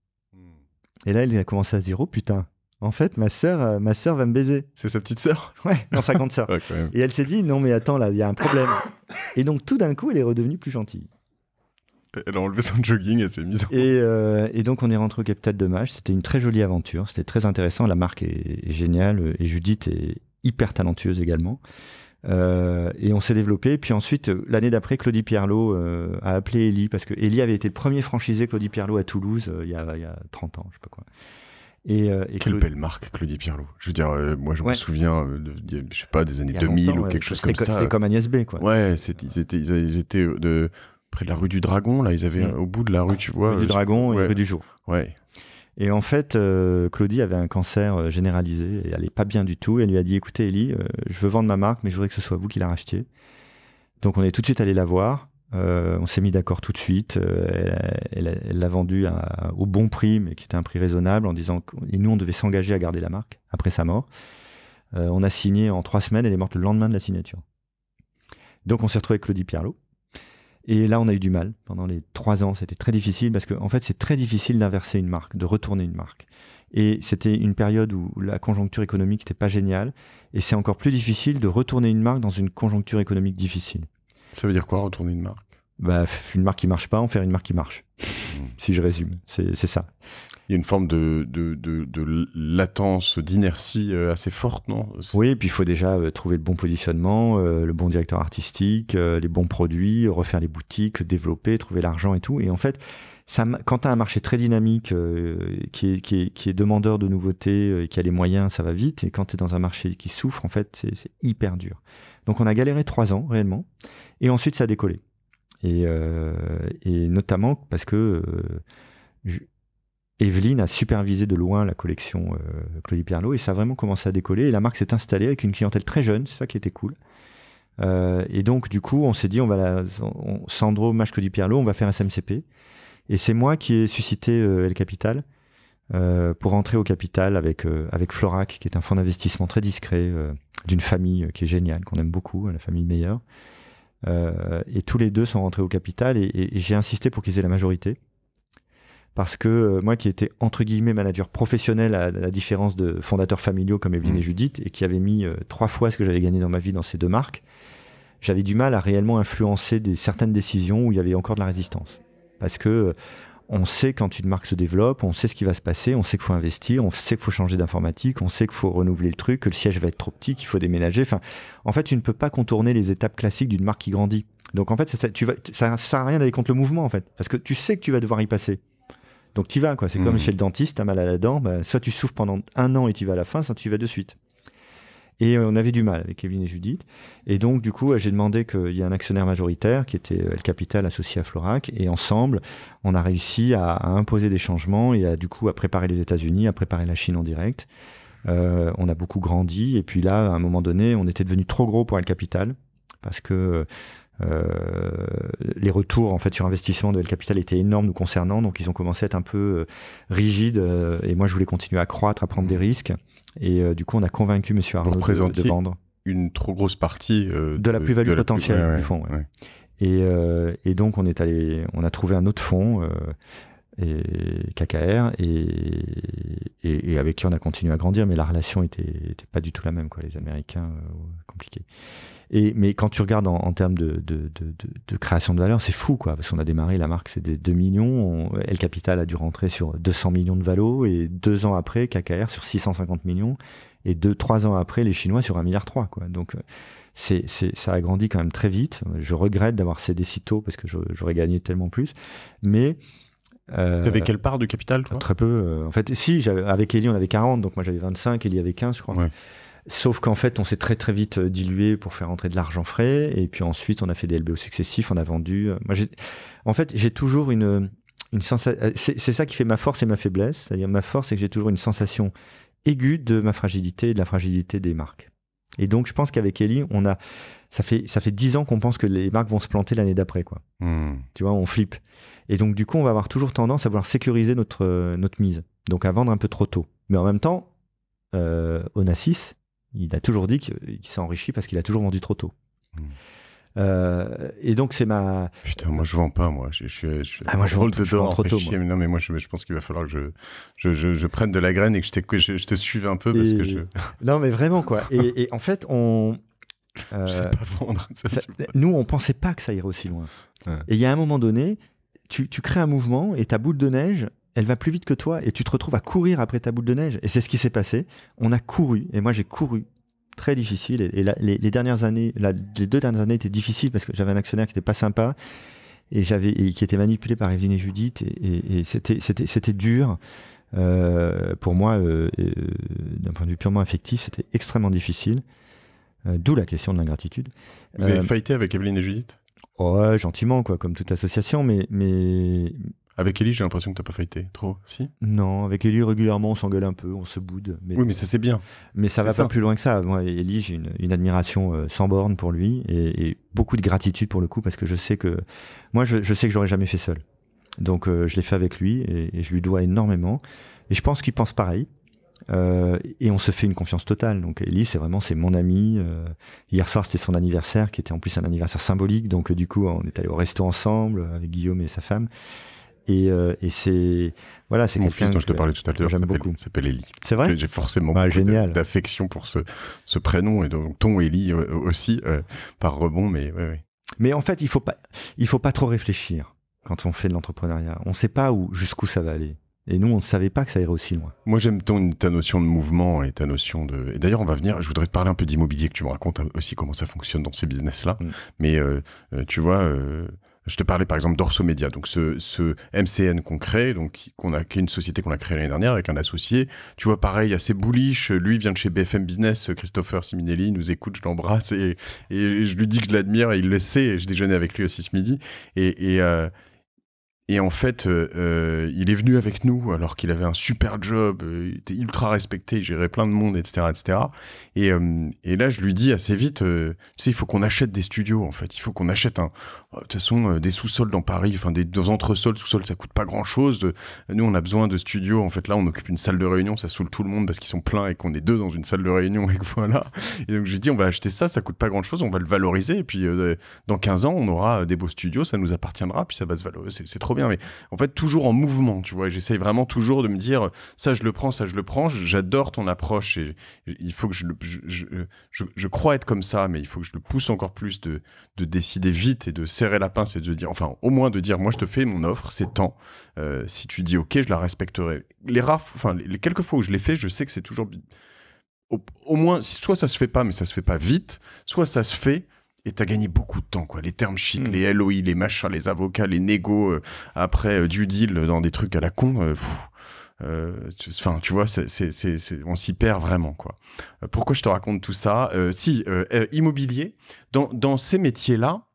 Et là, il a commencé à se dire, oh putain, en fait, ma sœur, euh, ma sœur va me baiser. C'est sa petite sœur Ouais, non, sa grande sœur. et elle s'est dit, non mais attends, là, il y a un problème. et donc, tout d'un coup, elle est redevenue plus gentille. Elle a enlevé son jogging et s'est mise en... Et, euh, et, donc, on est rentré au Cap de Mage. C'était une très jolie aventure. C'était très intéressant. La marque est, est géniale. Et Judith est hyper talentueuse également. Euh, et on s'est développé. Puis ensuite, euh, l'année d'après, Claudie Pierlot euh, a appelé Elie, parce que Elie avait été le premier franchisé Claudie Pierlot à Toulouse il, y a, 30 ans, je sais pas quoi. Et, Quelle belle marque, Claudie Pierlot. Je veux dire, moi, je me souviens, je sais pas, des années 2000 ou quelque chose comme ça. C'était comme Agnès B, Ouais, ils étaient, ils étaient de, près de la rue du Dragon, là. Ils avaient mm. au bout de la rue, tu vois. Rue du Dragon et rue du Jour. Ouais. Et en fait, euh, Claudie avait un cancer euh, généralisé et elle n'est pas bien du tout. Elle lui a dit Écoutez, Ellie, euh, je veux vendre ma marque, mais je voudrais que ce soit vous qui la rachetiez. Donc, on est tout de suite allé la voir. on s'est mis d'accord tout de suite. elle l'a vendue au bon prix, mais qui était un prix raisonnable, en disant que nous, on devait s'engager à garder la marque après sa mort. on a signé en trois semaines. Elle est morte le lendemain de la signature. Donc, on s'est retrouvé avec Claudie Pierlot et là, on a eu du mal. Pendant les trois ans, c'était très difficile parce que, en fait, c'est très difficile d'inverser une marque, de retourner une marque. Et c'était une période où la conjoncture économique n'était pas géniale. Et c'est encore plus difficile de retourner une marque dans une conjoncture économique difficile. Ça veut dire quoi, retourner une marque bah, une marque qui marche pas, en faire une marque qui marche. Mmh. si je résume, c'est ça. Il y a une forme de, de, latence, d'inertie euh, assez forte, non Oui, et puis il faut déjà euh, trouver le bon positionnement, euh, le bon directeur artistique, les bons produits, refaire les boutiques, développer, trouver l'argent et tout. Et en fait, ça, quand tu as un marché très dynamique qui est, demandeur de nouveautés qui a les moyens, ça va vite. Et quand tu es dans un marché qui souffre, en fait, c'est hyper dur. Donc on a galéré trois ans réellement. Et ensuite, ça a décollé. Euh, et, notamment parce que euh, Evelyne a supervisé de loin la collection euh, Claudie Pierlot et ça a vraiment commencé à décoller. Et la marque s'est installée avec une clientèle très jeune, c'est ça qui était cool. Euh, et donc, du coup, on s'est dit, on va la, Sandro, Maj Claudie Pierlot, on va faire SMCP. Et c'est moi qui ai suscité euh, El Capital pour entrer au Capital avec, avec Florac, qui est un fonds d'investissement très discret d'une famille qui est géniale, qu'on aime beaucoup, hein, la famille Meilleur. Euh, et tous les deux sont rentrés au capital et, j'ai insisté pour qu'ils aient la majorité parce que euh, moi qui étais entre guillemets manager professionnel à, la différence de fondateurs familiaux comme Evelyne et mmh. Judith et qui avait mis euh, trois fois ce que j'avais gagné dans ma vie dans ces deux marques, j'avais du mal à réellement influencer des, certaines décisions où il y avait encore de la résistance. Parce que on sait quand une marque se développe, on sait ce qui va se passer, on sait qu'il faut investir, on sait qu'il faut changer d'informatique, on sait qu'il faut renouveler le truc, que le siège va être trop petit, qu'il faut déménager. Enfin, en fait, tu ne peux pas contourner les étapes classiques d'une marque qui grandit. Donc en fait, ça, ne tu vas, ça, ça sert à rien d'aller contre le mouvement en fait, parce que tu sais que tu vas devoir y passer. Donc tu vas quoi. C'est comme mmh. chez le dentiste, as mal à la dent, bah, soit tu souffres pendant un an et tu vas à la fin, soit tu y vas de suite. Et on avait du mal avec Kevin et Judith. Et donc, du coup, j'ai demandé qu'il y ait un actionnaire majoritaire qui était euh, El Capital associé à Florac. Et ensemble, on a réussi à, imposer des changements et à, du coup, à préparer les États-Unis, à préparer la Chine en direct. Euh, on a beaucoup grandi. Et puis là, à un moment donné, on était devenu trop gros pour El Capital parce que euh, les retours en fait sur investissement de El Capital étaient énormes nous concernant. Donc ils ont commencé à être un peu rigides. et moi, je voulais continuer à croître, à prendre des mmh. risques. Et euh, du coup, on a convaincu M. Arnaud de, vendre. Une trop grosse partie euh, de, la plus-value potentielle du fonds. Euh, et, donc, on est allé, on a trouvé un autre fonds, et KKR, et, et, avec qui on a continué à grandir, mais la relation était, pas du tout la même. Quoi. Les Américains, compliqués mais quand tu regardes en, termes de, création de valeur, c'est fou, quoi, parce qu'on a démarré, la marque fait des 2 millions, on, El Capital a dû rentrer sur 200 millions de valos, et deux ans après, KKR sur 650 millions, et deux, trois ans après, les Chinois sur 1,3 milliard, quoi. Donc, euh, c'est, ça a grandi quand même très vite. Je regrette d'avoir cédé si tôt, parce que j'aurais gagné tellement plus. Mais, euh, tu avais quelle part de capital, toi Très peu. Euh, en fait, si, avec Eli, on avait 40, donc moi j'avais 25, Eli avait 15, je crois. Ouais. Sauf qu'en fait, on s'est très très vite euh, dilué pour faire entrer de l'argent frais. Et puis ensuite, on a fait des LBO successifs, on a vendu. Euh, moi, en fait, j'ai toujours une, euh, une sensation. C'est ça qui fait ma force et ma faiblesse. C'est-à-dire, ma force, c'est que j'ai toujours une sensation aiguë de ma fragilité et de la fragilité des marques. Et donc, je pense qu'avec Ellie, on a. Ça fait ça fait dix ans qu'on pense que les marques vont se planter l'année d'après, quoi. Hmm. Tu vois, on flippe. Et donc, du coup, on va avoir toujours tendance à vouloir sécuriser notre notre mise. Donc, à vendre un peu trop tôt. Mais en même temps, euh, Onassis, il a toujours dit euh, qu'il s'est enrichi parce qu'il a toujours vendu trop tôt. Hmm. Euh, et donc c'est ma. Putain, moi je vends pas, moi. Je, je, ah moi je vends, de trop tôt. Moi. Non mais moi je, pense qu'il va falloir que je, prenne de la graine et que je, te suive un peu parce que je. Non mais vraiment quoi. et, en fait on. Euh... je sais euh, pas vendre. nous on pensait pas que ça irait aussi loin. Et il y a un moment donné, tu crées un mouvement et ta boule de neige, elle va plus vite que toi et tu te retrouves à courir après ta boule de neige. Et c'est ce qui s'est passé. On a couru et moi j'ai couru. Très difficile. Et, les, dernières années, les deux dernières années étaient difficiles parce que j'avais un actionnaire qui n'était pas sympa et j'avais qui était manipulé par Evelyne et Judith et, c'était c'était dur. Euh, pour moi, euh, euh, d'un point de vue purement affectif, c'était extrêmement difficile. D'où la question de l'ingratitude. Vous avez fighté avec Evelyne et Judith Ouais, gentiment, quoi, comme toute association, mais, mais, avec Ellie, j'ai l'impression que t'as pas faillité, trop, si Non, avec Ellie, régulièrement, on s'engueule un peu, on se boude. Mais, oui, mais ça, c'est bien. Mais ça va pas plus loin que ça. Moi, Ellie, j'ai une, admiration euh, sans borne pour lui et, beaucoup de gratitude pour le coup parce que je sais que. Moi, je, sais que j'aurais jamais fait seul. Donc, euh, je l'ai fait avec lui et, je lui dois énormément. Et je pense qu'il pense pareil. Euh, et on se fait une confiance totale. Donc Ellie, c'est vraiment c'est mon ami. hier soir, c'était son anniversaire, qui était en plus un anniversaire symbolique. Donc du coup, on est allé au resto ensemble avec Guillaume et sa femme. Euh, et, c'est voilà, c'est mon fils dont je te parlais tout à l'heure. J'aime beaucoup. S'appelle Ellie. C'est vrai. J'ai forcément bah, beaucoup d'affection pour ce, ce prénom et donc ton Ellie euh, aussi euh, par rebond, mais Mais en fait, il faut pas il faut pas trop réfléchir quand on fait de l'entrepreneuriat. On ne sait pas où jusqu'où ça va aller. Et nous, on ne savait pas que ça irait aussi loin. Moi, j'aime ton, ta notion de mouvement et ta notion de. Et d'ailleurs, on va venir. Je voudrais te parler un peu d'immobilier, que tu me racontes hein, aussi comment ça fonctionne dans ces business-là. Mm. Mais tu vois, je te parlais par exemple d'Orso Media, donc ce, ce MCN qu'on crée, donc qu'on a, qui est une société qu'on a créée l'année dernière avec un associé. Tu vois, pareil, assez bullish. Lui vient de chez BFM Business, Christopher Siminelli, il nous écoute, je l'embrasse et, je lui dis que je l'admire et il le sait. je déjeunais avec lui aussi ce midi. Et, et euh, et en fait, euh, euh, il est venu avec nous alors qu'il avait un super job, il était ultra respecté, il gérait plein de monde, etc. etc. Et, et là, je lui dis assez vite, tu sais, il faut qu'on achète des studios, en fait. Il faut qu'on achète un... Euh, de toute façon, euh, des sous-sols dans Paris, enfin des, des entresols, sous-sols, ça coûte pas grand-chose. Nous, on a besoin de studios. En fait, là, on occupe une salle de réunion, ça saoule tout le monde parce qu'ils sont pleins et qu'on est deux dans une salle de réunion et que voilà. Et donc, j'ai dit, on va acheter ça, ça coûte pas grand-chose, on va le valoriser. Et puis, euh, dans 15 ans, on aura des beaux studios, ça nous appartiendra, puis ça va se valoriser. C'est trop bien. Mais en fait, toujours en mouvement, tu vois. J'essaye vraiment toujours de me dire, ça, je le prends, ça, je le prends. J'adore ton approche et il faut que je, le, je, je, crois être comme ça, mais il faut que je le pousse encore plus de, de décider vite et de serrer la pince et de dire, enfin, au moins de dire, moi, je te fais mon offre, c'est temps. Euh, si tu dis OK, je la respecterai. Les rares, enfin, les, quelques fois où je l'ai fait, je sais que c'est toujours. Au, moins, soit ça se fait pas, mais ça se fait pas vite, soit ça se fait et t'as gagné beaucoup de temps, quoi. Les termes chics, hmm. les LOI, les machins, les avocats, les négos, euh, après euh, du deal dans des trucs à la con. Enfin, tu vois, on s'y perd vraiment, quoi. pourquoi je te raconte tout ça Si, immobilier, dans ces métiers-là,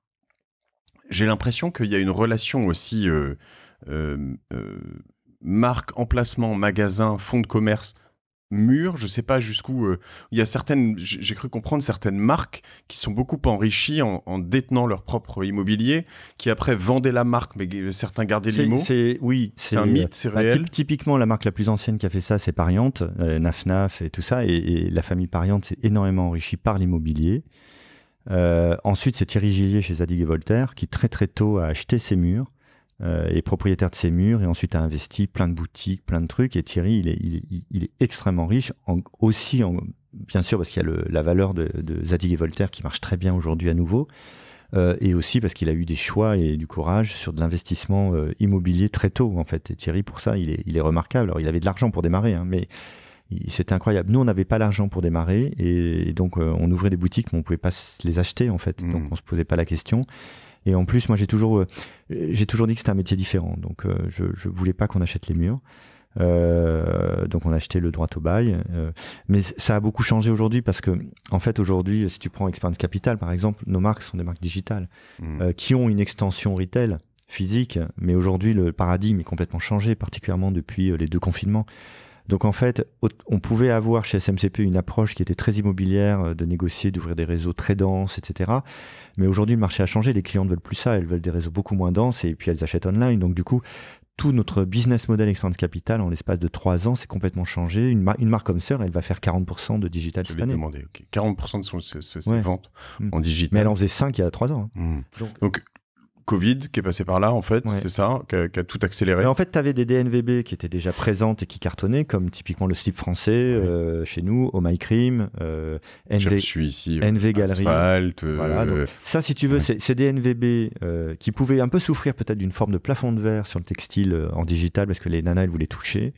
j'ai l'impression qu'il y a une relation aussi euh, euh, euh, marque, emplacement, magasin, fonds de commerce mur, je sais pas jusqu'où. il y a certaines, j'ai cru comprendre certaines marques qui sont beaucoup enrichies en, détenant leur propre immobilier, qui après vendaient la marque, mais certains gardaient les C'est oui, c'est un mythe, bah, c'est réel. Typiquement, la marque la plus ancienne qui a fait ça, c'est Pariante, Nafnaf et tout ça, et, et la famille Pariante s'est énormément enrichie par l'immobilier. Euh, ensuite, c'est Thierry Gillier chez Zadig et Voltaire qui très très tôt a acheté ces murs et euh, est propriétaire de ces murs et ensuite a investi plein de boutiques, plein de trucs. Et Thierry, il est, extrêmement riche, aussi en, bien sûr parce qu'il y a la valeur de, Zadig et Voltaire qui marche très bien aujourd'hui à nouveau, euh, et aussi parce qu'il a eu des choix et du courage sur de l'investissement immobilier très tôt en fait. Et Thierry, pour ça, il est, remarquable. Alors il avait de l'argent pour démarrer, hein, mais c'était incroyable. Nous, on n'avait pas l'argent pour démarrer et, donc euh, on ouvrait des boutiques, mais on pouvait pas les acheter en fait, hmm. donc on se posait pas la question. Et en plus, moi, j'ai toujours, euh, j'ai toujours dit que c'était un métier différent, donc euh, je, je voulais pas qu'on achète les murs. donc on achetait le droit au bail. mais ça a beaucoup changé aujourd'hui parce que, en fait, aujourd'hui, si tu prends Experience Capital, par exemple, nos marques sont des marques digitales hmm. qui ont une extension retail physique. Mais aujourd'hui, le paradigme est complètement changé, particulièrement depuis les deux confinements. Donc en fait, on pouvait avoir chez SMCP une approche qui était très immobilière, euh, de négocier, d'ouvrir des réseaux très denses, etc. Mais aujourd'hui, le marché a changé, les clients ne veulent plus ça, elles veulent des réseaux beaucoup moins denses et puis elles achètent online. Donc du coup, tout notre business model Experience Capital, en l'espace de trois ans, s'est complètement changé. Une, marque comme Sœur, elle va faire 40% de digital cette année. Demander, 40% de ses, ventes en mm. digital. Mais elle en faisait 5 il y a trois ans. Hein. Mm. Donc Covid qui est passé par là, en fait, c'est ça, qui a, tout accéléré. en fait, tu avais des DNVB qui étaient déjà présentes et qui cartonnaient, comme typiquement le slip français euh, chez nous, au My Cream, euh, NV, suis euh, NV Galerie. ça, si tu veux, c'est des qui pouvaient un peu souffrir peut-être d'une forme de plafond de verre sur le textile en digital parce que les nanas, elles voulaient toucher.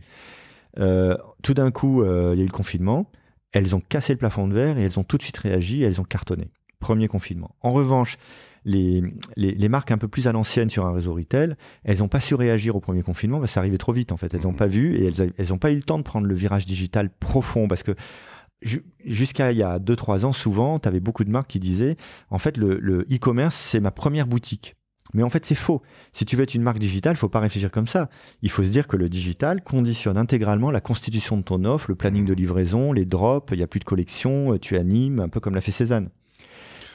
tout d'un coup, il y a eu le confinement. Elles ont cassé le plafond de verre et elles ont tout de suite réagi et elles ont cartonné. Premier confinement. En revanche, les, marques un peu plus à l'ancienne sur un réseau retail, elles n'ont pas su réagir au premier confinement, parce ça arrivait trop vite en fait. Elles n'ont mm-hmm. pas vu et elles n'ont pas eu le temps de prendre le virage digital profond parce que jusqu'à il y a 2-3 ans, souvent, tu avais beaucoup de marques qui disaient en fait, le e-commerce, c'est ma première boutique. Mais en fait, c'est faux. Si tu veux être une marque digitale, il faut pas réfléchir comme ça. Il faut se dire que le digital conditionne intégralement la constitution de ton offre, le planning mm. de livraison, les drops, il n'y a plus de collection, tu animes, un peu comme l'a fait Cézanne.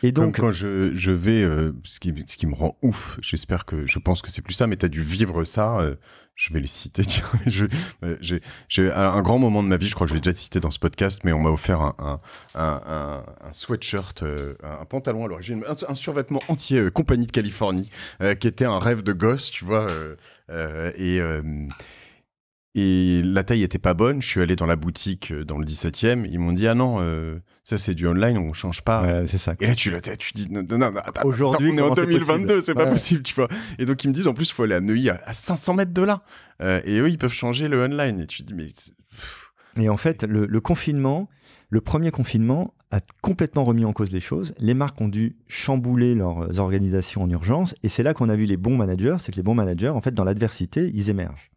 Et donc, Comme quand je, je vais, euh, ce, qui, ce qui me rend ouf, j'espère que, je pense que c'est plus ça, mais tu as dû vivre ça. Euh, je vais les citer. Euh, j'ai, un grand moment de ma vie, je crois que je l'ai déjà cité dans ce podcast, mais on m'a offert un, un, sweatshirt, un pantalon à l'origine, un, survêtement entier compagnie de Californie, qui était un rêve de gosse, tu vois. et et la taille n'était pas bonne. Je suis allé dans la boutique euh, dans le 17e. Ils m'ont dit Ah non, euh, ça c'est du online, on change pas. c'est ça. Et là tu dis Non, non, non attends, aujourd'hui, on est en 2022, c'est pas possible, tu vois. Et donc ils me disent En plus, il faut aller à Neuilly à, 500 mètres de là. Euh, et eux, ils peuvent changer le online. Et tu dis Mais. Et en fait, le, le confinement, le premier confinement a complètement remis en cause les choses. Les marques ont dû chambouler leurs organisations en urgence. Et c'est là qu'on a vu les bons managers. C'est que les bons managers, en fait, dans l'adversité, ils émergent.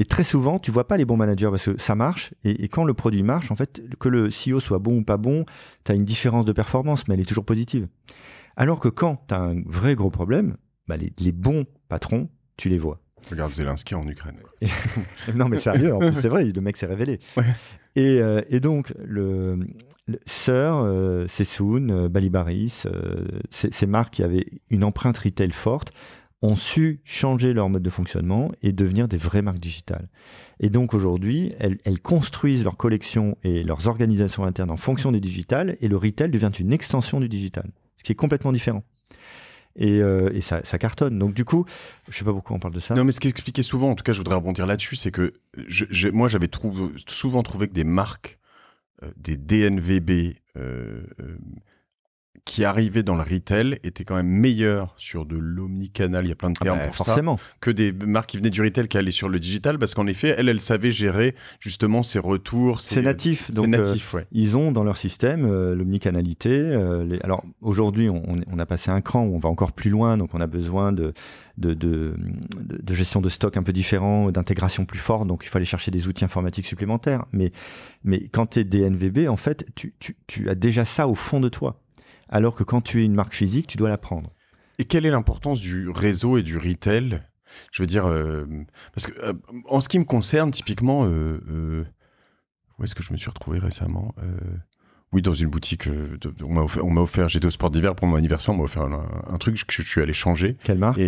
Et très souvent, tu vois pas les bons managers parce que ça marche. Et, quand le produit marche, en fait, que le CEO soit bon ou pas bon, tu as une différence de performance, mais elle est toujours positive. Alors que quand tu as un vrai gros problème, bah, les, bons patrons, tu les vois. Regarde Zelensky en Ukraine. non, mais sérieux, c'est vrai, le mec s'est révélé. Euh, et, donc, le, Sir, euh, Sessoun, euh, Balibaris, ces marques qui avaient une empreinte retail forte, ont su changer leur mode de fonctionnement et devenir des vraies marques digitales. Et donc aujourd'hui, elles, construisent leurs collections et leurs organisations internes en fonction des digitales et le retail devient une extension du digital, ce qui est complètement différent. Et, euh, ça, cartonne. Donc du coup, je ne sais pas pourquoi on parle de ça. Non, mais ce qui est expliqué souvent, en tout cas, je voudrais rebondir là-dessus, c'est que moi, j'avais souvent trouvé que des marques, euh, des DNVB, euh, qui arrivaient dans le retail étaient quand même meilleurs sur de l'omnicanal, il y a plein de ah termes bah, forcément. que des marques qui venaient du retail qui allaient sur le digital, parce qu'en effet, elles, elles savaient gérer justement ces retours. C'est natif, donc euh, natif, ouais. ils ont dans leur système euh, l'omnicanalité. Euh, alors aujourd'hui, on, a passé un cran, où on va encore plus loin, donc on a besoin de, de, de, gestion de stock un peu différent, d'intégration plus forte, donc il fallait chercher des outils informatiques supplémentaires. Mais, mais quand tu es DNVB, en fait, tu as déjà ça au fond de toi alors que quand tu es une marque physique, tu dois la prendre. Et quelle est l'importance du réseau et du retail Je veux dire, euh, parce que euh, en ce qui me concerne, typiquement, euh, où est-ce que je me suis retrouvé récemment oui, dans une boutique, de, on m'a offert, j'ai deux sports d'hiver pour mon anniversaire, on m'a offert un, truc que je, suis allé changer. Quelle marque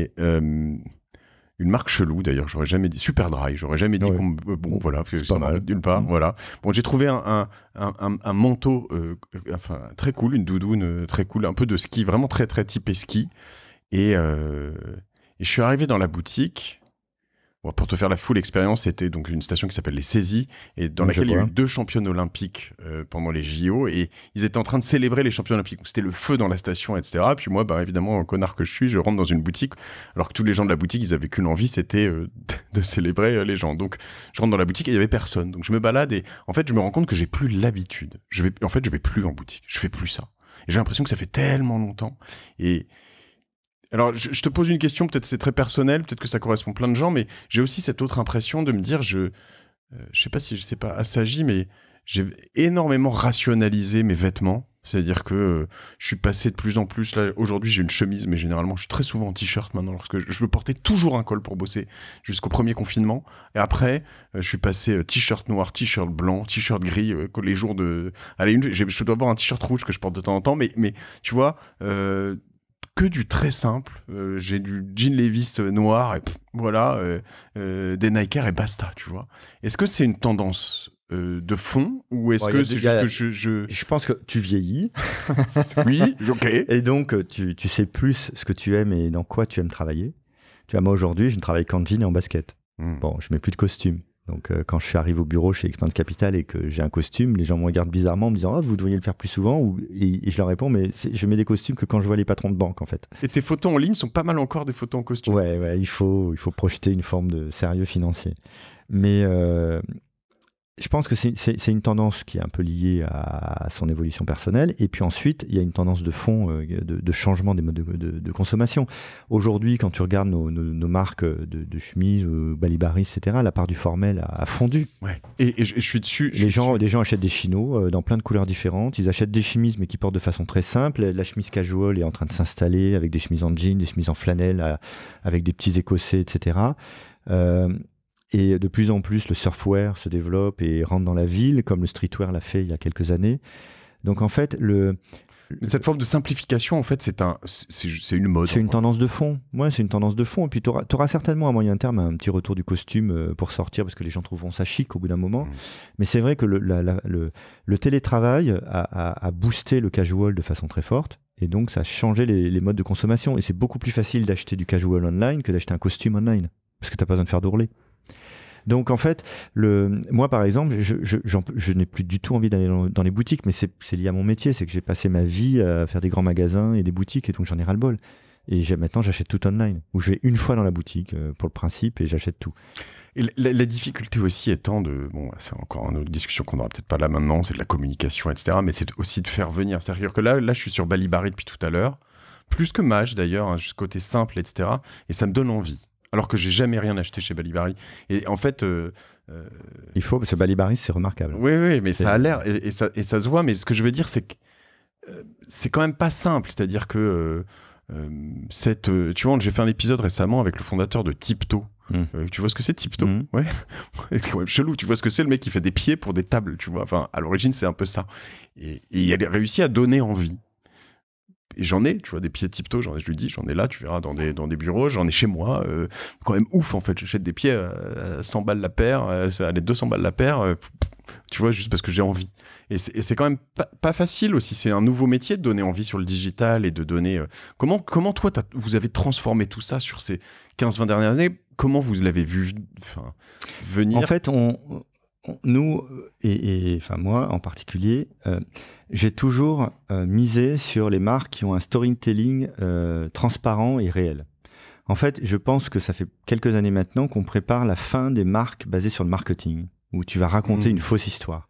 une marque chelou d'ailleurs, j'aurais jamais dit super dry, j'aurais jamais dit bon voilà, c'est pas mal d'une part, mmh. voilà. Bon, j'ai trouvé un, un, manteau euh, enfin très cool, une doudoune euh, très cool, un peu de ski, vraiment très très typé ski et, euh, et je suis arrivé dans la boutique pour te faire la foule expérience, c'était donc une station qui s'appelle les Saisies, et dans laquelle il y a eu deux championnes olympiques euh, pendant les JO, et ils étaient en train de célébrer les champions olympiques. C'était le feu dans la station, etc. Puis moi, bah, évidemment, connard que je suis, je rentre dans une boutique, alors que tous les gens de la boutique, ils avaient qu'une envie, c'était euh, de célébrer euh, les gens. Donc, je rentre dans la boutique et il n'y avait personne. Donc, je me balade et en fait, je me rends compte que j'ai plus l'habitude. Je vais, en fait, je vais plus en boutique. Je fais plus ça. Et j'ai l'impression que ça fait tellement longtemps. Et alors je, te pose une question, peut-être c'est très personnel, peut-être que ça correspond à plein de gens, mais j'ai aussi cette autre impression de me dire, je ne euh, sais pas si je sais pas assagi, mais j'ai énormément rationalisé mes vêtements. C'est-à-dire que euh, je suis passé de plus en plus. Là, aujourd'hui, j'ai une chemise, mais généralement, je suis très souvent en t-shirt maintenant, lorsque je, je me portais toujours un col pour bosser jusqu'au premier confinement. Et après, euh, je suis passé t-shirt noir, t-shirt blanc, t-shirt gris, les jours de. Allez, une... je dois avoir un t-shirt rouge que je porte de temps en temps, mais, mais tu vois, que du très simple. Euh, j'ai du jean Levis noir et voilà, euh, euh, des Nikers et basta, tu vois. Est-ce que c'est une tendance de fond ou est-ce que c'est je, pense que tu vieillis. oui, ok. Et donc, tu, sais plus ce que tu aimes et dans quoi tu aimes travailler. Tu vois, moi aujourd'hui, je ne travaille qu'en jean et en basket. Hmm. Bon, je mets plus de costume. Donc euh, quand je suis arrivé au bureau chez expense Capital et que j'ai un costume, les gens me regardent bizarrement en me disant ah vous devriez le faire plus souvent ou, et, je leur réponds mais je mets des costumes que quand je vois les patrons de banque en fait. Et tes photos en ligne sont pas mal encore des photos en costume. Ouais, ouais il faut il faut projeter une forme de sérieux financier. Mais euh, je pense que c'est une tendance qui est un peu liée à, son évolution personnelle. Et puis ensuite, il y a une tendance de fond, euh, de, changement des modes de, consommation. Aujourd'hui, quand tu regardes nos, marques de, chemises, Balibaris, etc., la part du formel a, fondu. Ouais. Et, je, suis dessus. les, gens, gens achètent des chinos euh, dans plein de couleurs différentes. Ils achètent des chemises, mais qui portent de façon très simple. La chemise casual est en train de s'installer avec des chemises en jean, des chemises en flanelle, euh, avec des petits écossais, etc. Et de plus en plus, le surfwear se développe et rentre dans la ville, comme le streetwear l'a fait il y a quelques années. Donc en fait, le, cette forme de simplification, en fait, c'est un, une mode. C'est une tendance de fond. Moi, c'est une tendance de fond. Et puis, tu auras, certainement à moyen terme un petit retour du costume euh, pour sortir, parce que les gens trouveront ça chic au bout d'un moment. Mmh. Mais c'est vrai que le, le, télétravail a, boosté le casual de façon très forte. Et donc, ça a changé les, modes de consommation. Et c'est beaucoup plus facile d'acheter du casual online que d'acheter un costume online, parce que tu n'as pas besoin de faire d'ourlet donc en fait, moi par exemple, je, n'ai plus du tout envie d'aller dans, les boutiques, mais c'est lié à mon métier, c'est que j'ai passé ma vie à faire des grands magasins et des boutiques, et donc j'en ai ras le bol. Et maintenant, j'achète tout online, où je vais une fois dans la boutique euh, pour le principe et j'achète tout. Et la, difficulté aussi étant de, bon, c'est encore une autre discussion qu'on n'aura peut-être pas là maintenant, c'est de la communication, etc. Mais c'est aussi de faire venir. C'est-à-dire que là, là, je suis sur Balibari depuis tout à l'heure, plus que Maj, d'ailleurs, hein, côté simple, etc. Et ça me donne envie alors que j'ai jamais rien acheté chez Balibari. Et en fait. Euh, euh, il faut, parce que Balibari, c'est remarquable. Oui, oui, mais ça a l'air et, ça, se voit. Mais ce que je veux dire, c'est que euh, c'est quand même pas simple. C'est-à-dire que cette. tu vois, j'ai fait un épisode récemment avec le fondateur de Tipto. Hmm. tu vois ce que c'est Tiptoe mmh. Ouais. c'est quand même chelou. Tu vois ce que c'est le mec qui fait des pieds pour des tables, tu vois. Enfin, à l'origine, c'est un peu ça. et, il a réussi à donner envie et j'en ai, tu vois, des pieds tiptoe, j'en ai, je lui dis, j'en ai là, tu verras, dans des, dans des bureaux, j'en ai chez moi. Euh, quand même ouf, en fait, j'achète des pieds à 100 balles la paire, à les 200 balles la paire, euh, tu vois, juste parce que j'ai envie. Et c'est quand même pas, facile aussi, c'est un nouveau métier de donner envie sur le digital et de donner... Euh, comment, comment toi, vous avez transformé tout ça sur ces 15-20 dernières années Comment vous l'avez vu enfin, venir En fait, on nous, et, et, enfin moi en particulier j'ai toujours euh, misé sur les marques qui ont un storytelling euh, transparent et réel. En fait, je pense que ça fait quelques années maintenant qu'on prépare la fin des marques basées sur le marketing, où tu vas raconter mm. une fausse histoire.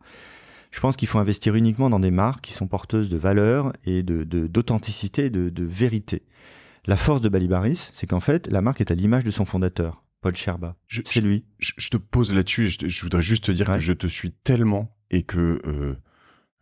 Je pense qu'il faut investir uniquement dans des marques qui sont porteuses de valeur et d'authenticité, de, de, de, vérité. La force de Balibaris, c'est qu'en fait, la marque est à l'image de son fondateur, Paul Sherba. C'est lui. Je, te pose là-dessus et je, voudrais juste te dire que je te suis tellement et que euh,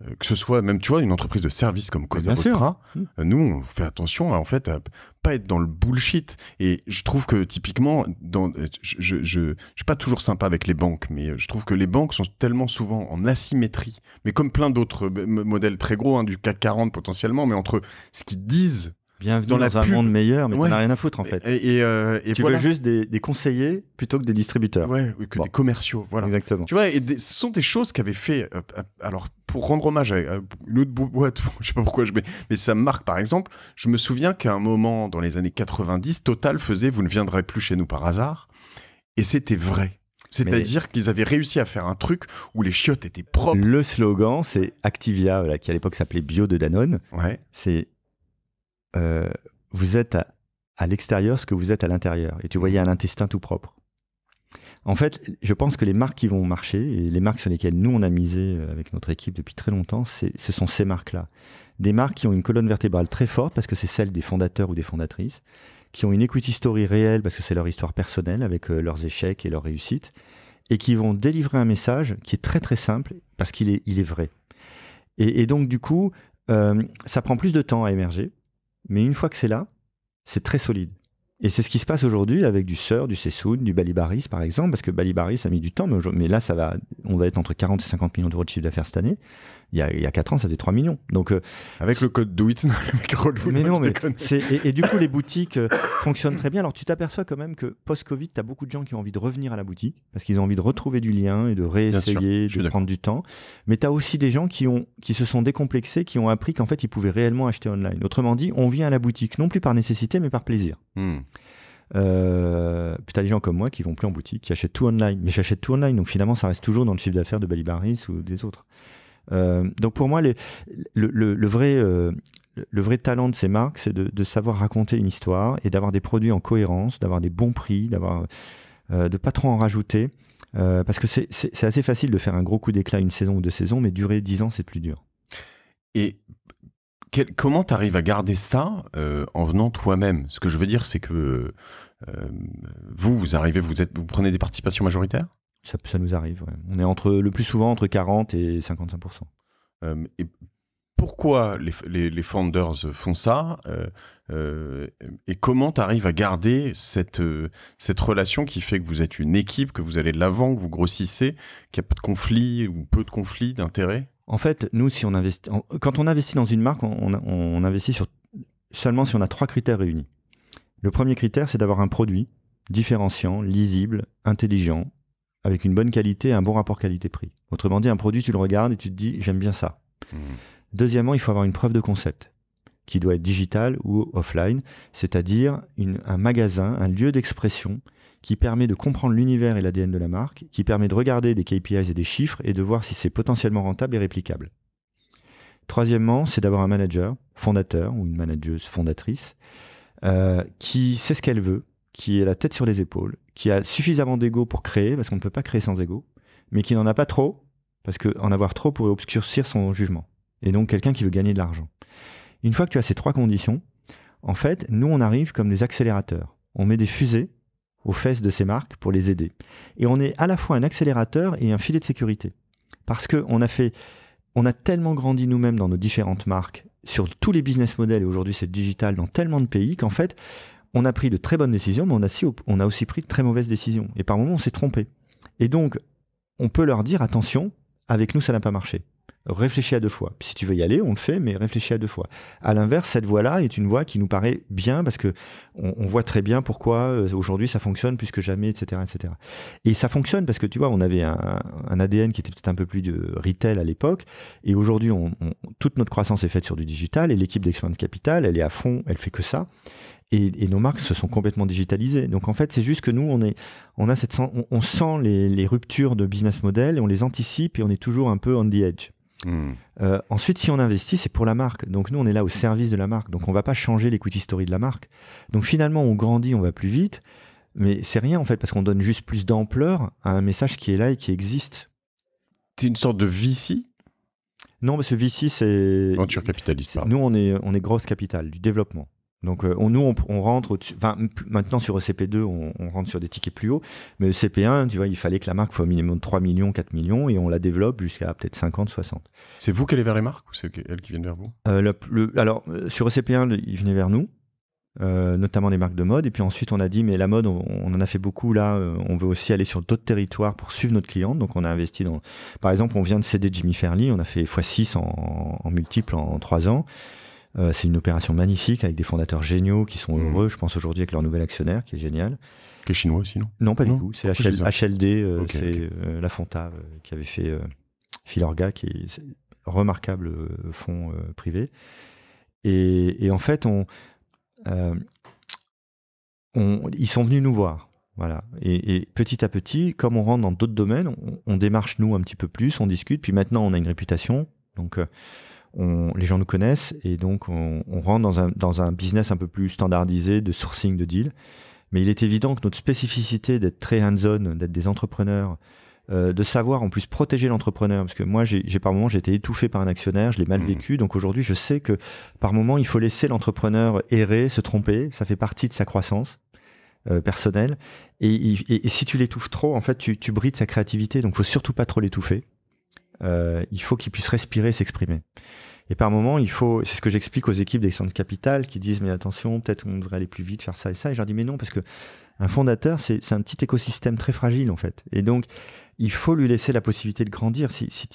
euh, que ce soit même tu vois une entreprise de service comme Cosa mm. euh, nous on fait attention à en fait à pas être dans le bullshit et je trouve que typiquement dans euh, je je, je, suis pas toujours sympa avec les banques mais je trouve que les banques sont tellement souvent en asymétrie mais comme plein d'autres modèles très gros hein, du CAC 40 potentiellement mais entre ce qu'ils disent Bienvenue dans, un monde meilleur, mais ouais. n'as rien à foutre en fait. Et, tu voilà. veux juste des, conseillers plutôt que des distributeurs. Ouais, que des commerciaux, voilà. Exactement. Tu vois, et ce sont des choses qu'avait fait, alors pour rendre hommage à, une autre boîte, je sais pas pourquoi je mais ça me marque par exemple. Je me souviens qu'à un moment dans les années 90, Total faisait Vous ne viendrez plus chez nous par hasard. Et c'était vrai. C'est-à-dire qu'ils avaient réussi à faire un truc où les chiottes étaient propres. Le slogan, c'est Activia, qui à l'époque s'appelait Bio de Danone. C'est euh, Vous êtes à, à l'extérieur ce que vous êtes à l'intérieur. Et tu voyais mmh. un intestin tout propre. En fait, je pense que les marques qui vont marcher et les marques sur lesquelles nous on a misé euh, avec notre équipe depuis très longtemps, ce sont ces marques-là. Des marques qui ont une colonne vertébrale très forte parce que c'est celle des fondateurs ou des fondatrices, qui ont une equity story réelle parce que c'est leur histoire personnelle avec euh, leurs échecs et leurs réussites, et qui vont délivrer un message qui est très très simple parce qu'il est, il est vrai. Et, donc du coup, euh, ça prend plus de temps à émerger, mais une fois que c'est là, c'est très solide. Et c'est ce qui se passe aujourd'hui avec du Sœur, du Sessoun, du Balibaris par exemple, parce que Balibaris a mis du temps, mais, là, ça va, on va être entre 40 et 50 millions d'euros de chiffre d'affaires cette année il y a, 4 ans, ça faisait 3 millions. Donc, euh, Avec le code do it et, du coup, les boutiques euh, fonctionnent très bien. Alors, tu t'aperçois quand même que post-Covid, tu as beaucoup de gens qui ont envie de revenir à la boutique parce qu'ils ont envie de retrouver du lien et de réessayer, de prendre du temps. Mais tu as aussi des gens qui, ont, qui se sont décomplexés, qui ont appris qu'en fait, ils pouvaient réellement acheter online. Autrement dit, on vient à la boutique non plus par nécessité, mais par plaisir. Hmm. Euh, des gens comme moi qui vont plus en boutique, qui achètent tout online. Mais j'achète tout online, donc finalement ça reste toujours dans le chiffre d'affaires de Balibaris ou des autres. Euh, donc pour moi, le, vrai, euh, le vrai talent de ces marques, c'est de, savoir raconter une histoire et d'avoir des produits en cohérence, d'avoir des bons prix, d'avoir euh, de pas trop en rajouter. Euh, parce que c'est assez facile de faire un gros coup d'éclat une saison ou deux saisons, mais durer dix ans, c'est plus dur. Et comment tu arrives à garder ça en venant toi-même Ce que je veux dire, c'est que vous, vous arrivez, vous, êtes, vous prenez des participations majoritaires ça, nous arrive. On est entre, le plus souvent entre 40 et 55 euh, et pourquoi les, les, founders font ça euh, euh, et comment tu arrives à garder cette, cette relation qui fait que vous êtes une équipe, que vous allez de l'avant, que vous grossissez, qu'il n'y a pas de conflit ou peu de conflits d'intérêts En fait, nous, si on quand on investit dans une marque, on, on investit sur, seulement si on a trois critères réunis. Le premier critère, c'est d'avoir un produit différenciant, lisible, intelligent avec une bonne qualité, un bon rapport qualité-prix. Autrement dit, un produit, tu le regardes et tu te dis, j'aime bien ça. Hmm. Deuxièmement, il faut avoir une preuve de concept qui doit être digitale ou offline, c'est-à-dire un magasin, un lieu d'expression qui permet de comprendre l'univers et l'ADN de la marque, qui permet de regarder des KPIs et des chiffres et de voir si c'est potentiellement rentable et réplicable. Troisièmement, c'est d'avoir un manager, fondateur ou une manageuse fondatrice, euh, qui sait ce qu'elle veut, qui est la tête sur les épaules, qui a suffisamment d'ego pour créer, parce qu'on ne peut pas créer sans ego, mais qui n'en a pas trop, parce qu'en avoir trop pourrait obscurcir son jugement. Et donc quelqu'un qui veut gagner de l'argent. Une fois que tu as ces trois conditions, en fait, nous, on arrive comme des accélérateurs. On met des fusées aux fesses de ces marques pour les aider. Et on est à la fois un accélérateur et un filet de sécurité. Parce qu'on a fait, on a tellement grandi nous-mêmes dans nos différentes marques, sur tous les business models, et aujourd'hui c'est digital dans tellement de pays, qu'en fait, on a pris de très bonnes décisions, mais on a, on a aussi pris de très mauvaises décisions. Et par moments, on s'est trompé. Et donc, on peut leur dire, attention, avec nous, ça n'a pas marché. Réfléchis à deux fois. Si tu veux y aller, on le fait, mais réfléchis à deux fois. À l'inverse, cette voie-là est une voie qui nous paraît bien parce que on, voit très bien pourquoi euh, aujourd'hui ça fonctionne plus que jamais, etc., etc. Et ça fonctionne parce que tu vois, on avait un, ADN qui était peut-être un peu plus de retail à l'époque, et aujourd'hui, toute notre croissance est faite sur du digital. Et l'équipe d'Experience Capital, elle est à fond, elle fait que ça et, nos marques se sont complètement digitalisées. Donc en fait, c'est juste que nous, on, est, on, a cette, on, sent les, ruptures de business model, et on les anticipe et on est toujours un peu on the edge. Hmm. Euh, ensuite, si on investit, c'est pour la marque. Donc nous, on est là au service de la marque. Donc on va pas changer l'écoute story de la marque. Donc finalement, on grandit, on va plus vite. Mais c'est rien en fait, parce qu'on donne juste plus d'ampleur à un message qui est là et qui existe. C'est une sorte de VC Non, parce que VC, c'est... Venture capitaliste, Nous, on est, on est grosse capitale, du développement. Donc euh, nous, on, rentre, maintenant sur ECP2, on, rentre sur des tickets plus hauts, mais ECP1, tu vois, il fallait que la marque soit au minimum 3 millions, 4 millions, et on la développe jusqu'à peut-être 50, 60. C'est vous qui allez vers les marques ou c'est elles qui viennent vers vous euh, Alors, euh, sur ECP1, ils venaient vers nous, notamment les marques de mode, et puis ensuite on a dit, mais la mode, on, en a fait beaucoup là, on veut aussi aller sur d'autres territoires pour suivre notre client. donc on a investi dans... Par exemple, on vient de céder Jimmy Fairly, on a fait x6 en, en multiple en 3 ans. Euh, c'est une opération magnifique avec des fondateurs géniaux qui sont mmh. heureux, je pense aujourd'hui avec leur nouvel actionnaire qui est génial. Qui est chinois aussi, non Non, pas du tout. C'est HLD, euh, c'est euh, la Fonta qui avait fait Philorga, qui est, un remarquable fonds privé. Et, en fait, on, ils sont venus nous voir. Voilà. Et, petit à petit, comme on rentre dans d'autres domaines, on, on, démarche nous un petit peu plus, on discute. Puis maintenant, on a une réputation. Donc, les gens nous connaissent et donc on, rentre dans un, business un peu plus standardisé de sourcing de deals. Mais il est évident que notre spécificité d'être très hands-on, d'être des entrepreneurs, euh, de savoir en plus protéger l'entrepreneur, parce que moi, j'ai par moment, j'ai été étouffé par un actionnaire, je l'ai mal mmh. vécu, donc aujourd'hui, je sais que par moment, il faut laisser l'entrepreneur errer, se tromper, ça fait partie de sa croissance, euh, personnelle. Et, si tu l'étouffes trop, en fait, tu, tu brides sa créativité. Donc, faut surtout pas trop l'étouffer. Euh, il faut qu'il puisse respirer, et s'exprimer. Et par moment, il faut, c'est ce que j'explique aux équipes d'Excellence Capital qui disent mais attention, peut-être on devrait aller plus vite, faire ça et ça. Et je leur dis mais non parce que un fondateur, c'est un petit écosystème très fragile en fait. Et donc il faut lui laisser la possibilité de grandir. S'il si,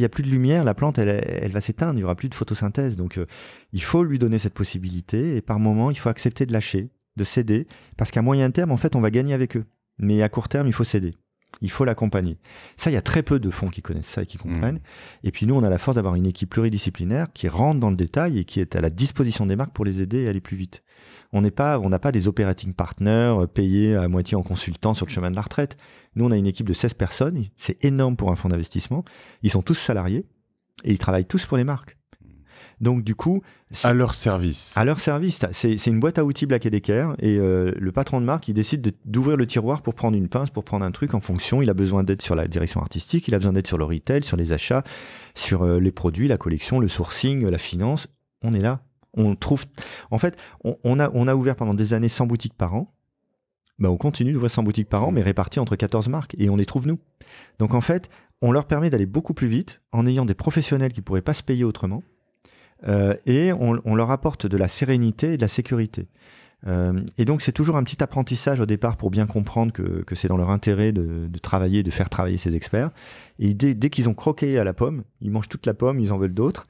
y a plus de lumière, la plante, elle, elle va s'éteindre, il n'y aura plus de photosynthèse. Donc, euh, il faut lui donner cette possibilité. Et par moment, il faut accepter de lâcher, de céder, parce qu'à moyen terme, en fait, on va gagner avec eux. Mais à court terme, il faut céder. Il faut l'accompagner. Ça, il y a très peu de fonds qui connaissent ça et qui comprennent. Mmh. Et puis nous, on a la force d'avoir une équipe pluridisciplinaire qui rentre dans le détail et qui est à la disposition des marques pour les aider à aller plus vite. On n'est pas, on n'a pas des operating partners euh, payés à moitié en consultant sur le chemin de la retraite. Nous, on a une équipe de 16 personnes. C'est énorme pour un fonds d'investissement. Ils sont tous salariés et ils travaillent tous pour les marques. Donc du coup, à leur service. À leur service, c'est une boîte à outils Black Decker et euh, le patron de marque, il décide d'ouvrir le tiroir pour prendre une pince, pour prendre un truc en fonction. Il a besoin d'être sur la direction artistique, il a besoin d'être sur le retail, sur les achats, sur euh, les produits, la collection, le sourcing, la finance. On est là. On trouve. En fait, on, a, on a ouvert pendant des années 100 boutiques par an. Ben, on continue d'ouvrir 100 boutiques par an, mais réparties entre 14 marques, et on les trouve nous. Donc en fait, on leur permet d'aller beaucoup plus vite en ayant des professionnels qui pourraient pas se payer autrement, euh, et on, leur apporte de la sérénité et de la sécurité. Euh, et donc c'est toujours un petit apprentissage au départ pour bien comprendre que, c'est dans leur intérêt de, travailler, de faire travailler ces experts. Et dès, qu'ils ont croqué à la pomme, ils mangent toute la pomme, ils en veulent d'autres.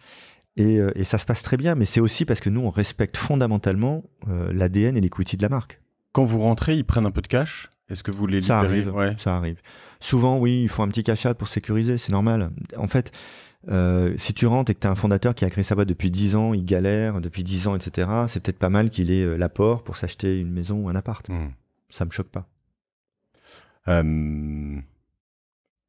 Et, euh, ça se passe très bien, mais c'est aussi parce que nous, on respecte fondamentalement l'ADN et l'equity de la marque. Quand vous rentrez, ils prennent un peu de cash Est-ce que vous les libérez Ça arrive, ça arrive. Souvent, oui, ils font un petit cash-out pour sécuriser, c'est normal. En fait, euh, si tu rentres et que tu as un fondateur qui a créé sa boîte depuis 10 ans, il galère depuis 10 ans, etc., c'est peut-être pas mal qu'il ait euh, l'apport pour s'acheter une maison ou un appart. Ça hmm. Ça me choque pas.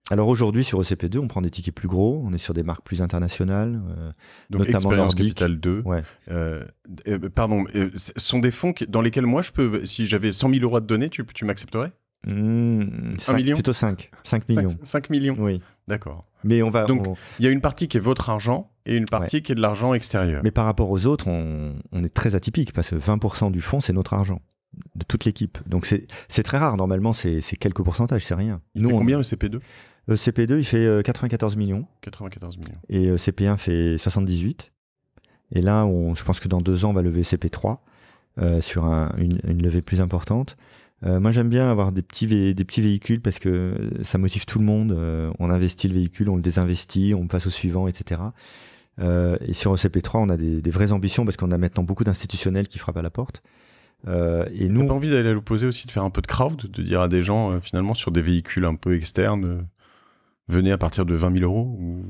Alors aujourd'hui, sur ECP2, on prend des tickets plus gros, on est sur des marques plus internationales, euh, Donc notamment Experience Capital 2. Euh, eh, pardon, ce sont des fonds dans lesquels moi, je peux, si j'avais 100 000 euros à te donner, tu, m'accepterais mmh, 1 million Plutôt 5. 5 millions. 5, 5 millions. Oui. D'accord. Mais on va. Donc, il y a une partie qui est votre argent et une partie qui est de l'argent extérieur. Mais par rapport aux autres, on, est très atypique parce que 20% du fonds, c'est notre argent de toute l'équipe. Donc c'est très rare. Normalement, c'est quelques pourcentages, c'est rien. Nous, combien ecp CP2 Le CP2, il fait 94 euh, euh, millions. 94 millions. Et euh, CP1 fait 78. Et là, je pense que dans deux ans, on va lever CP3 sur une, une, levée plus importante. Euh, moi, j'aime bien avoir des petits, des petits véhicules parce que euh, ça motive tout le monde. Euh, on investit le véhicule, on le désinvestit, on passe au suivant, etc. et sur ECP3, on a des, vraies ambitions parce qu'on a maintenant beaucoup d'institutionnels qui frappent à la porte. et nous, pas envie d'aller à l'opposé aussi, de faire un peu de crowd, de dire à des gens finalement sur des véhicules un peu externes, venez à partir de 20 000 euros ou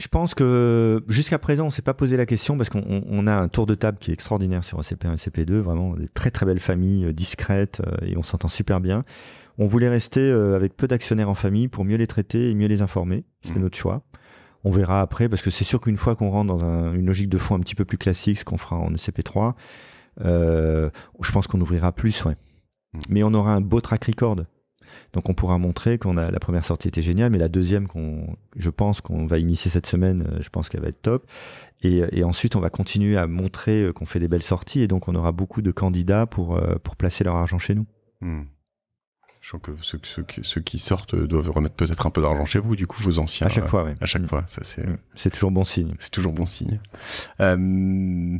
je pense que jusqu'à présent, on ne s'est pas posé la question parce qu'on a un tour de table qui est extraordinaire sur ECP1 et ECP2, vraiment des très très belles familles euh, discrètes euh, et on s'entend super bien. On voulait rester euh, avec peu d'actionnaires en famille pour mieux les traiter et mieux les informer. C'était mmh. notre choix. On verra après parce que c'est sûr qu'une fois qu'on rentre dans une logique de fond un petit peu plus classique, ce qu'on fera en ECP3, euh, je pense qu'on ouvrira plus. Ouais. Mmh. Mais on aura un beau track record. Donc on pourra montrer qu'on a la première sortie était géniale, mais la deuxième qu'on, je pense qu'on va initier cette semaine, euh, je pense qu'elle va être top. Et, euh, ensuite on va continuer à montrer euh, qu'on fait des belles sorties et donc on aura beaucoup de candidats pour pour placer leur argent chez nous. Hmm. Je crois que ceux, qui sortent doivent remettre peut-être un peu d'argent chez vous, du coup, vos anciens. À chaque fois, oui. À chaque hmm. fois, ça c'est. Hmm. C'est toujours bon signe. C'est toujours bon signe. Euh,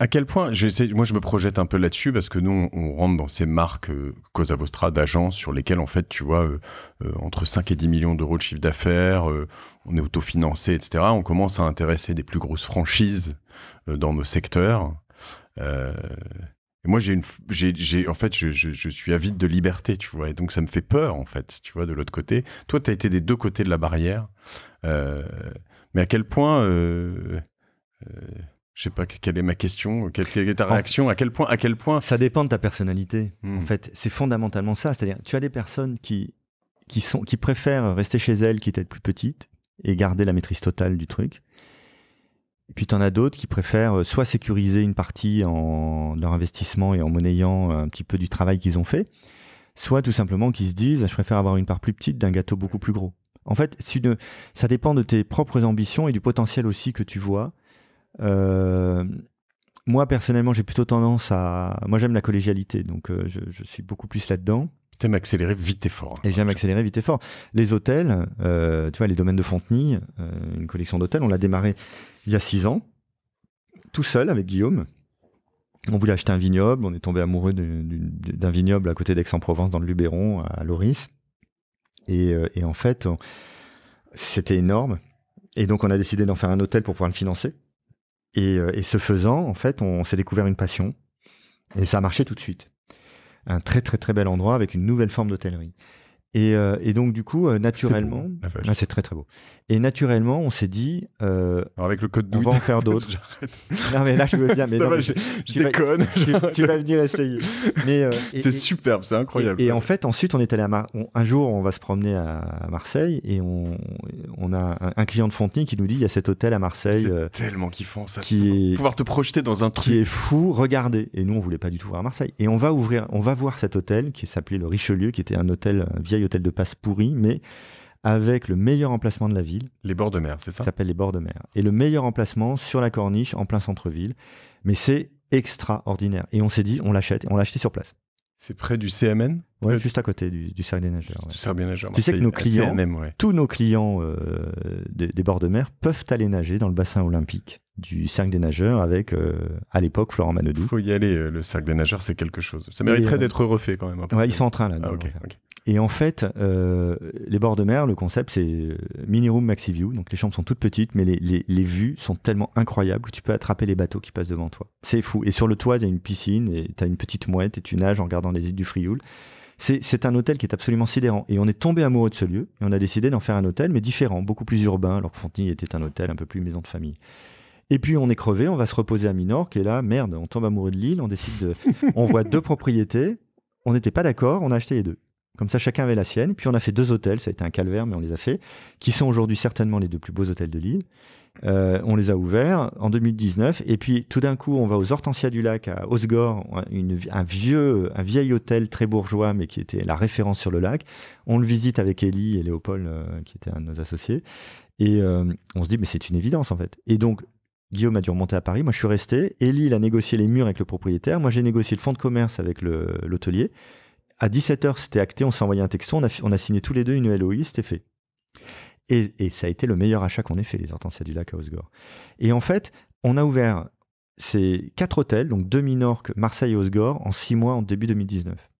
à quel point, moi je me projette un peu là-dessus parce que nous on rentre dans ces marques euh, Cosa Vostra d'agents sur lesquelles, en fait tu vois euh, euh, entre 5 et 10 millions d'euros de chiffre d'affaires, on est autofinancé etc. On commence à intéresser des plus grosses franchises dans nos secteurs. Et moi, j'ai une, en fait, je, suis avide de liberté, tu vois, et donc ça me fait peur, en fait, tu vois, de l'autre côté. Toi, tu as été des deux côtés de la barrière, mais à quel point je sais pas quelle est ma question, euh, quelle, est ta réaction, à quel point, à quel point. Ça dépend de ta personnalité. Hmm. En fait, c'est fondamentalement ça. C'est-à-dire, tu as des personnes qui qui sont qui préfèrent rester chez elles, qui être plus petites et garder la maîtrise totale du truc. Et puis tu en as d'autres qui préfèrent euh, soit sécuriser une partie en leur investissement et en monnayant euh, un petit peu du travail qu'ils ont fait, soit tout simplement qui se disent je préfère avoir une part plus petite d'un gâteau beaucoup plus gros. En fait, ça dépend de tes propres ambitions et du potentiel aussi que tu vois euh, moi, personnellement, j'ai plutôt tendance à. Moi, j'aime la collégialité, donc euh, je, suis beaucoup plus là-dedans. T'aimes accélérer vite et fort. Hein, et j'aime accélérer vite et fort. Les hôtels, euh, tu vois, les domaines de Fontenay, une collection d'hôtels, on l'a démarré il y a six ans, tout seul avec Guillaume. On voulait acheter un vignoble, on est tombé amoureux d'un vignoble à côté d'Aix-en-Provence, dans le Luberon, à Loris. et en fait, c'était énorme. Et donc, on a décidé d'en faire un hôtel pour pouvoir le financer. Euh, et, ce faisant, en fait, on, on s'est découvert une passion. Et ça a marché tout de suite. Un très très très bel endroit avec une nouvelle forme d'hôtellerie. Euh, et, donc, du coup, euh, naturellement, ah, c'est très très beau. Et naturellement, on s'est dit, euh, avec le code on va en faire d'autres. non mais là, je veux bien, mais, je, déconne. tu, vas venir essayer. c'est superbe, c'est incroyable. Et, en fait, ensuite, on est allé à un jour, on va se promener à Marseille et on, a un, client de Fontenay qui nous dit, il y a cet hôtel à Marseille. tellement kiffant ça. Qui est, pouvoir te projeter dans un truc. Qui est fou, regardez. Et nous, on voulait pas du tout voir à Marseille. Et on va ouvrir, on va voir cet hôtel qui s'appelait le Richelieu, qui était un hôtel vieil hôtel de passe pourri, mais avec le meilleur emplacement de la ville. Les bords de mer, c'est ça Ça s'appelle les bords de mer. Et le meilleur emplacement sur la corniche, en plein centre-ville. Mais c'est extraordinaire. Et on s'est dit, on l'achète, on l'a acheté sur place. C'est près du CMN Ouais, juste à côté du, du cercle des nageurs. Du des nageurs. Tu sais que nos clients, tous nos clients euh, des, bords de mer peuvent aller nager dans le bassin olympique du cercle des nageurs avec, euh, à l'époque, Florent Manedou. Il faut y aller, euh, le cercle des nageurs, c'est quelque chose. Ça mériterait d'être refait quand même. ils sont en train là. Ah, et en fait, les bords de mer, le concept, c'est mini room maxi view. Donc les chambres sont toutes petites, mais les, les, les, vues sont tellement incroyables que tu peux attraper les bateaux qui passent devant toi. C'est fou. Et sur le toit, il y a une piscine et tu as une petite mouette et tu nages en regardant les îles du Frioul. C'est un hôtel qui est absolument sidérant. Et on est tombé amoureux de ce lieu et on a décidé d'en faire un hôtel, mais différent, beaucoup plus urbain, alors que Fontenay était un hôtel un peu plus maison de famille. Et puis on est crevé, on va se reposer à Minorque et là, merde, on tombe amoureux de l'île, on décide de. on voit deux propriétés, on n'était pas d'accord, on a acheté les deux. Comme ça, chacun avait la sienne. Puis on a fait deux hôtels, ça a été un calvaire, mais on les a fait, qui sont aujourd'hui certainement les deux plus beaux hôtels de l'île. Euh, on les a ouverts en 2019. Et puis, tout d'un coup, on va aux Hortensias du Lac, à Osgore, un, vieux, un vieil hôtel très bourgeois, mais qui était la référence sur le lac. On le visite avec Ellie et Léopold, euh, qui était un de nos associés. Et euh, on se dit, mais c'est une évidence, en fait. Et donc, Guillaume a dû remonter à Paris. Moi, je suis resté. Ellie, il a négocié les murs avec le propriétaire. Moi, j'ai négocié le fonds de commerce avec l'hôtelier. À 17h, c'était acté. On s'est envoyé un texto. On a, on a signé tous les deux une LOI. C'était fait. Et, ça a été le meilleur achat qu'on ait fait, les Hortensias du Lac à Osgore. Et en fait, on a ouvert ces quatre hôtels, donc deux Minorque, Marseille et Osgore, en six mois en début 2019.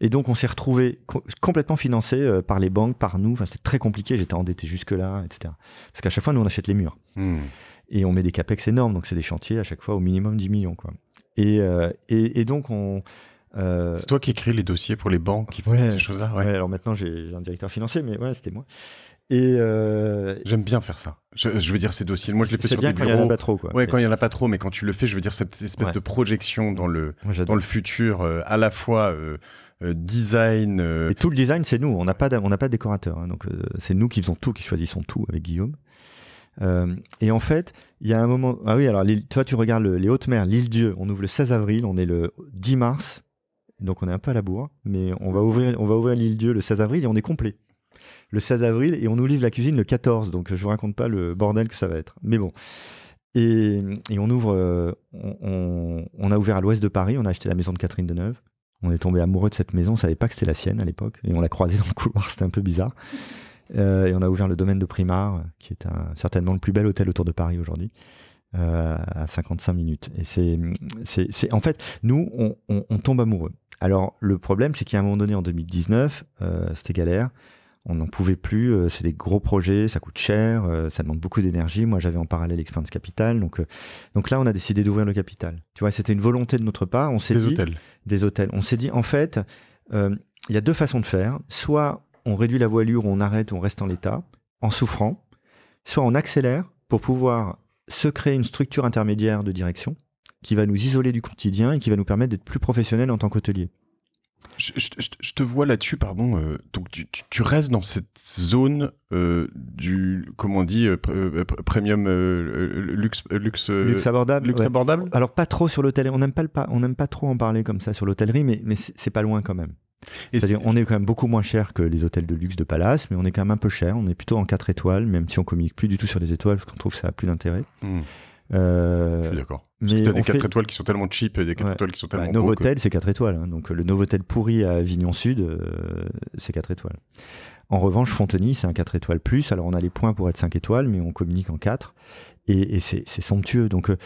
Et donc, on s'est retrouvé complètement financé euh, par les banques, par nous. Enfin, c'était très compliqué. J'étais endetté jusque-là, etc. Parce qu'à chaque fois, nous, on achète les murs. Hmm. Et on met des capex énormes. Donc, c'est des chantiers à chaque fois au minimum 10 millions. Quoi. Euh, et, et, donc, on. Euh c'est toi qui écris les dossiers pour les banques qui font ces choses-là ouais. ouais. alors maintenant, j'ai un directeur financier, mais ouais, c'était moi. Et euh, J'aime bien faire ça. Je, veux dire, ces dossiers. Moi, je les fais sur des quand Quand il n'y en a pas trop, Oui, quand il n'y en a pas trop, mais quand tu le fais, je veux dire, cette espèce de projection dans le, dans le futur, euh, à la fois. Euh, design. Et tout le design, c'est nous. On n'a pas, de, on n'a pas de décorateur. Hein. donc c'est nous qui faisons tout, qui choisissons tout avec Guillaume. et en fait, il y a un moment. Ah oui, alors toi, tu regardes les Hautes-Mers, l'île Dieu. On ouvre le 16 avril, on est le 10 mars. Donc on est un peu à la bourre, mais on va ouvrir, on va ouvrir l'île Dieu le 16 avril et on est complet le 16 avril et on nous livre la cuisine le 14. Donc je vous raconte pas le bordel que ça va être. Mais bon. Et, on ouvre, euh, on, a ouvert à l'ouest de Paris, on a acheté la maison de Catherine Deneuve. On est tombé amoureux de cette maison, on savait pas que c'était la sienne à l'époque et on l'a croisée dans le couloir, c'était un peu bizarre. Euh, et on a ouvert le domaine de Primard, qui est certainement le plus bel hôtel autour de Paris aujourd'hui. Euh, à 55 minutes. Et c'est, en fait, nous, on, tombe amoureux. Alors, le problème, c'est qu'à un moment donné, en 2019, c'était galère on n'en pouvait plus. Euh, c'est des gros projets, ça coûte cher, euh, ça demande beaucoup d'énergie. Moi, j'avais en parallèle l'expérience Capital. Donc, euh, donc là, on a décidé d'ouvrir le capital. Tu vois, c'était une volonté de notre part. On s'est des hôtels. Des hôtels. On s'est dit, en fait, il y a deux façons de faire. Soit on réduit la voilure, on arrête, on reste en l'état, en souffrant. Soit on accélère pour pouvoir se créer une structure intermédiaire de direction qui va nous isoler du quotidien et qui va nous permettre d'être plus professionnels en tant qu'hôtelier. Je, te vois là-dessus, pardon. Euh, donc tu, restes dans cette zone euh, du, comment on dit, euh, premium luxe, luxe, luxe abordable. Luxe abordable. Alors pas trop sur l'hôtellerie. On n'aime pas le on n'aime pas trop en parler comme ça sur l'hôtellerie, mais c'est pas loin quand même. Et dire on est quand même beaucoup moins cher que les hôtels de luxe de Palace, mais on est quand même un peu cher. On est plutôt en 4 étoiles, même si on communique plus du tout sur les étoiles, parce qu'on trouve ça a plus d'intérêt. Mmh. Euh, je suis d'accord. Parce as des 4 étoiles qui sont tellement cheap et des 4 étoiles qui sont tellement. Bah, Novotel, c'est 4 étoiles. Hein. Donc le Novotel pourri à Avignon Sud, euh, c'est 4 étoiles. En revanche, Fontenay, c'est un 4 étoiles plus. Alors on a les points pour être 5 étoiles, mais on communique en 4. Et, c'est somptueux. Donc. Euh,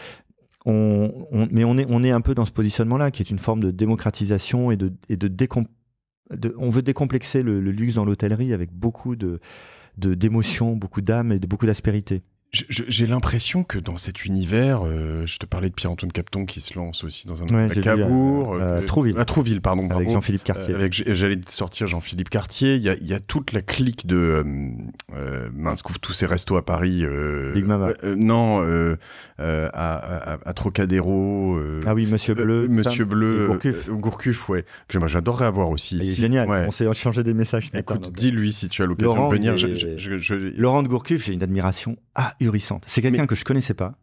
on, mais on est, on est un peu dans ce positionnement-là, qui est une forme de démocratisation et de, et On veut décomplexer le, luxe dans l'hôtellerie avec beaucoup de d'émotions, beaucoup d'âme et beaucoup d'aspérité. J'ai l'impression que dans cet univers, euh, je te parlais de Pierre-Antoine Capton qui se lance aussi dans un ouais, à Cabourg, euh, euh, à, Trouville. à Trouville, pardon, avec Jean-Philippe Cartier. Euh, j'allais sortir Jean-Philippe Cartier. Il y, a, toute la clique de mince couvre tous ces restos à Paris. Big Mama. non, à, Trocadéro. ah oui, Monsieur Bleu. Monsieur Bleu. Gourcuff. Gourcuff, ouais. j'adorerais avoir aussi. Ah, ici. Génial. On s'est échangé des messages. Écoute, dis-lui si tu as l'occasion de venir. Laurent de Gourcuff, j'ai une admiration. Ah, c'est quelqu'un que je connaissais pas,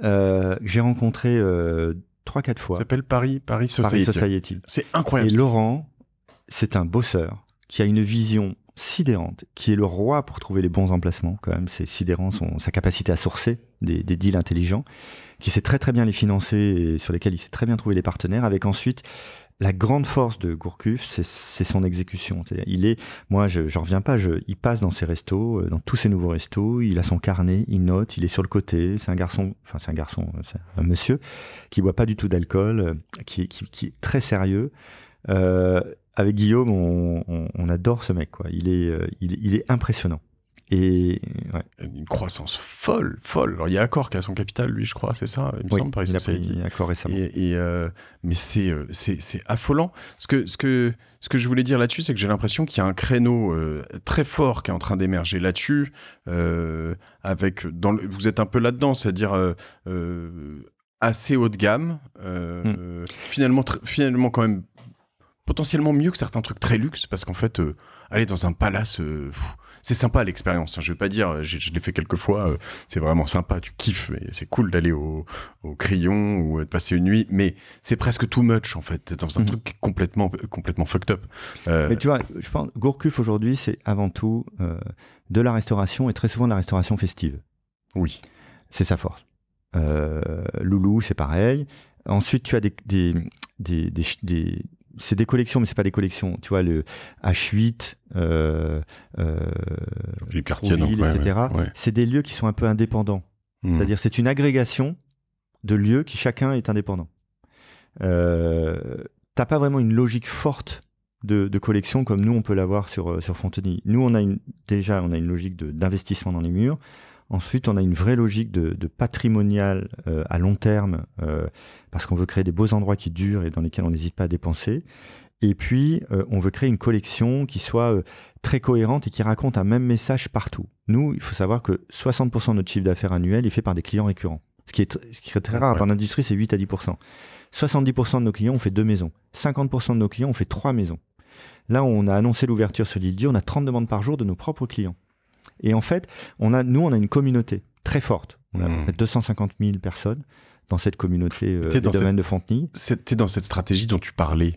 que euh, j'ai rencontré euh, trois, quatre fois. Il s'appelle Paris, Paris Society. Paris Society. C'est incroyable. Et Laurent, c'est un bosseur qui a une vision sidérante, qui est le roi pour trouver les bons emplacements, quand même. C'est sidérant, son, sa capacité à sourcer des, des, deals intelligents, qui sait très très bien les financer et sur lesquels il sait très bien trouver les partenaires, avec ensuite la grande force de Gourcuff, c'est son exécution. il est, moi, je n'en reviens pas. Je, il passe dans ses restos, euh, dans tous ses nouveaux restos. Il a son carnet, il note, il est sur le côté. C'est un garçon, enfin c'est un garçon, euh, c'est un monsieur qui boit pas du tout d'alcool, euh, qui, est très sérieux. avec Guillaume, on, adore ce mec. Il est, il est impressionnant. Et une croissance folle, folle. Alors, il y a Accor qui a son capital, lui, je crois, c'est ça, il me semble, par exemple. Et, euh, mais c'est, euh, c'est, c'est affolant. Ce que, ce, que, ce que je voulais dire là-dessus, c'est que j'ai l'impression qu'il y a un créneau euh, très fort qui est en train d'émerger là-dessus. avec, dans vous êtes un peu là-dedans, c'est-à-dire assez haut de gamme. Hmm. finalement, finalement, quand même, potentiellement mieux que certains trucs très luxe, parce qu'en fait, aller dans un palace c'est sympa l'expérience. Hein. Je ne vais pas dire, euh, je, l'ai fait quelques fois, euh, c'est vraiment sympa, tu kiffes, c'est cool d'aller au, crayon ou euh, de passer une nuit, mais c'est presque too much en fait. C'est un mm-hmm. truc complètement, complètement fucked up. Mais tu vois, je pense, Gourcuff aujourd'hui, c'est avant tout de la restauration et très souvent de la restauration festive. Oui. C'est sa force. Loulou, c'est pareil. Ensuite, tu as des, des, des c'est des collections, mais c'est pas des collections. Tu vois, le H8, euh, euh, les quartiers, etc. C'est des lieux qui sont un peu indépendants. Hmm. C'est-à-dire, c'est une agrégation de lieux qui chacun est indépendant. Euh, T'as pas vraiment une logique forte de, collection comme nous on peut l'avoir sur euh, sur Fontenay. Nous, on a déjà, on a une logique d'investissement dans les murs. Ensuite, on a une vraie logique de, patrimonial euh, à long terme, euh, parce qu'on veut créer des beaux endroits qui durent et dans lesquels on n'hésite pas à dépenser. Et puis, euh, on veut créer une collection qui soit très cohérente et qui raconte un même message partout. Nous, il faut savoir que 60% de notre chiffre d'affaires annuel est fait par des clients récurrents. Ce qui est, très rare. Dans l'industrie, c'est 8 à 10%. 70% de nos clients ont fait deux maisons. 50% de nos clients ont fait trois maisons. Là, on a annoncé l'ouverture sur l'île On a 30 demandes par jour de nos propres clients. Et en fait, on a, nous, on a une communauté très forte. On a 250 hmm. 000 personnes dans cette communauté euh, du domaine de Fontenay. C'était dans cette stratégie dont tu parlais.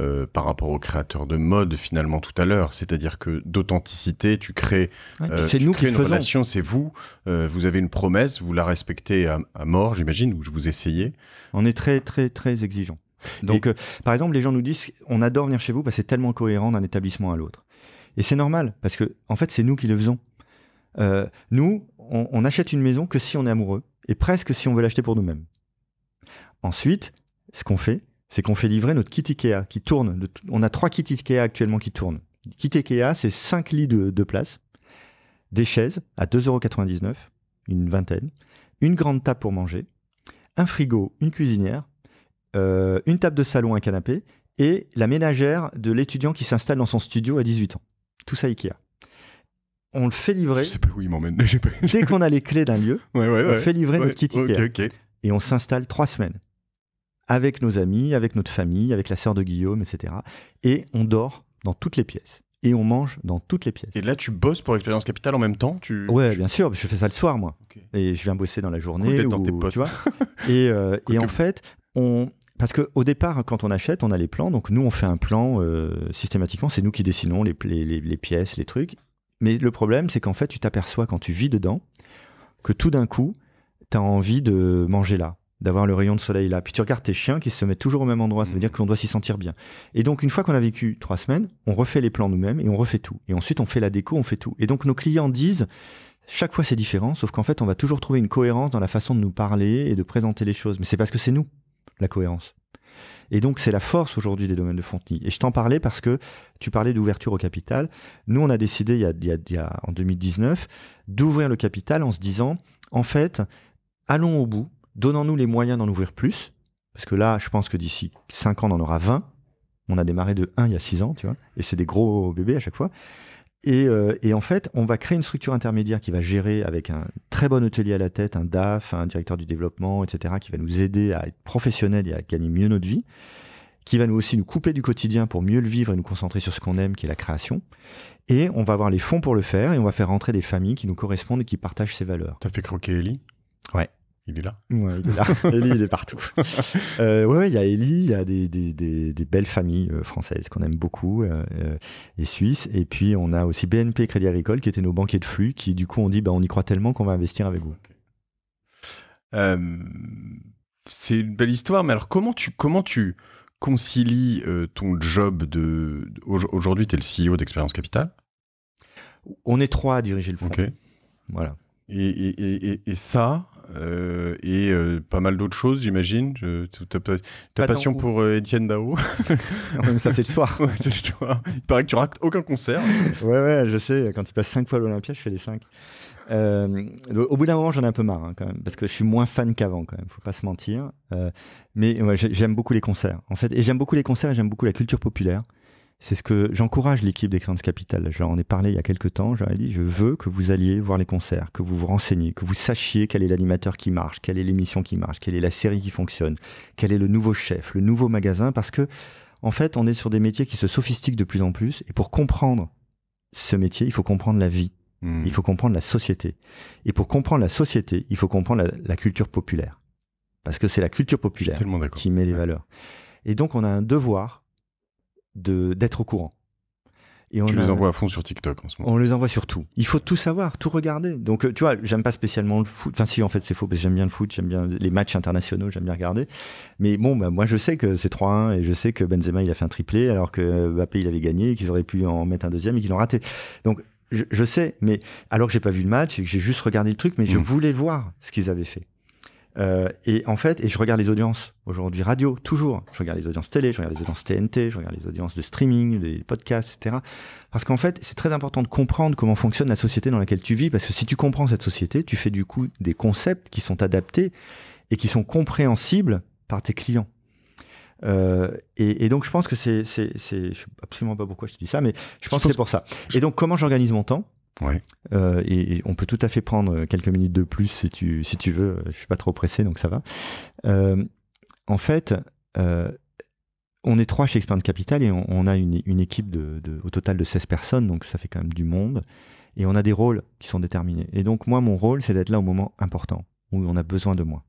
Euh, par rapport aux créateurs de mode finalement tout à l'heure, c'est-à-dire que d'authenticité, tu crées, euh, C'est nous crées une faisons. relation, c'est vous, euh, vous avez une promesse, vous la respectez à, mort, j'imagine, ou vous essayez. On est très très très exigeant. Donc, par exemple, les gens nous disent, on adore venir chez vous parce que c'est tellement cohérent d'un établissement à l'autre. Et c'est normal parce que en fait, c'est nous qui le faisons. Euh, nous, on, achète une maison que si on est amoureux et presque si on veut l'acheter pour nous-mêmes. Ensuite, ce qu'on fait, c'est qu'on fait livrer notre kit Ikea qui tourne. on a trois kits Ikea actuellement qui tournent. Kit Ikea, c'est cinq lits de, place, des chaises à 2,99€, une vingtaine, une grande table pour manger, un frigo, une cuisinière, euh, une table de salon, un canapé et la ménagère de l'étudiant qui s'installe dans son studio à 18 ans. Tout ça Ikea on le fait livrer. Je sais pas où il m'emmène. Dès qu'on a les clés d'un lieu, on fait livrer notre kit okay, Et on s'installe trois semaines avec nos amis, avec notre famille, avec la sœur de Guillaume, etc. Et on dort dans toutes les pièces. Et on mange dans toutes les pièces. Et là, tu bosses pour Expérience Capitale en même temps tu... Ouais, bien sûr, je fais ça le soir, moi. Et je viens bosser dans la journée. Ou, tes tu et, euh, en fait, on... parce qu'au départ, quand on achète, on a les plans. Donc nous, on fait un plan euh, systématiquement. C'est nous qui dessinons les pièces, les trucs. Mais le problème, c'est qu'en fait, tu t'aperçois quand tu vis dedans que tout d'un coup, tu as envie de manger là, d'avoir le rayon de soleil là. Puis tu regardes tes chiens qui se mettent toujours au même endroit, ça veut mm. dire qu'on doit s'y sentir bien. Et donc, une fois qu'on a vécu trois semaines, on refait les plans nous-mêmes et on refait tout. Et ensuite, on fait la déco, on fait tout. Et donc, nos clients disent. Chaque fois c'est différent, sauf qu'en fait on va toujours trouver une cohérence dans la façon de nous parler et de présenter les choses. Mais c'est parce que c'est nous, la cohérence. Et donc, c'est la force aujourd'hui des domaines de Fontenay. Et je t'en parlais parce que tu parlais d'ouverture au capital. Nous, on a décidé, il en 2019, d'ouvrir le capital en se disant, en fait, allons au bout, donnons-nous les moyens d'en ouvrir plus. Parce que là, je pense que d'ici 5 ans, on en aura 20. On a démarré de 1 il y a 6 ans, tu vois. Et c'est des gros bébés à chaque fois. Euh, et, en fait, on va créer une structure intermédiaire qui va gérer avec un très bon hôtelier à la tête, un DAF, un directeur du développement, etc., qui va nous aider à être professionnels et à gagner mieux notre vie, qui va nous aussi nous couper du quotidien pour mieux le vivre et nous concentrer sur ce qu'on aime, qui est la création. Et on va avoir les fonds pour le faire et on va faire rentrer des familles qui nous correspondent et qui partagent ces valeurs. T'as fait croquer Ellie Ouais. Il est là. Ouais, il est là. Ellie, il est partout. Euh, ouais, il y a Ellie, il y a des, belles familles euh, françaises qu'on aime beaucoup euh, euh, et suisses. Et puis, on a aussi BNP Crédit Agricole qui étaient nos banquiers de flux qui, du coup, on dit bah, on y croit tellement qu'on va investir avec vous. c'est une belle histoire, mais alors, comment tu, comment tu concilies ton job de. Aujourd'hui, tu es le CEO d'Expérience Capital On est trois à diriger le fonds. OK. Voilà. et, et, et ça, euh, et euh, pas mal d'autres choses, j'imagine. Ta, passion pour euh, Étienne Dao. ça, c'est le soir. Il paraît que tu rates aucun concert. ouais, ouais, je sais. Quand tu passes 5 fois l'Olympia, je fais les 5. au bout d'un moment, j'en ai un peu marre hein, quand même, parce que je suis moins fan qu'avant quand même, faut pas se mentir. mais j'aime beaucoup les concerts en fait, et j'aime beaucoup les concerts et j'aime beaucoup la culture populaire. C'est ce que j'encourage l'équipe d'Excellence Capital. J'en ai parlé il y a quelques temps. Je dit je veux que vous alliez voir les concerts, que vous vous renseigniez, que vous sachiez quel est l'animateur qui marche, quelle est l'émission qui marche, quelle est la série qui fonctionne, quel est le nouveau chef, le nouveau magasin, parce que, en fait, on est sur des métiers qui se sophistiquent de plus en plus. Et pour comprendre ce métier, il faut comprendre la vie. Hmm. Il faut comprendre la société. Et pour comprendre la société, il faut comprendre la, culture populaire. Parce que c'est la culture populaire qui met les valeurs. Et donc, on a un devoir d'être au courant. Et on tu les envoies à fond sur TikTok en ce moment. On les envoie sur tout. Il faut tout savoir, tout regarder. Donc, euh, tu vois, j'aime pas spécialement le foot. Enfin, si, en fait, c'est faux, parce que j'aime bien le foot, j'aime bien les matchs internationaux, j'aime bien regarder. Mais bon, bah, moi, je sais que c'est 3-1 et je sais que Benzema, il a fait un triplé, alors que Mbappé, il avait gagné, qu'ils auraient pu en mettre un deuxième et qu'ils l'ont raté. Donc, je, sais, mais alors que j'ai pas vu le match et que j'ai juste regardé le truc, mais je mmh. voulais voir ce qu'ils avaient fait. Euh, et en fait, et je regarde les audiences aujourd'hui radio, toujours. Je regarde les audiences télé, je regarde les audiences TNT, je regarde les audiences de streaming, des podcasts, etc. Parce qu'en fait, c'est très important de comprendre comment fonctionne la société dans laquelle tu vis, parce que si tu comprends cette société, tu fais du coup des concepts qui sont adaptés et qui sont compréhensibles par tes clients. Euh, et, donc, je pense que c'est, je sais absolument pas pourquoi je te dis ça, mais je pense que c'est pour ça. Et donc, comment j'organise mon temps euh, et, on peut tout à fait prendre euh, quelques minutes de plus si tu, veux. Je ne suis pas trop pressé, donc ça va. Euh, en fait, on est trois chez Expert Capital et on, a une, équipe de, au total de 16 personnes, donc ça fait quand même du monde. Et on a des rôles qui sont déterminés. Et donc, moi, mon rôle, c'est d'être là au moment important où on a besoin de moi.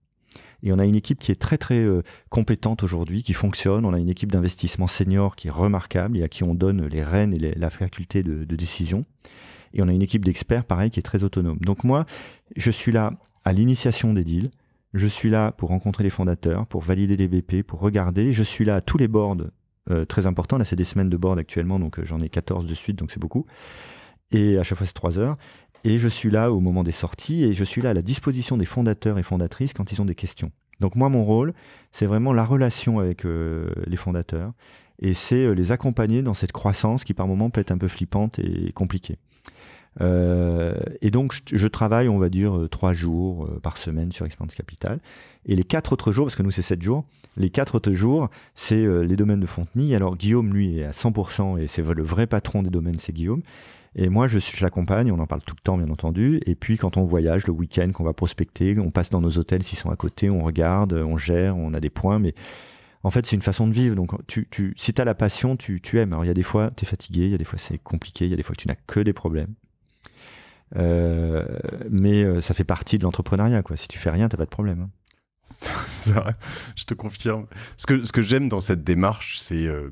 Et on a une équipe qui est très très compétente aujourd'hui, qui fonctionne. On a une équipe d'investissement senior qui est remarquable et à qui on donne les rênes et la faculté de, décision. Et on a une équipe d'experts, pareil, qui est très autonome. Donc moi, je suis là à l'initiation des deals. Je suis là pour rencontrer les fondateurs, pour valider les BP, pour regarder. Je suis là à tous les boards euh, très importants. Là, c'est des semaines de boards actuellement, donc euh, j'en ai 14 de suite, donc c'est beaucoup. Et à chaque fois, c'est 3 heures. Et je suis là au moment des sorties et je suis là à la disposition des fondateurs et fondatrices quand ils ont des questions. Donc moi, mon rôle, c'est vraiment la relation avec euh, les fondateurs et c'est les accompagner dans cette croissance qui par moments peut être un peu flippante et compliquée. Euh, et donc, je, travaille, on va dire, euh, trois jours euh, par semaine sur Experience Capital. Et les quatre autres jours, parce que nous, c'est sept jours, les quatre autres jours, c'est les domaines de Fontenay. Alors, Guillaume, lui, est à 100%, et c'est le vrai patron des domaines, c'est Guillaume. Et moi, je, je l'accompagne, on en parle tout le temps, bien entendu. Et puis, quand on voyage le week-end, qu'on va prospecter, on passe dans nos hôtels s'ils sont à côté, on regarde, on gère, on a des points, mais en fait, c'est une façon de vivre. Donc, tu, si tu as la passion, tu, tu aimes. Alors, il y a des fois, tu es fatigué, il y a des fois, c'est compliqué, il y a des fois, tu n'as que des problèmes. Euh, mais euh, ça fait partie de l'entrepreneuriat. quoi. Si tu fais rien, t'as pas de problème. Hein. je te confirme. Ce que, j'aime dans cette démarche, c'est euh,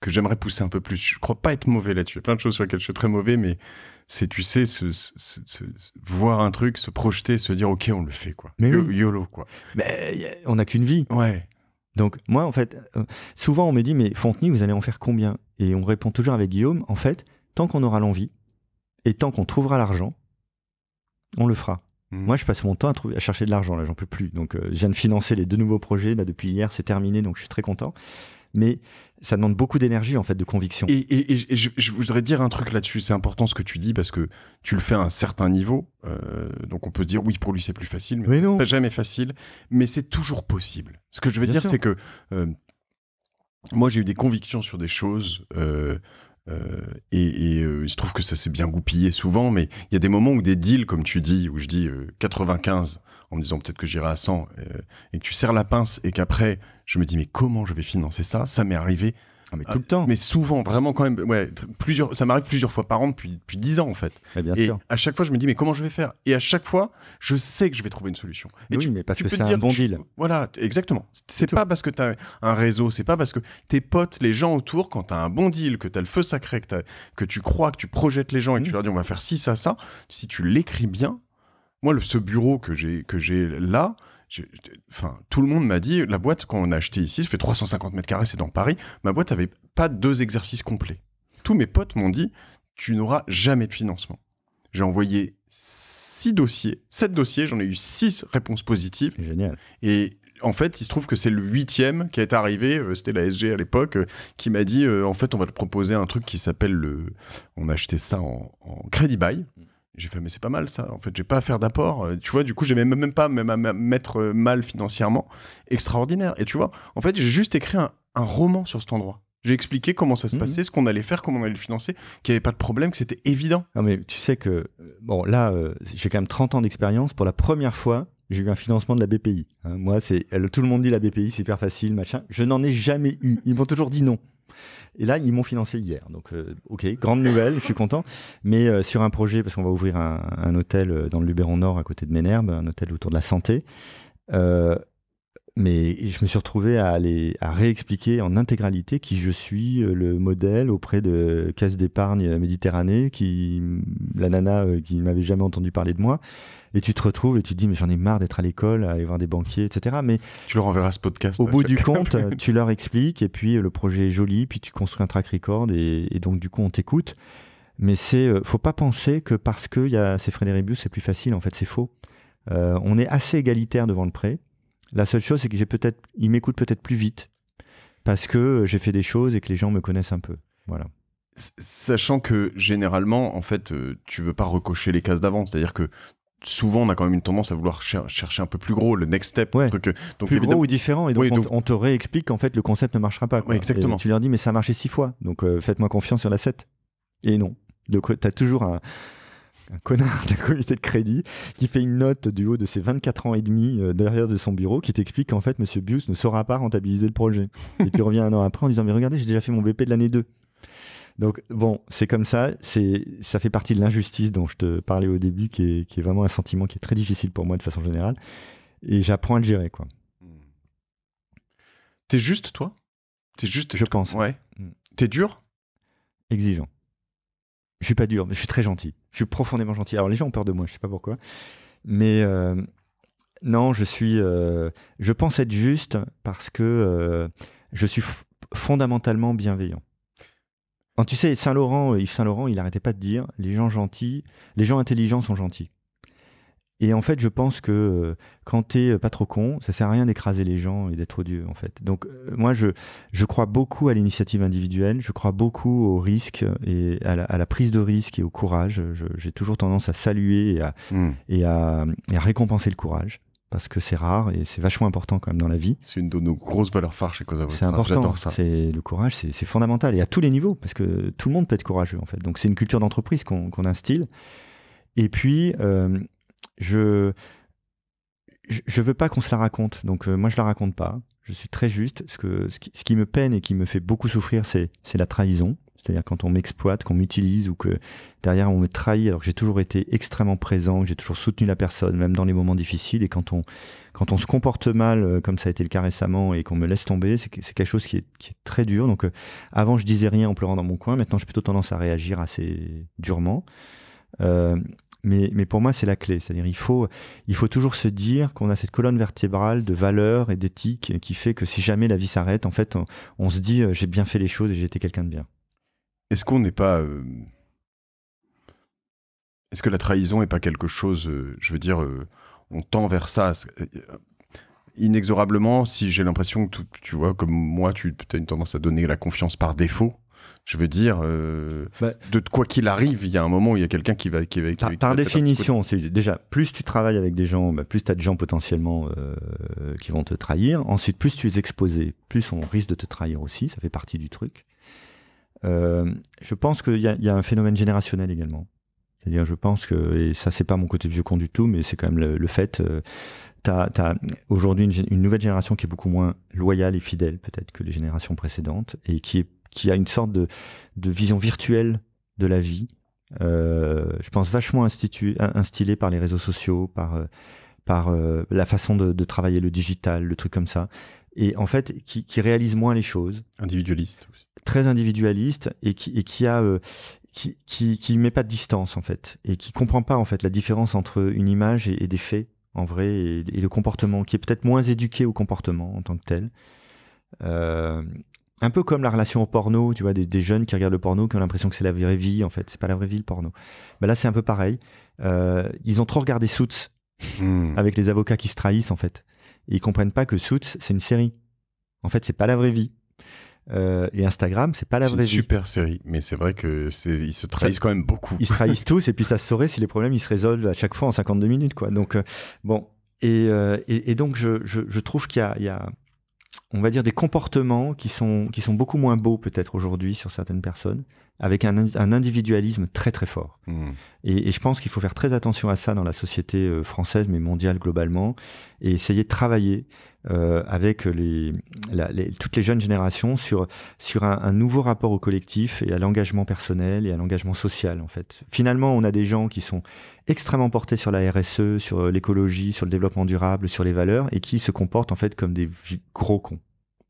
que j'aimerais pousser un peu plus. Je crois pas être mauvais là-dessus. Il plein de choses sur lesquelles je suis très mauvais, mais c'est, tu sais, voir un truc, se projeter, se dire, OK, on le fait, quoi. Mais YOLO, quoi. Mais bah, on n'a qu'une vie. Ouais. Donc, moi, en fait, souvent, on me dit, mais Fontenay, vous allez en faire combien Et on répond toujours avec Guillaume, en fait, tant qu'on aura l'envie, et tant qu'on trouvera l'argent, on le fera. Hmm. Moi, je passe mon temps à, chercher de l'argent, là, j'en peux plus. Donc, euh, je viens de financer les deux nouveaux projets, là, depuis hier, c'est terminé, donc je suis très content. Mais ça demande beaucoup d'énergie, en fait, de conviction. Et, je, voudrais dire un truc là-dessus, c'est important ce que tu dis, parce que tu le fais à un certain niveau. Euh, donc, on peut dire, oui, pour lui, c'est plus facile, mais, non. pas jamais facile, mais c'est toujours possible. Ce que je veux dire, c'est que euh, moi, j'ai eu des convictions sur des choses. Euh, et, euh, il se trouve que ça s'est bien goupillé souvent, mais il y a des moments où des deals, comme tu dis, où je dis 95 euh, en me disant peut-être que j'irai à 100, et que tu serres la pince et qu'après je me dis mais comment je vais financer ça Ça m'est arrivé ah, mais ah, tout le temps. Mais souvent, vraiment quand même. Ouais, plusieurs, ça m'arrive plusieurs fois par an depuis, depuis 10 ans en fait. Eh et, à chaque fois, je me dis, mais comment je vais faire Et à chaque fois, je sais que je vais trouver une solution. Et tu, mais parce que c'est un bon deal. voilà, exactement. C'est pas parce que tu as un réseau, c'est pas parce que tes potes, les gens autour, quand tu as un bon deal, que tu as le feu sacré, que, tu crois, que tu projettes les gens et que tu mm. leur dis, on va faire ci, ça, ça, si tu l'écris bien, moi, ce bureau que j'ai là, tout le monde m'a dit, la boîte, qu'on a achetée ici, ça fait 350 mètres carrés, c'est dans Paris, ma boîte avait pas deux exercices complets. Tous mes potes m'ont dit, tu n'auras jamais de financement. J'ai envoyé six dossiers, sept dossiers, j'en ai eu six réponses positives. Génial. Et en fait, il se trouve que c'est le huitième qui est arrivé, euh, c'était la SG à l'époque, euh, qui m'a dit, euh, en fait, on va te proposer un truc qui s'appelle le... On a acheté ça en, crédit bail. J'ai fait, mais c'est pas mal ça. En fait, j'ai pas à faire d'apport. Euh, tu vois, du coup, j'ai même, même pas même à mettre euh, mal financièrement. Extraordinaire. Et tu vois, en fait, j'ai juste écrit un, roman sur cet endroit. J'ai expliqué comment ça se mmh. passait, ce qu'on allait faire, comment on allait le financer, qu'il n'y avait pas de problème, que c'était évident. Non, mais tu sais que, euh, bon, là, j'ai quand même 30 ans d'expérience. Pour la première fois, j'ai eu un financement de la BPI. Hein. moi, c'est tout le monde dit la BPI, c'est hyper facile, machin. Je n'en ai jamais eu. Ils m'ont toujours dit non. Et là, ils m'ont financé hier. Donc, euh, ok, grande nouvelle, je suis content. Mais euh, sur un projet, parce qu'on va ouvrir un, hôtel euh, dans le Luberon Nord, à côté de Ménherbe, un hôtel autour de la santé. mais je me suis retrouvé à aller à réexpliquer en intégralité qui je suis, le modèle auprès de Caisse d'épargne Méditerranée, qui la nana qui m'avait jamais entendu parler de moi, et tu te retrouves et tu te dis, mais j'en ai marre d'être à l'école, à aller voir des banquiers, etc. Mais tu leur enverras ce podcast. Au hein, bout du compte, tu leur expliques et puis euh, le projet est joli, puis tu construis un track record et, donc du coup on t'écoute. Mais c'est, euh, faut pas penser que parce qu'il y a ces frais Bius c'est plus facile. En fait, c'est faux. Euh, on est assez égalitaire devant le prêt. La seule chose, c'est que j'ai peut-être, il m'écoutent peut-être plus vite parce que j'ai fait des choses et que les gens me connaissent un peu. Voilà. Sachant que généralement, en fait, tu veux pas recocher les cases d'avant. C'est-à-dire que souvent on a quand même une tendance à vouloir chercher un peu plus gros, le next step, ouais. Euh, plus gros ou différent. Et donc, On, te réexplique qu'en fait le concept ne marchera pas. exactement. tu leur dis mais ça a marché six fois, donc euh, faites-moi confiance sur la 7. Et non. Donc euh, t'as toujours un, un connard d'un comité de crédit qui fait une note du haut de ses 24 ans et demi derrière de son bureau qui t'explique qu'en fait M. Bius ne saura pas rentabiliser le projet. et tu reviens un an après en disant mais regardez j'ai déjà fait mon BP de l'année 2. Donc bon, c'est comme ça, c'est ça fait partie de l'injustice dont je te parlais au début, qui est, vraiment un sentiment qui est très difficile pour moi de façon générale, et j'apprends à le gérer quoi. T'es juste toi T'es juste Je pense. Ouais. Mm. T'es dur Exigeant. Je suis pas dur, mais je suis très gentil. Je suis profondément gentil. Alors les gens ont peur de moi, je sais pas pourquoi, mais euh, non, je suis, euh, je pense être juste parce que euh, je suis fondamentalement bienveillant tu sais, Saint-Laurent, euh, Yves Saint-Laurent, il n'arrêtait pas de dire les gens gentils, les gens intelligents sont gentils. Et en fait, je pense que euh, quand t'es euh, pas trop con, ça sert à rien d'écraser les gens et d'être odieux, en fait. Donc, moi, je, je crois beaucoup à l'initiative individuelle, je crois beaucoup au risque et à la, prise de risque et au courage. J'ai toujours tendance à saluer et à mmh. récompenser le courage parce que c'est rare et c'est vachement important quand même dans la vie. C'est une de nos grosses valeurs phares chez Cosa C'est important. C'est le courage, c'est fondamental et à tous les niveaux parce que tout le monde peut être courageux en fait. Donc c'est une culture d'entreprise qu'on instille. Et puis euh, je je veux pas qu'on se la raconte. Donc euh, moi je la raconte pas. Je suis très juste. Ce que ce qui, ce qui me peine et qui me fait beaucoup souffrir, c'est c'est la trahison. C'est-à-dire quand on m'exploite, qu'on m'utilise ou que derrière on me trahit alors que j'ai toujours été extrêmement présent, que j'ai toujours soutenu la personne, même dans les moments difficiles. Et quand on, quand on se comporte mal, euh, comme ça a été le cas récemment, et qu'on me laisse tomber, c'est quelque chose qui est, qui est, très dur. Donc euh, avant je disais rien en pleurant dans mon coin, maintenant j'ai plutôt tendance à réagir assez durement. Euh, mais, mais, pour moi, c'est la clé. C'est-à-dire, il faut, il faut toujours se dire qu'on a cette colonne vertébrale de valeur et d'éthique qui fait que si jamais la vie s'arrête, en fait, on, on se dit j'ai bien fait les choses et j'ai été quelqu'un de bien. Est-ce qu'on n'est pas. Euh, est-ce que la trahison n'est pas quelque chose, euh, je veux dire, euh, on tend vers ça Inexorablement, si j'ai l'impression que, tu, vois, comme moi, tu as une tendance à donner la confiance par défaut, je veux dire, bah, de quoi qu'il arrive, il y a un moment où il y a quelqu'un qui va, qui va, par, définition, c'est déjà plus tu travailles avec des gens, bah, plus tu as de gens potentiellement qui vont te trahir. Ensuite, plus tu es exposé, plus on risque de te trahir aussi. Ça fait partie du truc. Euh, je pense qu'il y, a un phénomène générationnel également. C'est-à-dire, je pense que, et ça, c'est pas mon côté vieux con du tout, mais c'est quand même le, fait. Euh, tu as, aujourd'hui une, nouvelle génération qui est beaucoup moins loyale et fidèle, peut-être, que les générations précédentes, et qui, qui a une sorte de, vision virtuelle de la vie, euh, je pense vachement institué, instillée par les réseaux sociaux, par, par la façon de, de, travailler le digital, le truc comme ça et en fait qui, réalise moins les choses. Individualiste Très individualiste et qui, a. Euh, qui, met pas de distance en fait et qui comprend pas en fait la différence entre une image et, des faits en vrai et, le comportement qui est peut-être moins éduqué au comportement en tant que tel euh, un peu comme la relation au porno, tu vois, des, jeunes qui regardent le porno, qui ont l'impression que c'est la vraie vie, en fait. C'est pas la vraie vie, le porno. Ben là, c'est un peu pareil. Euh, ils ont trop regardé Soots hmm. avec les avocats qui se trahissent, en fait. Ils ils comprennent pas que Suits, c'est une série. En fait, c'est pas la vraie vie. Euh, et Instagram, c'est pas la vraie une Super série, mais c'est vrai que ils se trahissent quand même beaucoup. Ils se trahissent tous, et puis ça se saurait si les problèmes ils se résolvent à chaque fois en 52 minutes, quoi. Donc euh, bon, et, euh, donc je, trouve qu'il y a, on va dire des comportements qui sont, qui sont beaucoup moins beaux peut-être aujourd'hui sur certaines personnes, avec un, individualisme très très fort. Hmm. et, je pense qu'il faut faire très attention à ça dans la société euh, française, mais mondiale globalement, et essayer de travailler euh, avec les, toutes les jeunes générations sur, sur un, nouveau rapport au collectif et à l'engagement personnel et à l'engagement social, en fait. Finalement, on a des gens qui sont extrêmement portés sur la RSE, sur euh, l'écologie, sur le développement durable, sur les valeurs, et qui se comportent, en fait, comme des gros cons.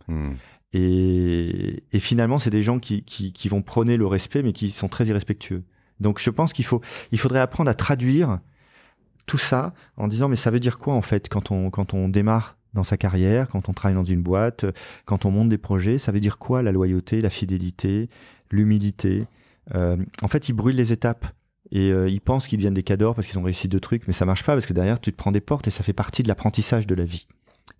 Hmm. Et, finalement, c'est des gens qui, qui, qui, vont prôner le respect, mais qui sont très irrespectueux. Donc, je pense qu'il faut, il faudrait apprendre à traduire tout ça en disant mais ça veut dire quoi en fait quand on quand on démarre dans sa carrière, quand on travaille dans une boîte, quand on monte des projets. Ça veut dire quoi la loyauté, la fidélité, l'humilité euh, En fait, ils brûlent les étapes. Et euh, ils pensent qu'ils deviennent des cadors parce qu'ils ont réussi deux trucs, mais ça marche pas parce que derrière, tu te prends des portes et ça fait partie de l'apprentissage de la vie.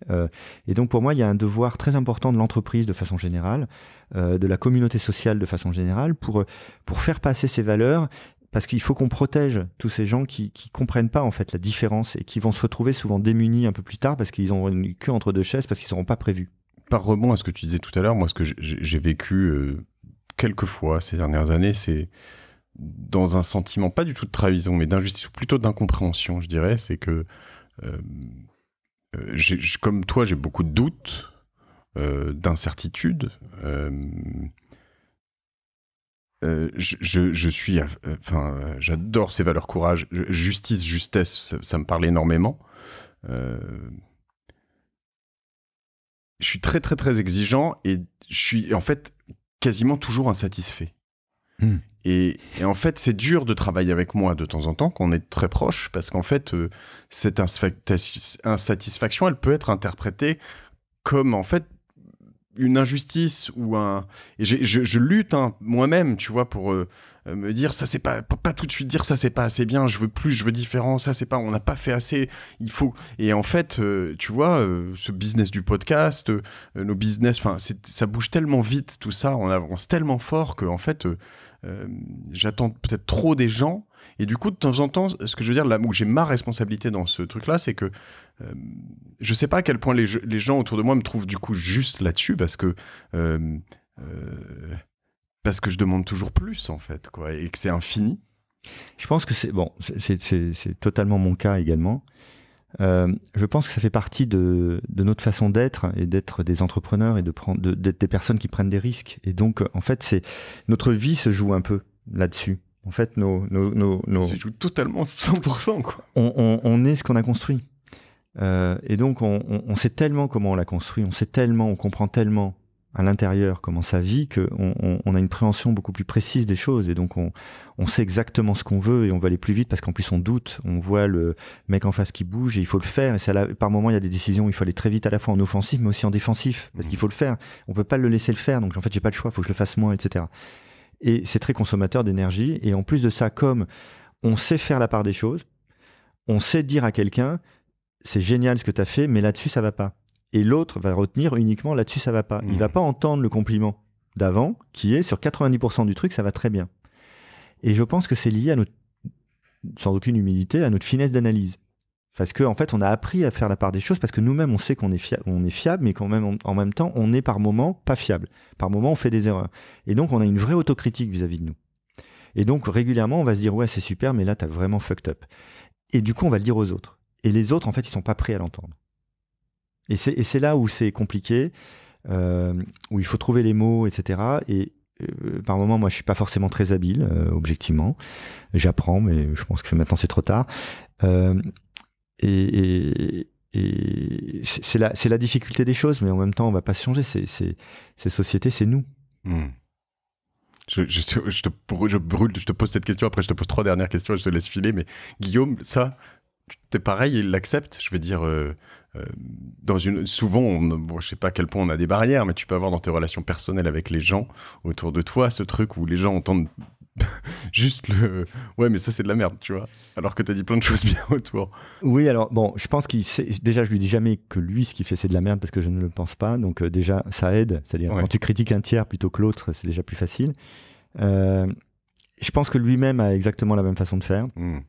Euh, et donc pour moi, il y a un devoir très important de l'entreprise de façon générale, de la communauté sociale de façon générale, pour, pour faire passer ces valeurs parce qu'il faut qu'on protège tous ces gens qui ne comprennent pas en fait la différence et qui vont se retrouver souvent démunis un peu plus tard parce qu'ils ont une queue entre deux chaises parce qu'ils ne seront pas prévus. Par rebond à ce que tu disais tout à l'heure, moi ce que j'ai vécu euh, quelques fois ces dernières années, c'est dans un sentiment pas du tout de trahison mais d'injustice ou plutôt d'incompréhension, je dirais, c'est que euh, euh, comme toi, j'ai beaucoup de doutes, d'incertitudes. Euh, je, suis, euh, enfin, euh, j'adore ces valeurs courage, justice, justesse, ça, me parle énormément. je suis très très très exigeant et je suis en fait quasiment toujours insatisfait. Hmm. Et, et, en fait, c'est dur de travailler avec moi de temps en temps, qu'on est très proche, parce qu'en fait, cette insatisfaction, elle peut être interprétée comme en fait une injustice ou un et je, je, lutte hein, moi-même tu vois pour euh, euh, me dire ça c'est pas, pas, tout de suite dire ça c'est pas assez bien je veux plus je veux différent ça c'est pas on n'a pas fait assez il faut et en fait euh, tu vois ce business du podcast nos business enfin ça bouge tellement vite tout ça on avance tellement fort que en fait euh, j'attends peut-être trop des gens. Et du coup, de temps en temps, ce que je veux dire, là où j'ai ma responsabilité dans ce truc-là, c'est que euh, je sais pas à quel point les, gens autour de moi me trouvent du coup juste là-dessus parce que. Euh, parce que je demande toujours plus en fait, quoi, et que c'est infini. Je pense que c'est bon, c'est totalement mon cas également. Euh, je pense que ça fait partie de, de notre façon d'être et d'être des entrepreneurs et de prendre d'être des personnes qui prennent des risques. Et donc, euh, en fait, c'est notre vie se joue un peu là-dessus. En fait, nos, nos, nos, nos... se joue totalement 100%. Quoi. On, on, on est ce qu'on a construit. Euh, et donc, on, on, sait tellement comment on l'a construit, on sait tellement, on comprend tellement à l'intérieur, comment ça vit, qu'on on, a une préhension beaucoup plus précise des choses. Et donc, on, sait exactement ce qu'on veut et on va aller plus vite parce qu'en plus, on doute. On voit le mec en face qui bouge et il faut le faire. Et par moment, il y a des décisions il faut aller très vite à la fois en offensif, mais aussi en défensif parce qu'il mmh. faut le faire. On peut pas le laisser le faire. Donc, en fait, j'ai pas le choix. Il faut que je le fasse moins, etc. Et c'est très consommateur d'énergie. Et en plus de ça, comme on sait faire la part des choses, on sait dire à quelqu'un, c'est génial ce que tu as fait, mais là-dessus, ça va pas et l'autre va retenir uniquement là-dessus ça va pas. Il va mhm. pas entendre le compliment d'avant qui est sur 90% du truc ça va très bien. Et je pense que c'est lié à notre sans aucune humilité à notre finesse d'analyse. Parce qu'en en fait, on a appris à faire la part des choses parce que nous-mêmes, on sait qu'on est, est fiable, mais quand même, en même temps, on est par moment pas fiable. Par moment, on fait des erreurs. Et donc, on a une vraie autocritique vis-à-vis de nous. Et donc, régulièrement, on va se dire, ouais, c'est super, mais là, t'as vraiment fucked up. Et du coup, on va le dire aux autres. Et les autres, en fait, ils sont pas prêts à l'entendre. Et c'est là où c'est compliqué, euh, où il faut trouver les mots, etc. Et euh, par moment, moi, je suis pas forcément très habile, euh, objectivement. J'apprends, mais je pense que maintenant c'est trop tard. et, c'est la, difficulté des choses, mais en même temps, on va pas se changer. Ces sociétés, c'est nous. Hmm. Je, te, je, brûle, je te pose cette question, après je te pose trois dernières questions et je te laisse filer. Mais Guillaume, ça, t'es pareil, il l'accepte. Je veux dire, euh, dans une, souvent, je sais pas à quel point on a des barrières, mais tu peux avoir dans tes relations personnelles avec les gens autour de toi ce truc où les gens entendent juste le ouais mais ça c'est de la merde tu vois alors que t'as dit plein de choses bien autour oui alors bon je pense qu'il sait déjà je lui dis jamais que lui ce qu'il fait c'est de la merde parce que je ne le pense pas donc euh, déjà ça aide c'est à dire quand tu critiques un tiers plutôt que l'autre c'est déjà plus facile euh, je pense que lui-même a exactement la même façon de faire hmm.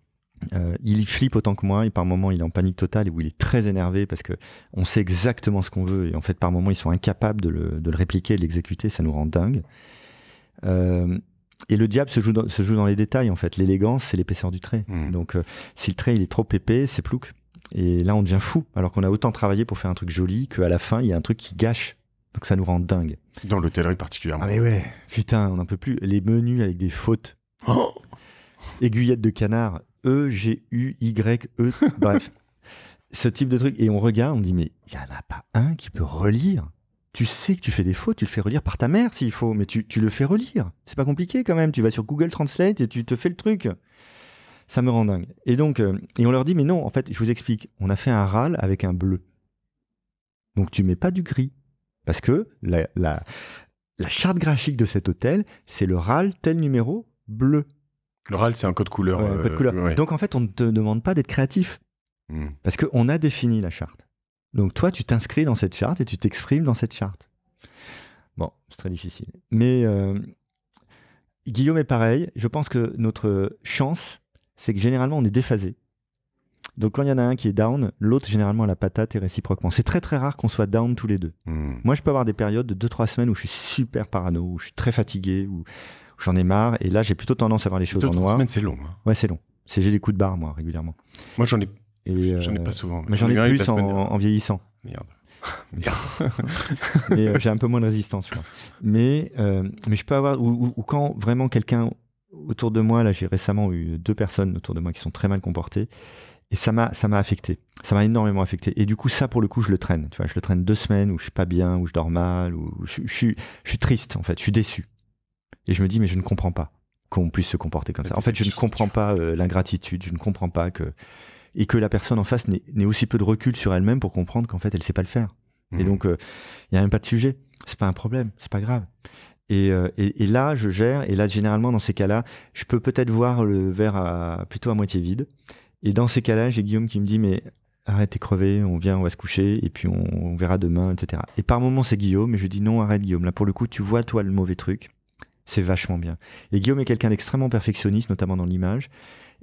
Euh, il flippe autant que moi et par moments il est en panique totale et où il est très énervé parce que on sait exactement ce qu'on veut et en fait par moments ils sont incapables de le, répliquer, de l'exécuter, ça nous rend dingue. Euh, et le diable se joue, dans, les détails en fait. L'élégance c'est l'épaisseur du trait. Mmh. Donc euh, si le trait il est trop épais, c'est plouc. Et là on devient fou alors qu'on a autant travaillé pour faire un truc joli qu'à la fin il y a un truc qui gâche. Donc ça nous rend dingue. Dans l'hôtellerie particulièrement. Ah mais ouais, putain on n'en peut plus. Les menus avec des fautes. Oh aiguillettes de canard E-G-U-Y-E. E. Bref. Ce type de truc. Et on regarde, on dit, mais il n'y en a pas un qui peut relire. Tu sais que tu fais des fautes, tu le fais relire par ta mère s'il faut, mais tu, le fais relire. C'est pas compliqué quand même. Tu vas sur Google Translate et tu te fais le truc. Ça me rend dingue. Et donc, euh, et on leur dit, mais non, en fait, je vous explique. On a fait un râle avec un bleu. Donc tu mets pas du gris. Parce que la, la, la charte graphique de cet hôtel, c'est le râle tel numéro bleu. Le c'est un code couleur. Euh, Donc en fait, on ne te demande pas d'être créatif. Hmm. Parce qu'on a défini la charte. Donc toi, tu t'inscris dans cette charte et tu t'exprimes dans cette charte. Bon, c'est très difficile. Mais euh, Guillaume est pareil. Je pense que notre chance, c'est que généralement, on est déphasé. Donc quand il y en a un qui est down, l'autre généralement a la patate et réciproquement. C'est très très rare qu'on soit down tous les deux. Hmm. Moi, je peux avoir des périodes de 2-3 semaines où je suis super parano, où je suis très fatigué, où j'en ai marre. Et là, j'ai plutôt tendance à voir les choses en noir. semaines, c'est long. Hein. Ouais, c'est long. J'ai des coups de barre, moi, régulièrement. Moi, j'en ai... ai euh, pas souvent. Mais, j'en ai plus en, vieillissant. Merde. mais euh, j'ai un peu moins de résistance, je crois. Mais, euh, mais je peux avoir. Ou, quand vraiment quelqu'un autour de moi, là, j'ai récemment eu deux personnes autour de moi qui sont très mal comportées. Et ça m'a, ça m'a affecté. Ça m'a énormément affecté. Et du coup, ça, pour le coup, je le traîne. Tu vois, je le traîne deux semaines où je suis pas bien, où je dors mal, où je, je suis triste, en fait. Je suis déçu. Et je me dis, mais je ne comprends pas qu'on puisse se comporter comme ça. En fait, je ne comprends pas euh, l'ingratitude, je ne comprends pas que. Et que la personne en face n'ait aussi peu de recul sur elle-même pour comprendre qu'en fait, elle ne sait pas le faire. Et mhm. donc, euh, il y n'y a même pas de sujet. C'est pas un problème, c'est pas grave. Euh, et, et, là, je gère. Et là, généralement, dans ces cas-là, je peux peut-être voir le verre plutôt à moitié vide. Et dans ces cas-là, j'ai Guillaume qui me dit, mais arrête, t'es crevé, on vient, on va se coucher, et puis on, verra demain, etc. Et par moments, c'est Guillaume, et je dis, non, arrête, Guillaume, là, pour le coup, tu vois, toi, le mauvais truc. C'est vachement bien. Et Guillaume est quelqu'un d'extrêmement perfectionniste, notamment dans l'image.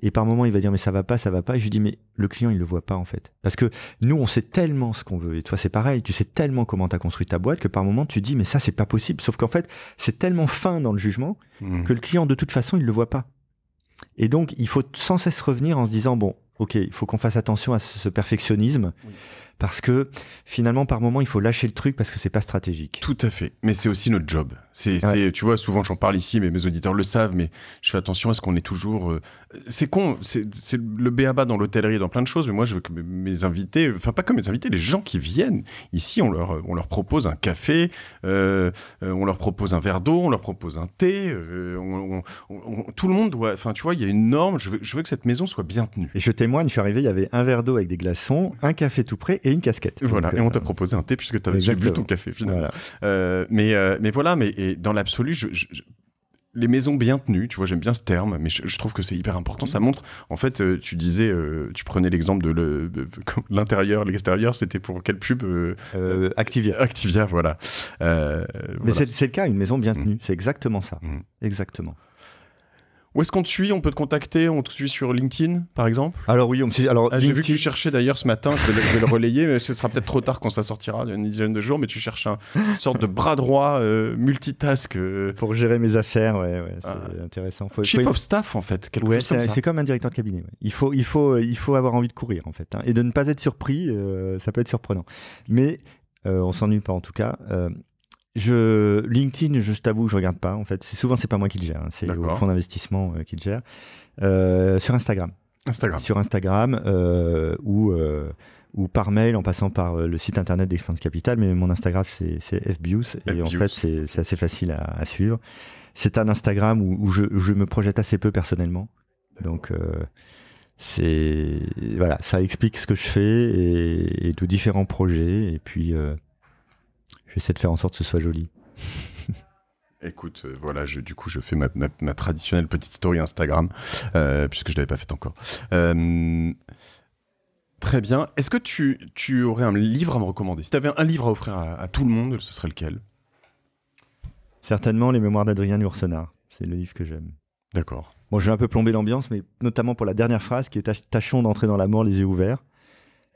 Et par moments, il va dire mais ça va pas, ça va pas. Et je lui dis mais le client il le voit pas en fait, parce que nous on sait tellement ce qu'on veut. Et toi c'est pareil, tu sais tellement comment tu as construit ta boîte que par moment tu dis mais ça c'est pas possible. Sauf qu'en fait c'est tellement fin dans le jugement mmh. que le client de toute façon il le voit pas. Et donc il faut sans cesse revenir en se disant bon ok il faut qu'on fasse attention à ce perfectionnisme parce que finalement, par moment, il faut lâcher le truc parce que c'est pas stratégique. Tout à fait. Mais c'est aussi notre job. C'est, tu vois, souvent j'en parle ici, mais mes auditeurs le savent, mais je fais attention à ce qu'on est toujours. Euh, c'est con, c'est, le béaba dans l'hôtellerie et dans plein de choses, mais moi je veux que mes invités, enfin pas que mes invités, les gens qui viennent ici, on leur, on leur propose un café, euh, on leur propose un verre d'eau, on leur propose un thé, euh, tout le monde doit. Enfin, tu vois, il y a une norme, je veux, que cette maison soit bien tenue. Et je témoigne, je suis arrivé, il y avait un verre d'eau avec des glaçons, un café tout prêt une casquette. Voilà, euh, et on t'a proposé un thé puisque tu avais bu ton café finalement. Euh, mais, euh, mais voilà, mais dans l'absolu, les maisons bien tenues, tu vois, j'aime bien ce terme, mais je, trouve que c'est hyper important. Ça montre, en fait, tu disais, tu prenais l'exemple de l'intérieur, l'extérieur, c'était pour quelle pub Activia. Activia, voilà. mais c'est le cas, une maison bien mmh. tenue, c'est exactement ça. Mmh. Exactement. Où est-ce qu'on te suit On peut te contacter On te suit sur LinkedIn, par exemple Alors oui, on me suit. Alors ah, j'ai vu que tu cherchais d'ailleurs ce matin. Je vais, le, relayer, mais ce sera peut-être trop tard quand ça sortira, une dizaine de jours. Mais tu cherches un, une sorte de bras droit euh, multitask euh, pour gérer mes affaires. Ouais, ouais c'est ah. intéressant. Chief of staff en fait. Quelque ouais, c'est comme, un directeur de cabinet. Il faut, il faut, euh, il faut avoir envie de courir en fait, hein. et de ne pas être surpris. ça peut être surprenant, mais on s'ennuie pas en tout cas je, LinkedIn, je, t'avoue, je regarde pas. En fait, c'est souvent c'est pas moi qui le gère, hein. c'est le fonds d'investissement euh, qui le gère. Euh, sur Instagram. Sur Instagram euh, ou ou par mail en passant par le site internet d'Expense Capital. Mais mon Instagram c'est fbius et en fait c'est assez facile à, suivre. C'est un Instagram où, je, je, me projette assez peu personnellement, donc c'est voilà, ça explique ce que je fais et, et différents projets et puis je vais essayer de faire en sorte que ce soit joli. Écoute, euh, voilà, je, du coup, je fais ma, traditionnelle petite story Instagram, euh, puisque je ne l'avais pas faite encore. Euh, très bien. Est-ce que tu, aurais un livre à me recommander Si tu avais un livre à offrir à, tout le monde, ce serait lequel Certainement Les Mémoires d'Adrien Ursenard. C'est le livre que j'aime. D'accord. Bon, je vais un peu plomber l'ambiance, mais notamment pour la dernière phrase qui est Tâchons d'entrer dans la mort les yeux ouverts.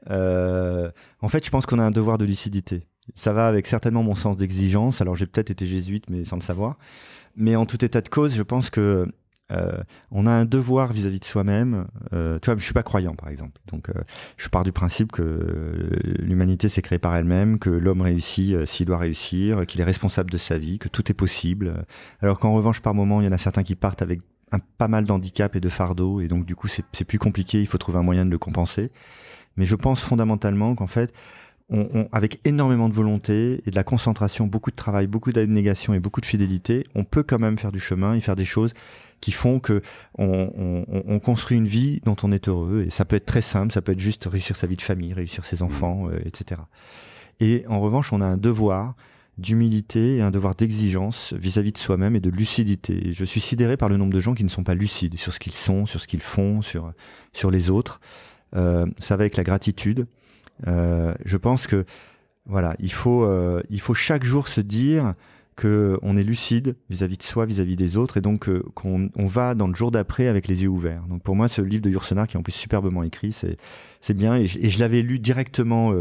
en fait, je pense qu'on a un devoir de lucidité. Ça va avec certainement mon sens d'exigence. Alors j'ai peut-être été jésuite, mais sans le savoir. Mais en tout état de cause, je pense que euh, on a un devoir vis-à-vis de soi-même. Euh, tu vois, je suis pas croyant, par exemple. Donc, euh, je pars du principe que euh, l'humanité s'est créée par elle-même, que l'homme réussit s'il doit réussir, qu'il est responsable de sa vie, que tout est possible. Alors qu'en revanche, par moment, il y en a certains qui partent avec un, pas mal d'handicap et de fardeau, et donc du coup, c'est plus compliqué. Il faut trouver un moyen de le compenser. Mais je pense fondamentalement qu'en fait, on, avec énormément de volonté et de la concentration, beaucoup de travail, beaucoup d'abnégation et beaucoup de fidélité, on peut quand même faire du chemin et faire des choses qui font que on, construit une vie dont on est heureux. Et ça peut être très simple, ça peut être juste réussir sa vie de famille, réussir ses mmh. enfants, euh, etc. Et en revanche, on a un devoir d'humilité et un devoir d'exigence vis-à-vis de soi-même et de lucidité. je suis sidéré par le nombre de gens qui ne sont pas lucides sur ce qu'ils sont, sur ce qu'ils font, sur, sur les autres. Euh, ça va avec la gratitude euh, je pense que voilà, il faut, euh, il faut chaque jour se dire qu'on est lucide vis-à-vis de soi, vis-à-vis des autres, et donc euh, qu'on va dans le jour d'après avec les yeux ouverts. Donc pour moi, ce livre de Yursenar qui est en plus superbement écrit, c'est, bien, et je, l'avais lu directement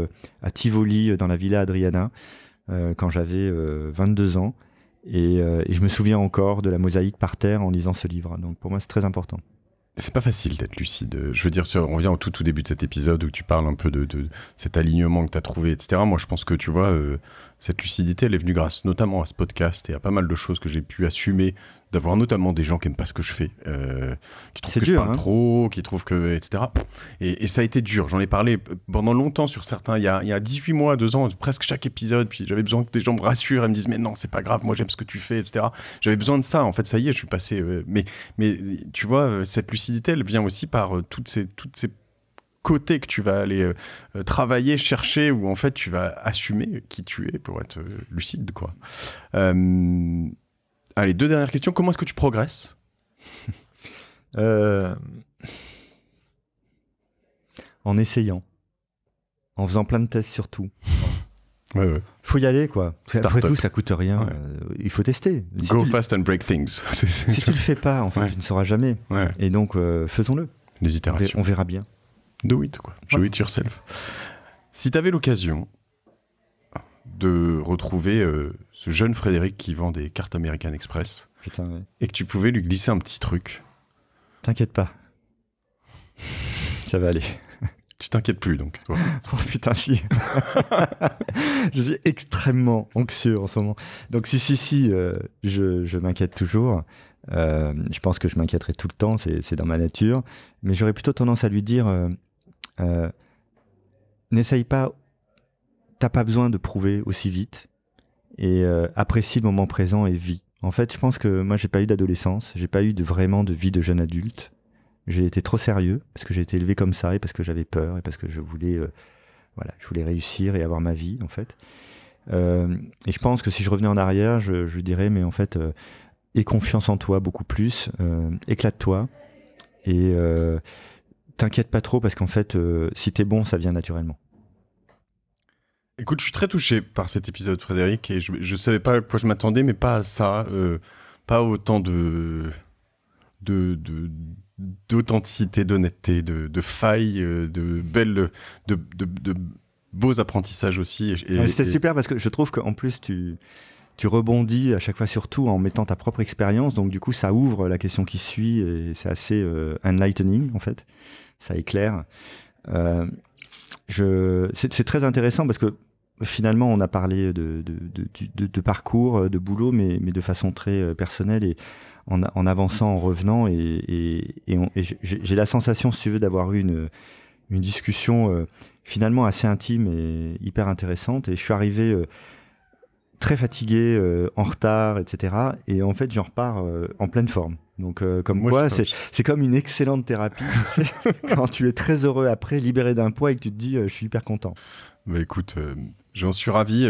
à Tivoli, dans la Villa Adriana, quand j'avais 22 ans, et je me souviens encore de la mosaïque par terre en lisant ce livre. Donc pour moi, c'est très important. C'est pas facile d'être lucide. Je veux dire, on revient au tout, tout début de cet épisode où tu parles un peu de, cet alignement que tu as trouvé, etc. Moi, je pense que tu vois, euh, cette lucidité, elle est venue grâce notamment à ce podcast et à pas mal de choses que j'ai pu assumer, d'avoir notamment des gens qui n'aiment pas ce que je fais, euh, qui trouvent que je hein. trop, qui trouvent que, etc. Et, ça a été dur. J'en ai parlé pendant longtemps sur certains, il y a, il y 18 mois, 2 ans, presque chaque épisode. Puis j'avais besoin que des gens me rassurent et me disent, mais non, c'est pas grave, moi j'aime ce que tu fais, etc. J'avais besoin de ça. En fait, ça y est, je suis passé. Euh, mais, mais tu vois, euh, cette lucidité, elle vient aussi par toutes ces, toutes ces côté que tu vas aller euh, travailler, chercher, ou en fait tu vas assumer qui tu es pour être euh, lucide. Quoi. Euh, allez, deux dernières questions. Comment est-ce que tu progresses En essayant. En faisant plein de tests surtout. Ouais, ouais. Faut y aller, quoi. Après tout, ça coûte rien. il faut tester. Go fast and break things. si tu le fais pas, en fait, tu ne sauras jamais. Et donc, faisons-le. Les On verra bien. Do it, quoi. Do yourself. Si tu avais l'occasion de retrouver euh, ce jeune Frédéric qui vend des cartes American Express et que tu pouvais lui glisser un petit truc. T'inquiète pas. Ça va aller. Tu t'inquiètes plus donc. oh putain si. je suis extrêmement anxieux en ce moment. Donc si si si, euh, je, m'inquiète toujours. Euh, je pense que je m'inquiéterai tout le temps, c'est dans ma nature. Mais j'aurais plutôt tendance à lui dire, euh, n'essaye pas, t'as pas besoin de prouver aussi vite et euh, apprécie le moment présent et vis. En fait, je pense que moi, j'ai pas eu d'adolescence, j'ai pas eu de, vraiment de vie de jeune adulte. J'ai été trop sérieux parce que j'ai été élevé comme ça et parce que j'avais peur et parce que je voulais, euh, voilà, je voulais réussir et avoir ma vie en fait. et je pense que si je revenais en arrière, je, dirais, mais en fait, aie confiance en toi beaucoup plus, éclate-toi et t'inquiète pas trop parce qu'en fait, si euh, si t'es bon, ça vient naturellement. Écoute, je suis très touché par cet épisode, Frédéric, et je, ne savais pas à quoi je m'attendais, mais pas à ça, euh, pas autant de d'authenticité, d'honnêteté, de, de failles, euh, de belles, de, beaux apprentissages aussi. C'est super parce que je trouve qu'en plus tu tu rebondis à chaque fois sur tout en mettant ta propre expérience. Donc du coup, ça ouvre la question qui suit et c'est assez enlightening en fait ça éclaire. Euh, c'est très intéressant parce que finalement, on a parlé de, de, parcours, de boulot, mais, de façon très euh, personnelle et en, avançant, en revenant. Et, j'ai la sensation, si tu veux, d'avoir eu une, discussion euh, finalement assez intime et hyper intéressante. Et je suis arrivé euh, très fatigué, en retard, etc. Et en fait, j'en repars en pleine forme. Donc, euh, comme quoi, c'est comme une excellente thérapie. quand tu es très heureux après, libéré d'un poids et que tu te dis, euh, je suis hyper content. Bah écoute, euh, j'en suis ravi.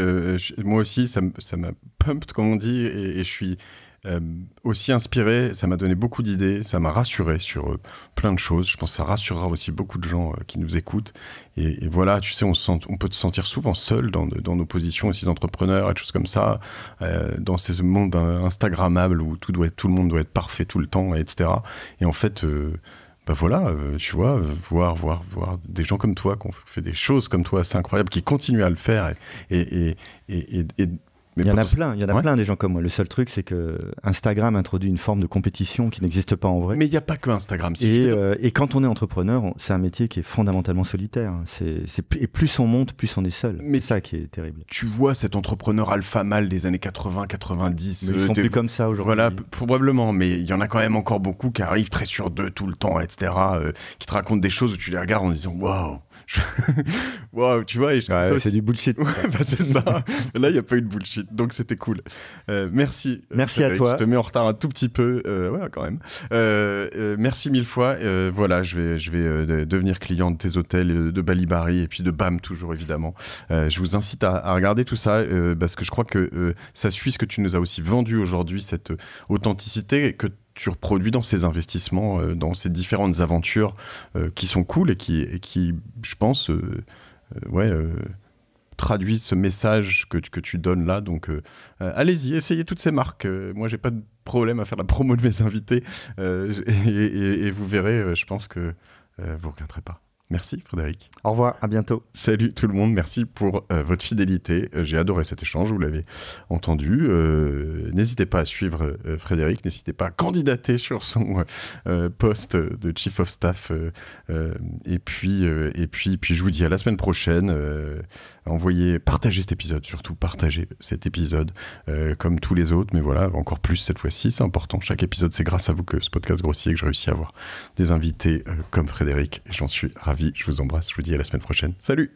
moi aussi, ça m'a pumped, comme on dit, et je suis euh, aussi inspiré, ça m'a donné beaucoup d'idées, ça m'a rassuré sur euh, plein de choses. Je pense que ça rassurera aussi beaucoup de gens euh, qui nous écoutent. Et, voilà, tu sais, on, on, peut se sentir souvent seul dans, nos positions aussi d'entrepreneur et de choses comme ça, dans ce monde instagrammable où tout, doit tout le monde doit être parfait tout le temps, etc. Et en fait bah voilà, tu vois, voir, voir, voir des gens comme toi qui ont fait des choses comme toi, c'est incroyable, qui continuent à le faire et, et, et il y en a plein, il y en a plein des gens comme moi. Le seul truc, c'est que Instagram introduit une forme de compétition qui n'existe pas en vrai. Mais il n'y a pas que Instagram. et, euh, et, quand on est entrepreneur, c'est un métier qui est fondamentalement solitaire. Hein. C'est, et plus on monte, plus on est seul. C'est ça qui est terrible. Tu vois cet entrepreneur alpha mal des années 80, 90. ils ne euh, sont plus comme ça aujourd'hui. Voilà, probablement. Mais il y en a quand même encore beaucoup qui arrivent très sur deux tout le temps, etc. Euh, qui te racontent des choses où tu les regardes en disant waouh tu vois. c'est du bullshit. Bah, là, il n'y a pas eu de bullshit, donc c'était cool. Euh, merci. Euh, merci à toi. Je te mets en retard un tout petit peu, euh, quand même. merci mille fois. voilà, je vais, je vais devenir client de tes hôtels, de Balibari et puis de BAM toujours évidemment. je vous incite à, regarder tout ça parce que je crois que ça suit ce que tu nous as aussi vendu aujourd'hui, cette authenticité que tu reproduis dans ces investissements, euh, dans ces différentes aventures euh, qui sont cool et qui, qui je pense, euh, ouais traduisent ce message que, que, tu donnes là. Donc, allez-y, essayez toutes ces marques. moi, j'ai pas de problème à faire la promo de mes invités. et, vous verrez, je pense que vous ne regretterez pas. Merci Frédéric. Au revoir, à bientôt. Salut tout le monde, merci pour euh, votre fidélité. Euh, j'ai adoré cet échange, vous l'avez entendu. Euh, n'hésitez pas à suivre Frédéric, n'hésitez pas à candidater sur son poste de Chief of Staff. et, puis, et, puis, puis je vous dis à la semaine prochaine. envoyez, partagez cet épisode, surtout partagez cet épisode comme tous les autres, mais voilà, encore plus cette fois-ci, c'est important. Chaque épisode, c'est grâce à vous que ce podcast grossit et que j'ai réussi à avoir des invités comme Frédéric j'en suis ravi. Je vous embrasse. Je vous dis à la semaine prochaine. Salut